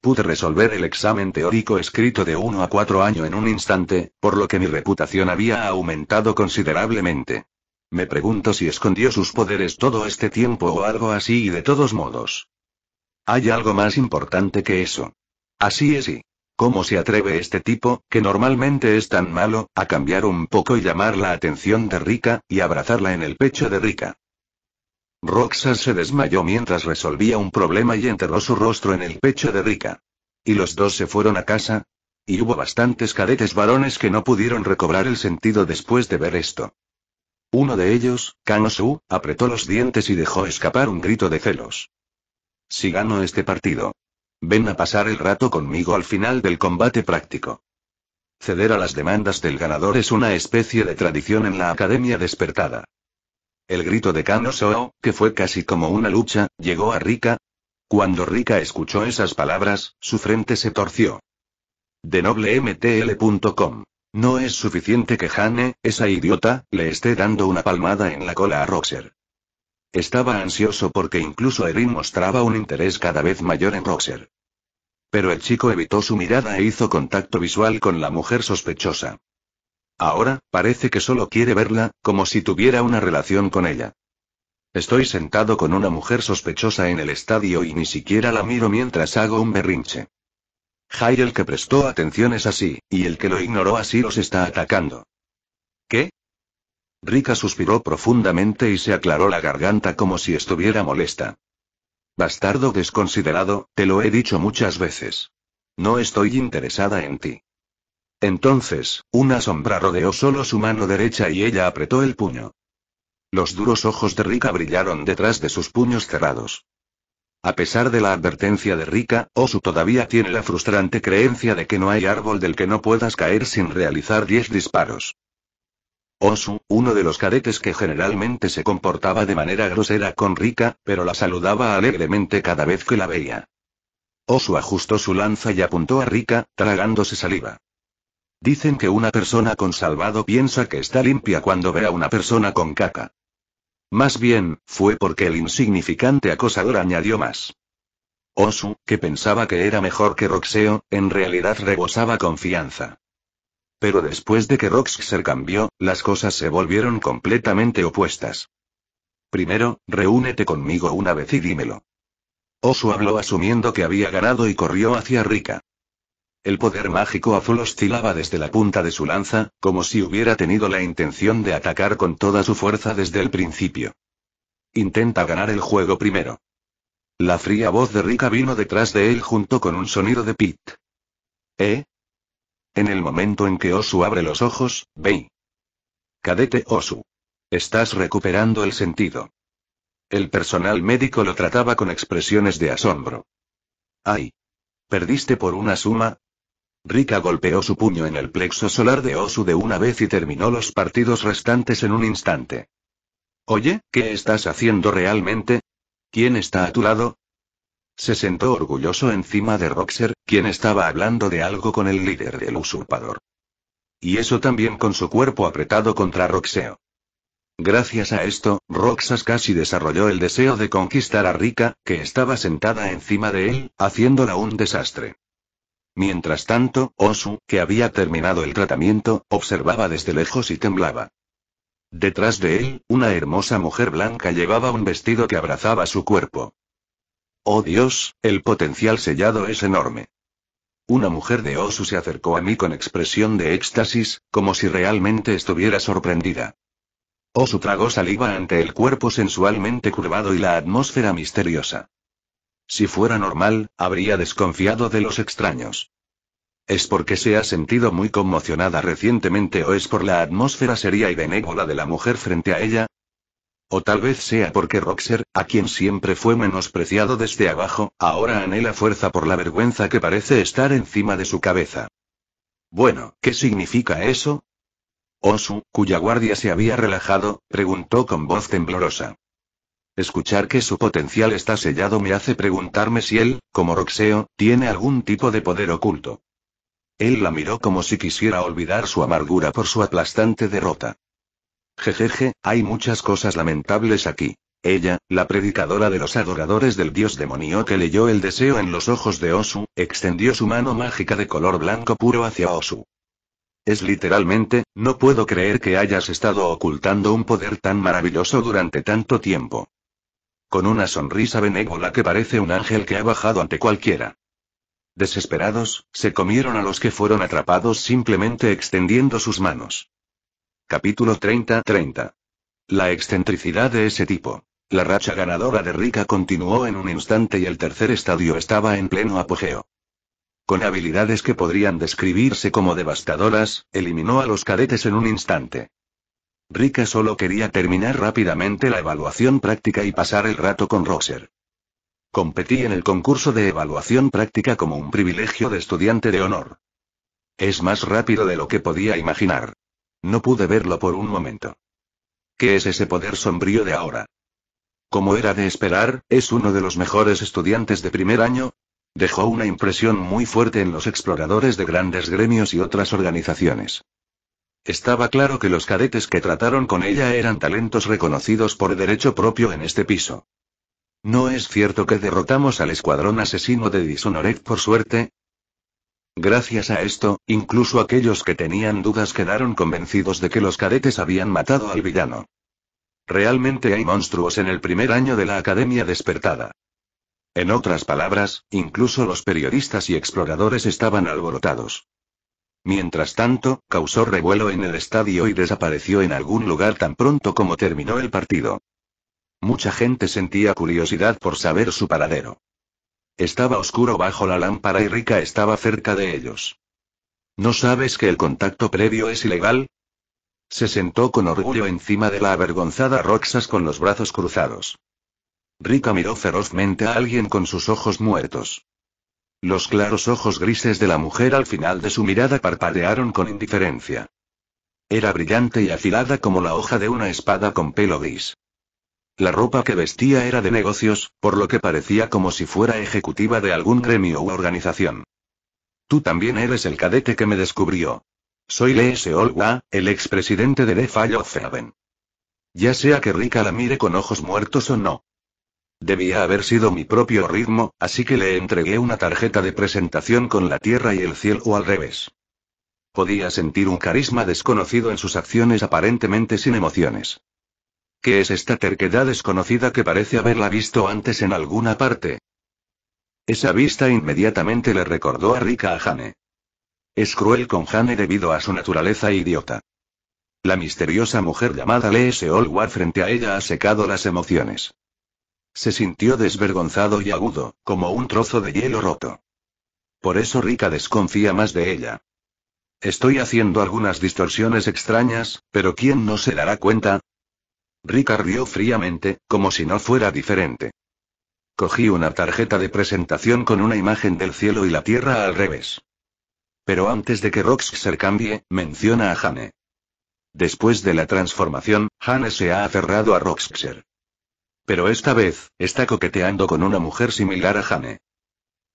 Pude resolver el examen teórico escrito de uno a 4 años en un instante, por lo que mi reputación había aumentado considerablemente. Me pregunto si escondió sus poderes todo este tiempo o algo así y de todos modos. Hay algo más importante que eso. Así es y. ¿Cómo se atreve este tipo, que normalmente es tan malo, a cambiar un poco y llamar la atención de Rika, y abrazarla en el pecho de Rika? Roxas se desmayó mientras resolvía un problema y enterró su rostro en el pecho de Rika. Y los dos se fueron a casa. Y hubo bastantes cadetes varones que no pudieron recobrar el sentido después de ver esto. Uno de ellos, su apretó los dientes y dejó escapar un grito de celos. Si gano este partido. Ven a pasar el rato conmigo al final del combate práctico. Ceder a las demandas del ganador es una especie de tradición en la Academia Despertada. El grito de Kano Soo, que fue casi como una lucha, llegó a Rika. Cuando Rika escuchó esas palabras, su frente se torció. De noblemtl.com. No es suficiente que Hane, esa idiota, le esté dando una palmada en la cola a Roxer. Estaba ansioso porque incluso Erin mostraba un interés cada vez mayor en Roxer. Pero el chico evitó su mirada e hizo contacto visual con la mujer sospechosa. Ahora, parece que solo quiere verla, como si tuviera una relación con ella. Estoy sentado con una mujer sospechosa en el estadio y ni siquiera la miro mientras hago un berrinche. Jai el que prestó atención es así, y el que lo ignoró así los está atacando. ¿Qué? Rika suspiró profundamente y se aclaró la garganta como si estuviera molesta. Bastardo desconsiderado, te lo he dicho muchas veces. No estoy interesada en ti. Entonces, una sombra rodeó solo su mano derecha y ella apretó el puño. Los duros ojos de Rika brillaron detrás de sus puños cerrados. A pesar de la advertencia de Rika, Osu todavía tiene la frustrante creencia de que no hay árbol del que no puedas caer sin realizar diez disparos. Osu, uno de los cadetes que generalmente se comportaba de manera grosera con Rika, pero la saludaba alegremente cada vez que la veía. Osu ajustó su lanza y apuntó a Rika, tragándose saliva. Dicen que una persona con salvado piensa que está limpia cuando ve a una persona con caca. Más bien, fue porque el insignificante acosador añadió más. Osu, que pensaba que era mejor que Roxeo, en realidad rebosaba confianza. Pero después de que Roxxer cambió, las cosas se volvieron completamente opuestas. Primero, reúnete conmigo una vez y dímelo. Osu habló asumiendo que había ganado y corrió hacia Rika. El poder mágico azul oscilaba desde la punta de su lanza, como si hubiera tenido la intención de atacar con toda su fuerza desde el principio. Intenta ganar el juego primero. La fría voz de Rika vino detrás de él junto con un sonido de pit. ¿Eh? En el momento en que Osu abre los ojos, ve. Cadete Osu. Estás recuperando el sentido. El personal médico lo trataba con expresiones de asombro. Ay. Perdiste por una suma, Rika golpeó su puño en el plexo solar de Osu de una vez y terminó los partidos restantes en un instante. Oye, ¿qué estás haciendo realmente? ¿Quién está a tu lado? Se sentó orgulloso encima de Roxer, quien estaba hablando de algo con el líder del usurpador. Y eso también con su cuerpo apretado contra Roxeo. Gracias a esto, Roxas casi desarrolló el deseo de conquistar a Rika, que estaba sentada encima de él, haciéndola un desastre. Mientras tanto, Osu, que había terminado el tratamiento, observaba desde lejos y temblaba. Detrás de él, una hermosa mujer blanca llevaba un vestido que abrazaba su cuerpo. Oh Dios, el potencial sellado es enorme. Una mujer de Osu se acercó a mí con expresión de éxtasis, como si realmente estuviera sorprendida. Osu tragó saliva ante el cuerpo sensualmente curvado y la atmósfera misteriosa. Si fuera normal, habría desconfiado de los extraños. ¿Es porque se ha sentido muy conmocionada recientemente o es por la atmósfera seria y benévola de la mujer frente a ella? O tal vez sea porque Roxer, a quien siempre fue menospreciado desde abajo, ahora anhela fuerza por la vergüenza que parece estar encima de su cabeza. Bueno, ¿qué significa eso? Osu, cuya guardia se había relajado, preguntó con voz temblorosa. Escuchar que su potencial está sellado me hace preguntarme si él, como Roxeo, tiene algún tipo de poder oculto. Él la miró como si quisiera olvidar su amargura por su aplastante derrota. Jejeje, hay muchas cosas lamentables aquí. Ella, la predicadora de los adoradores del dios demonio que leyó el deseo en los ojos de Osu, extendió su mano mágica de color blanco puro hacia Osu. Es literalmente, no puedo creer que hayas estado ocultando un poder tan maravilloso durante tanto tiempo con una sonrisa benévola que parece un ángel que ha bajado ante cualquiera. Desesperados, se comieron a los que fueron atrapados simplemente extendiendo sus manos. Capítulo 30-30. La excentricidad de ese tipo. La racha ganadora de Rika continuó en un instante y el tercer estadio estaba en pleno apogeo. Con habilidades que podrían describirse como devastadoras, eliminó a los cadetes en un instante. Rika solo quería terminar rápidamente la evaluación práctica y pasar el rato con Roxer. Competí en el concurso de evaluación práctica como un privilegio de estudiante de honor. Es más rápido de lo que podía imaginar. No pude verlo por un momento. ¿Qué es ese poder sombrío de ahora? Como era de esperar, es uno de los mejores estudiantes de primer año. Dejó una impresión muy fuerte en los exploradores de grandes gremios y otras organizaciones. Estaba claro que los cadetes que trataron con ella eran talentos reconocidos por derecho propio en este piso. ¿No es cierto que derrotamos al escuadrón asesino de Dishonored por suerte? Gracias a esto, incluso aquellos que tenían dudas quedaron convencidos de que los cadetes habían matado al villano. Realmente hay monstruos en el primer año de la Academia despertada. En otras palabras, incluso los periodistas y exploradores estaban alborotados. Mientras tanto, causó revuelo en el estadio y desapareció en algún lugar tan pronto como terminó el partido. Mucha gente sentía curiosidad por saber su paradero. Estaba oscuro bajo la lámpara y Rika estaba cerca de ellos. ¿No sabes que el contacto previo es ilegal? Se sentó con orgullo encima de la avergonzada Roxas con los brazos cruzados. Rika miró ferozmente a alguien con sus ojos muertos. Los claros ojos grises de la mujer al final de su mirada parpadearon con indiferencia. Era brillante y afilada como la hoja de una espada con pelo gris. La ropa que vestía era de negocios, por lo que parecía como si fuera ejecutiva de algún gremio u organización. Tú también eres el cadete que me descubrió. Soy L.S. Olwa, el expresidente de The Fall Ya sea que Rika la mire con ojos muertos o no. Debía haber sido mi propio ritmo, así que le entregué una tarjeta de presentación con la tierra y el cielo o al revés. Podía sentir un carisma desconocido en sus acciones aparentemente sin emociones. ¿Qué es esta terquedad desconocida que parece haberla visto antes en alguna parte? Esa vista inmediatamente le recordó a Rika a Jane. Es cruel con Jane debido a su naturaleza idiota. La misteriosa mujer llamada Lee Seolwa frente a ella ha secado las emociones. Se sintió desvergonzado y agudo, como un trozo de hielo roto. Por eso Rika desconfía más de ella. Estoy haciendo algunas distorsiones extrañas, pero ¿quién no se dará cuenta? Rika rió fríamente, como si no fuera diferente. Cogí una tarjeta de presentación con una imagen del cielo y la tierra al revés. Pero antes de que Roxxer cambie, menciona a Hane. Después de la transformación, Hane se ha aferrado a Roxxer. Pero esta vez, está coqueteando con una mujer similar a Jane.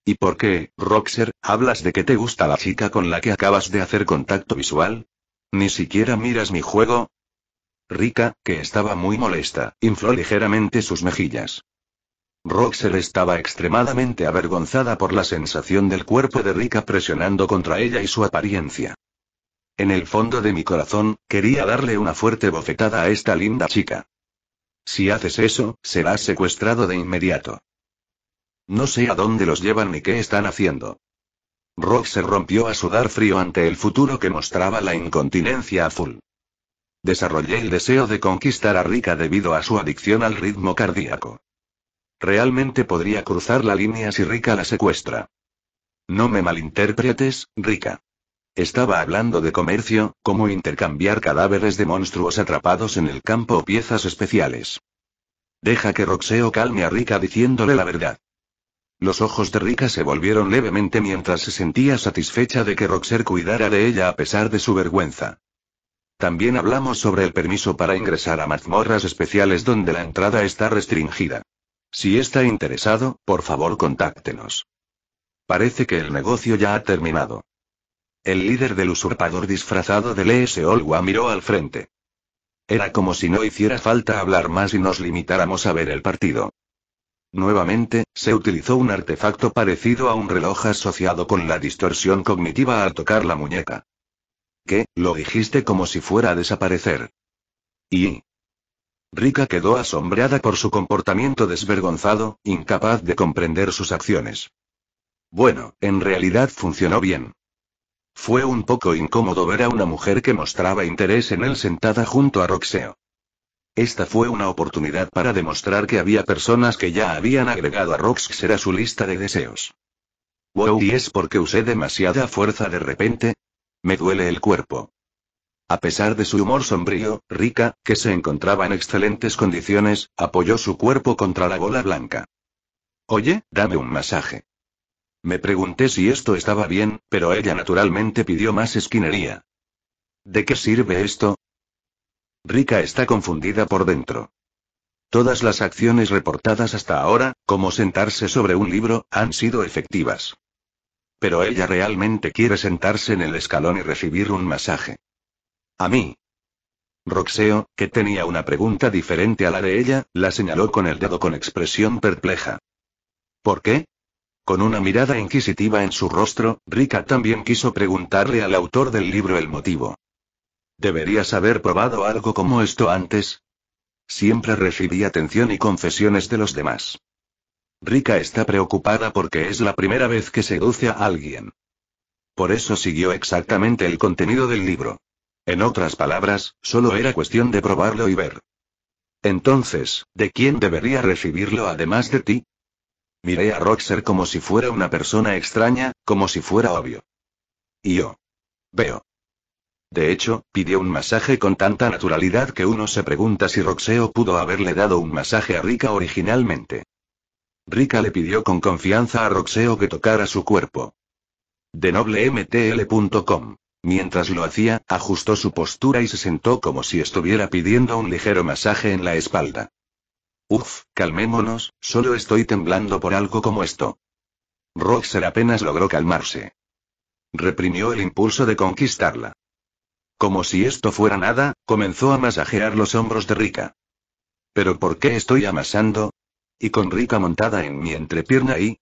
¿Y por qué, Roxer, hablas de que te gusta la chica con la que acabas de hacer contacto visual? ¿Ni siquiera miras mi juego? Rica, que estaba muy molesta, infló ligeramente sus mejillas. Roxer estaba extremadamente avergonzada por la sensación del cuerpo de Rika presionando contra ella y su apariencia. En el fondo de mi corazón, quería darle una fuerte bofetada a esta linda chica. Si haces eso, serás secuestrado de inmediato. No sé a dónde los llevan ni qué están haciendo. Rock se rompió a sudar frío ante el futuro que mostraba la incontinencia azul. Desarrollé el deseo de conquistar a Rika debido a su adicción al ritmo cardíaco. Realmente podría cruzar la línea si Rika la secuestra. No me malinterpretes, Rika. Estaba hablando de comercio, cómo intercambiar cadáveres de monstruos atrapados en el campo o piezas especiales. Deja que Roxeo calme a Rika diciéndole la verdad. Los ojos de Rika se volvieron levemente mientras se sentía satisfecha de que Roxer cuidara de ella a pesar de su vergüenza. También hablamos sobre el permiso para ingresar a mazmorras especiales donde la entrada está restringida. Si está interesado, por favor contáctenos. Parece que el negocio ya ha terminado. El líder del usurpador disfrazado de L.S. Olwa miró al frente. Era como si no hiciera falta hablar más y nos limitáramos a ver el partido. Nuevamente, se utilizó un artefacto parecido a un reloj asociado con la distorsión cognitiva al tocar la muñeca. ¿Qué? Lo dijiste como si fuera a desaparecer. Y... Rika quedó asombrada por su comportamiento desvergonzado, incapaz de comprender sus acciones. Bueno, en realidad funcionó bien. Fue un poco incómodo ver a una mujer que mostraba interés en él sentada junto a Roxeo. Esta fue una oportunidad para demostrar que había personas que ya habían agregado a Roxer a su lista de deseos. Wow, ¿y es porque usé demasiada fuerza de repente? Me duele el cuerpo. A pesar de su humor sombrío, Rika, que se encontraba en excelentes condiciones, apoyó su cuerpo contra la bola blanca. Oye, dame un masaje. Me pregunté si esto estaba bien, pero ella naturalmente pidió más esquinería. ¿De qué sirve esto? Rica está confundida por dentro. Todas las acciones reportadas hasta ahora, como sentarse sobre un libro, han sido efectivas. Pero ella realmente quiere sentarse en el escalón y recibir un masaje. A mí. Roxeo, que tenía una pregunta diferente a la de ella, la señaló con el dedo con expresión perpleja. ¿Por qué? Con una mirada inquisitiva en su rostro, Rika también quiso preguntarle al autor del libro el motivo. ¿Deberías haber probado algo como esto antes? Siempre recibí atención y confesiones de los demás. Rika está preocupada porque es la primera vez que seduce a alguien. Por eso siguió exactamente el contenido del libro. En otras palabras, solo era cuestión de probarlo y ver. Entonces, ¿de quién debería recibirlo además de ti? Miré a Roxer como si fuera una persona extraña, como si fuera obvio. Y yo. Veo. De hecho, pidió un masaje con tanta naturalidad que uno se pregunta si Roxeo pudo haberle dado un masaje a Rika originalmente. Rika le pidió con confianza a Roxeo que tocara su cuerpo. De noblemtl.com. Mientras lo hacía, ajustó su postura y se sentó como si estuviera pidiendo un ligero masaje en la espalda. Uf, calmémonos, solo estoy temblando por algo como esto. Roxer apenas logró calmarse. Reprimió el impulso de conquistarla. Como si esto fuera nada, comenzó a masajear los hombros de Rika. ¿Pero por qué estoy amasando? ¿Y con Rika montada en mi entrepierna y...?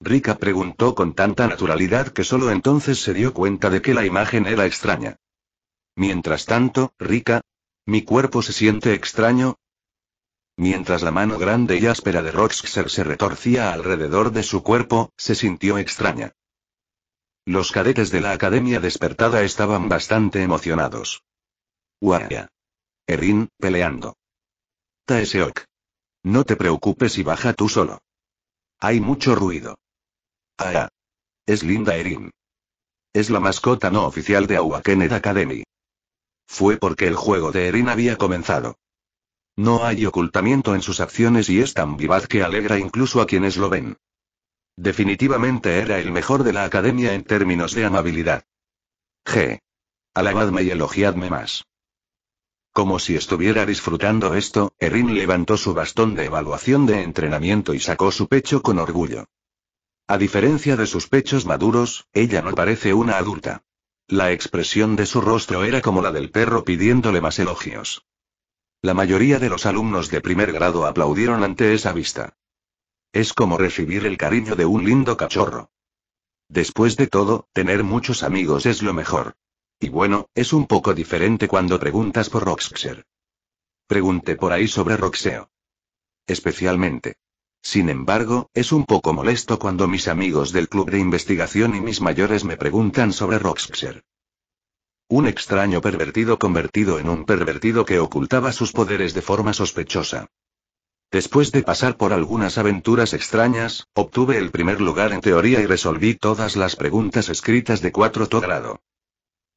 Rika preguntó con tanta naturalidad que solo entonces se dio cuenta de que la imagen era extraña. Mientras tanto, Rika... Mi cuerpo se siente extraño, Mientras la mano grande y áspera de Roxxer se retorcía alrededor de su cuerpo, se sintió extraña. Los cadetes de la academia despertada estaban bastante emocionados. Guaya. Erin, peleando. Taeseok. No te preocupes y baja tú solo. Hay mucho ruido. Ah. Es linda Erin. Es la mascota no oficial de Awakened Academy. Fue porque el juego de Erin había comenzado. No hay ocultamiento en sus acciones y es tan vivaz que alegra incluso a quienes lo ven. Definitivamente era el mejor de la academia en términos de amabilidad. G. Alabadme y elogiadme más. Como si estuviera disfrutando esto, Erin levantó su bastón de evaluación de entrenamiento y sacó su pecho con orgullo. A diferencia de sus pechos maduros, ella no parece una adulta. La expresión de su rostro era como la del perro pidiéndole más elogios. La mayoría de los alumnos de primer grado aplaudieron ante esa vista. Es como recibir el cariño de un lindo cachorro. Después de todo, tener muchos amigos es lo mejor. Y bueno, es un poco diferente cuando preguntas por Roxxer. Pregunté por ahí sobre Roxeo. Especialmente. Sin embargo, es un poco molesto cuando mis amigos del club de investigación y mis mayores me preguntan sobre Roxxer. Un extraño pervertido convertido en un pervertido que ocultaba sus poderes de forma sospechosa. Después de pasar por algunas aventuras extrañas, obtuve el primer lugar en teoría y resolví todas las preguntas escritas de cuarto grado.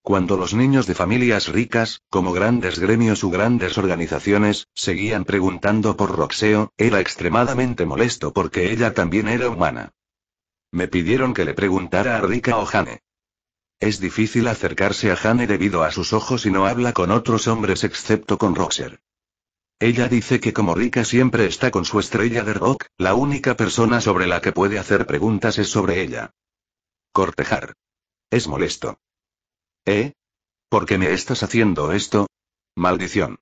Cuando los niños de familias ricas, como grandes gremios u grandes organizaciones, seguían preguntando por Roxeo, era extremadamente molesto porque ella también era humana. Me pidieron que le preguntara a Rika Ohane. Es difícil acercarse a Jane debido a sus ojos y no habla con otros hombres excepto con Roxer. Ella dice que como Rika siempre está con su estrella de rock, la única persona sobre la que puede hacer preguntas es sobre ella. Cortejar. Es molesto. ¿Eh? ¿Por qué me estás haciendo esto? Maldición.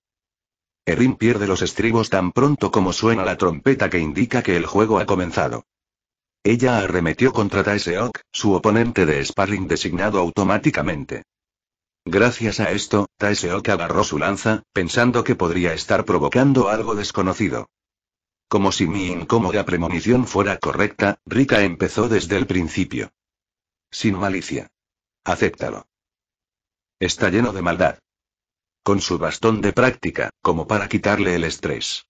Erin pierde los estribos tan pronto como suena la trompeta que indica que el juego ha comenzado. Ella arremetió contra Taeseok, su oponente de sparring designado automáticamente. Gracias a esto, Taeseok agarró su lanza, pensando que podría estar provocando algo desconocido. Como si mi incómoda premonición fuera correcta, Rika empezó desde el principio. Sin malicia. Acéptalo. Está lleno de maldad. Con su bastón de práctica, como para quitarle el estrés.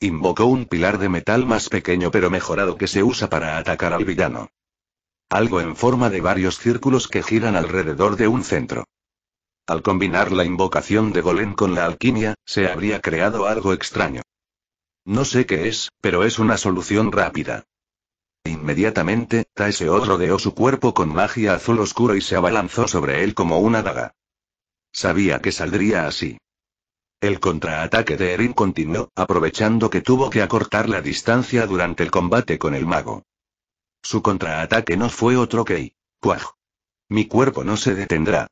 Invocó un pilar de metal más pequeño pero mejorado que se usa para atacar al villano. Algo en forma de varios círculos que giran alrededor de un centro. Al combinar la invocación de Golem con la alquimia, se habría creado algo extraño. No sé qué es, pero es una solución rápida. Inmediatamente, Taeseo rodeó su cuerpo con magia azul oscuro y se abalanzó sobre él como una daga. Sabía que saldría así. El contraataque de Erin continuó, aprovechando que tuvo que acortar la distancia durante el combate con el mago. Su contraataque no fue otro que... ¡Cuaj! Mi cuerpo no se detendrá.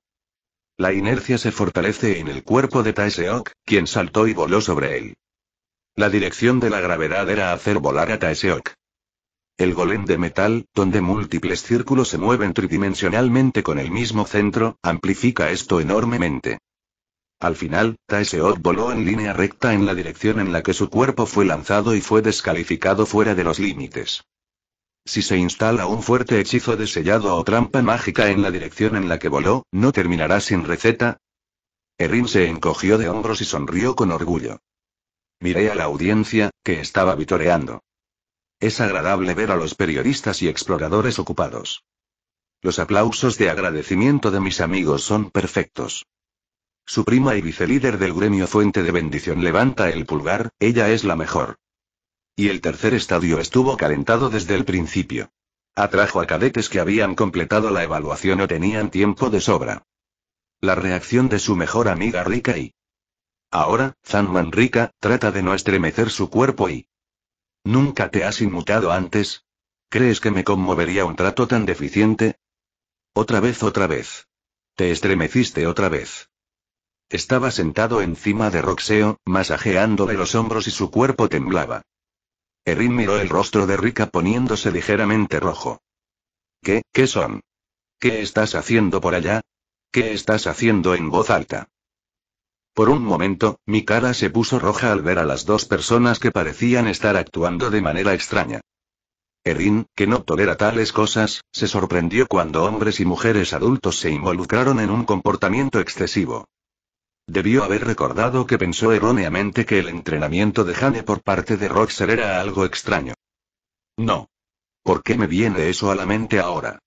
La inercia se fortalece en el cuerpo de Taeseok, quien saltó y voló sobre él. La dirección de la gravedad era hacer volar a Taeseok. El golem de metal, donde múltiples círculos se mueven tridimensionalmente con el mismo centro, amplifica esto enormemente. Al final, Taeseok voló en línea recta en la dirección en la que su cuerpo fue lanzado y fue descalificado fuera de los límites. Si se instala un fuerte hechizo de sellado o trampa mágica en la dirección en la que voló, ¿no terminará sin receta? Erin se encogió de hombros y sonrió con orgullo. Miré a la audiencia, que estaba vitoreando. Es agradable ver a los periodistas y exploradores ocupados. Los aplausos de agradecimiento de mis amigos son perfectos. Su prima y vicelíder del gremio Fuente de Bendición levanta el pulgar, ella es la mejor. Y el tercer estadio estuvo calentado desde el principio. Atrajo a cadetes que habían completado la evaluación o tenían tiempo de sobra. La reacción de su mejor amiga Rika y... Ahora, Zanman Rika, trata de no estremecer su cuerpo y... ¿Nunca te has inmutado antes? ¿Crees que me conmovería un trato tan deficiente? Otra vez, otra vez. Te estremeciste otra vez. Estaba sentado encima de Roxeo, masajeándole los hombros y su cuerpo temblaba. Erin miró el rostro de Rika poniéndose ligeramente rojo. ¿Qué, qué son? ¿Qué estás haciendo por allá? ¿Qué estás haciendo en voz alta? Por un momento, mi cara se puso roja al ver a las dos personas que parecían estar actuando de manera extraña. Erin, que no tolera tales cosas, se sorprendió cuando hombres y mujeres adultos se involucraron en un comportamiento excesivo. Debió haber recordado que pensó erróneamente que el entrenamiento de Jane por parte de Roxer era algo extraño. No. ¿Por qué me viene eso a la mente ahora?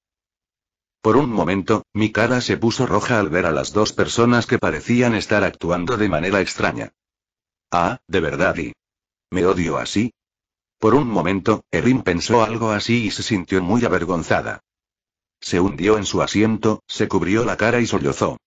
Por un momento, mi cara se puso roja al ver a las dos personas que parecían estar actuando de manera extraña. Ah, de verdad y. ¿Me odio así? Por un momento, Erin pensó algo así y se sintió muy avergonzada. Se hundió en su asiento, se cubrió la cara y sollozó.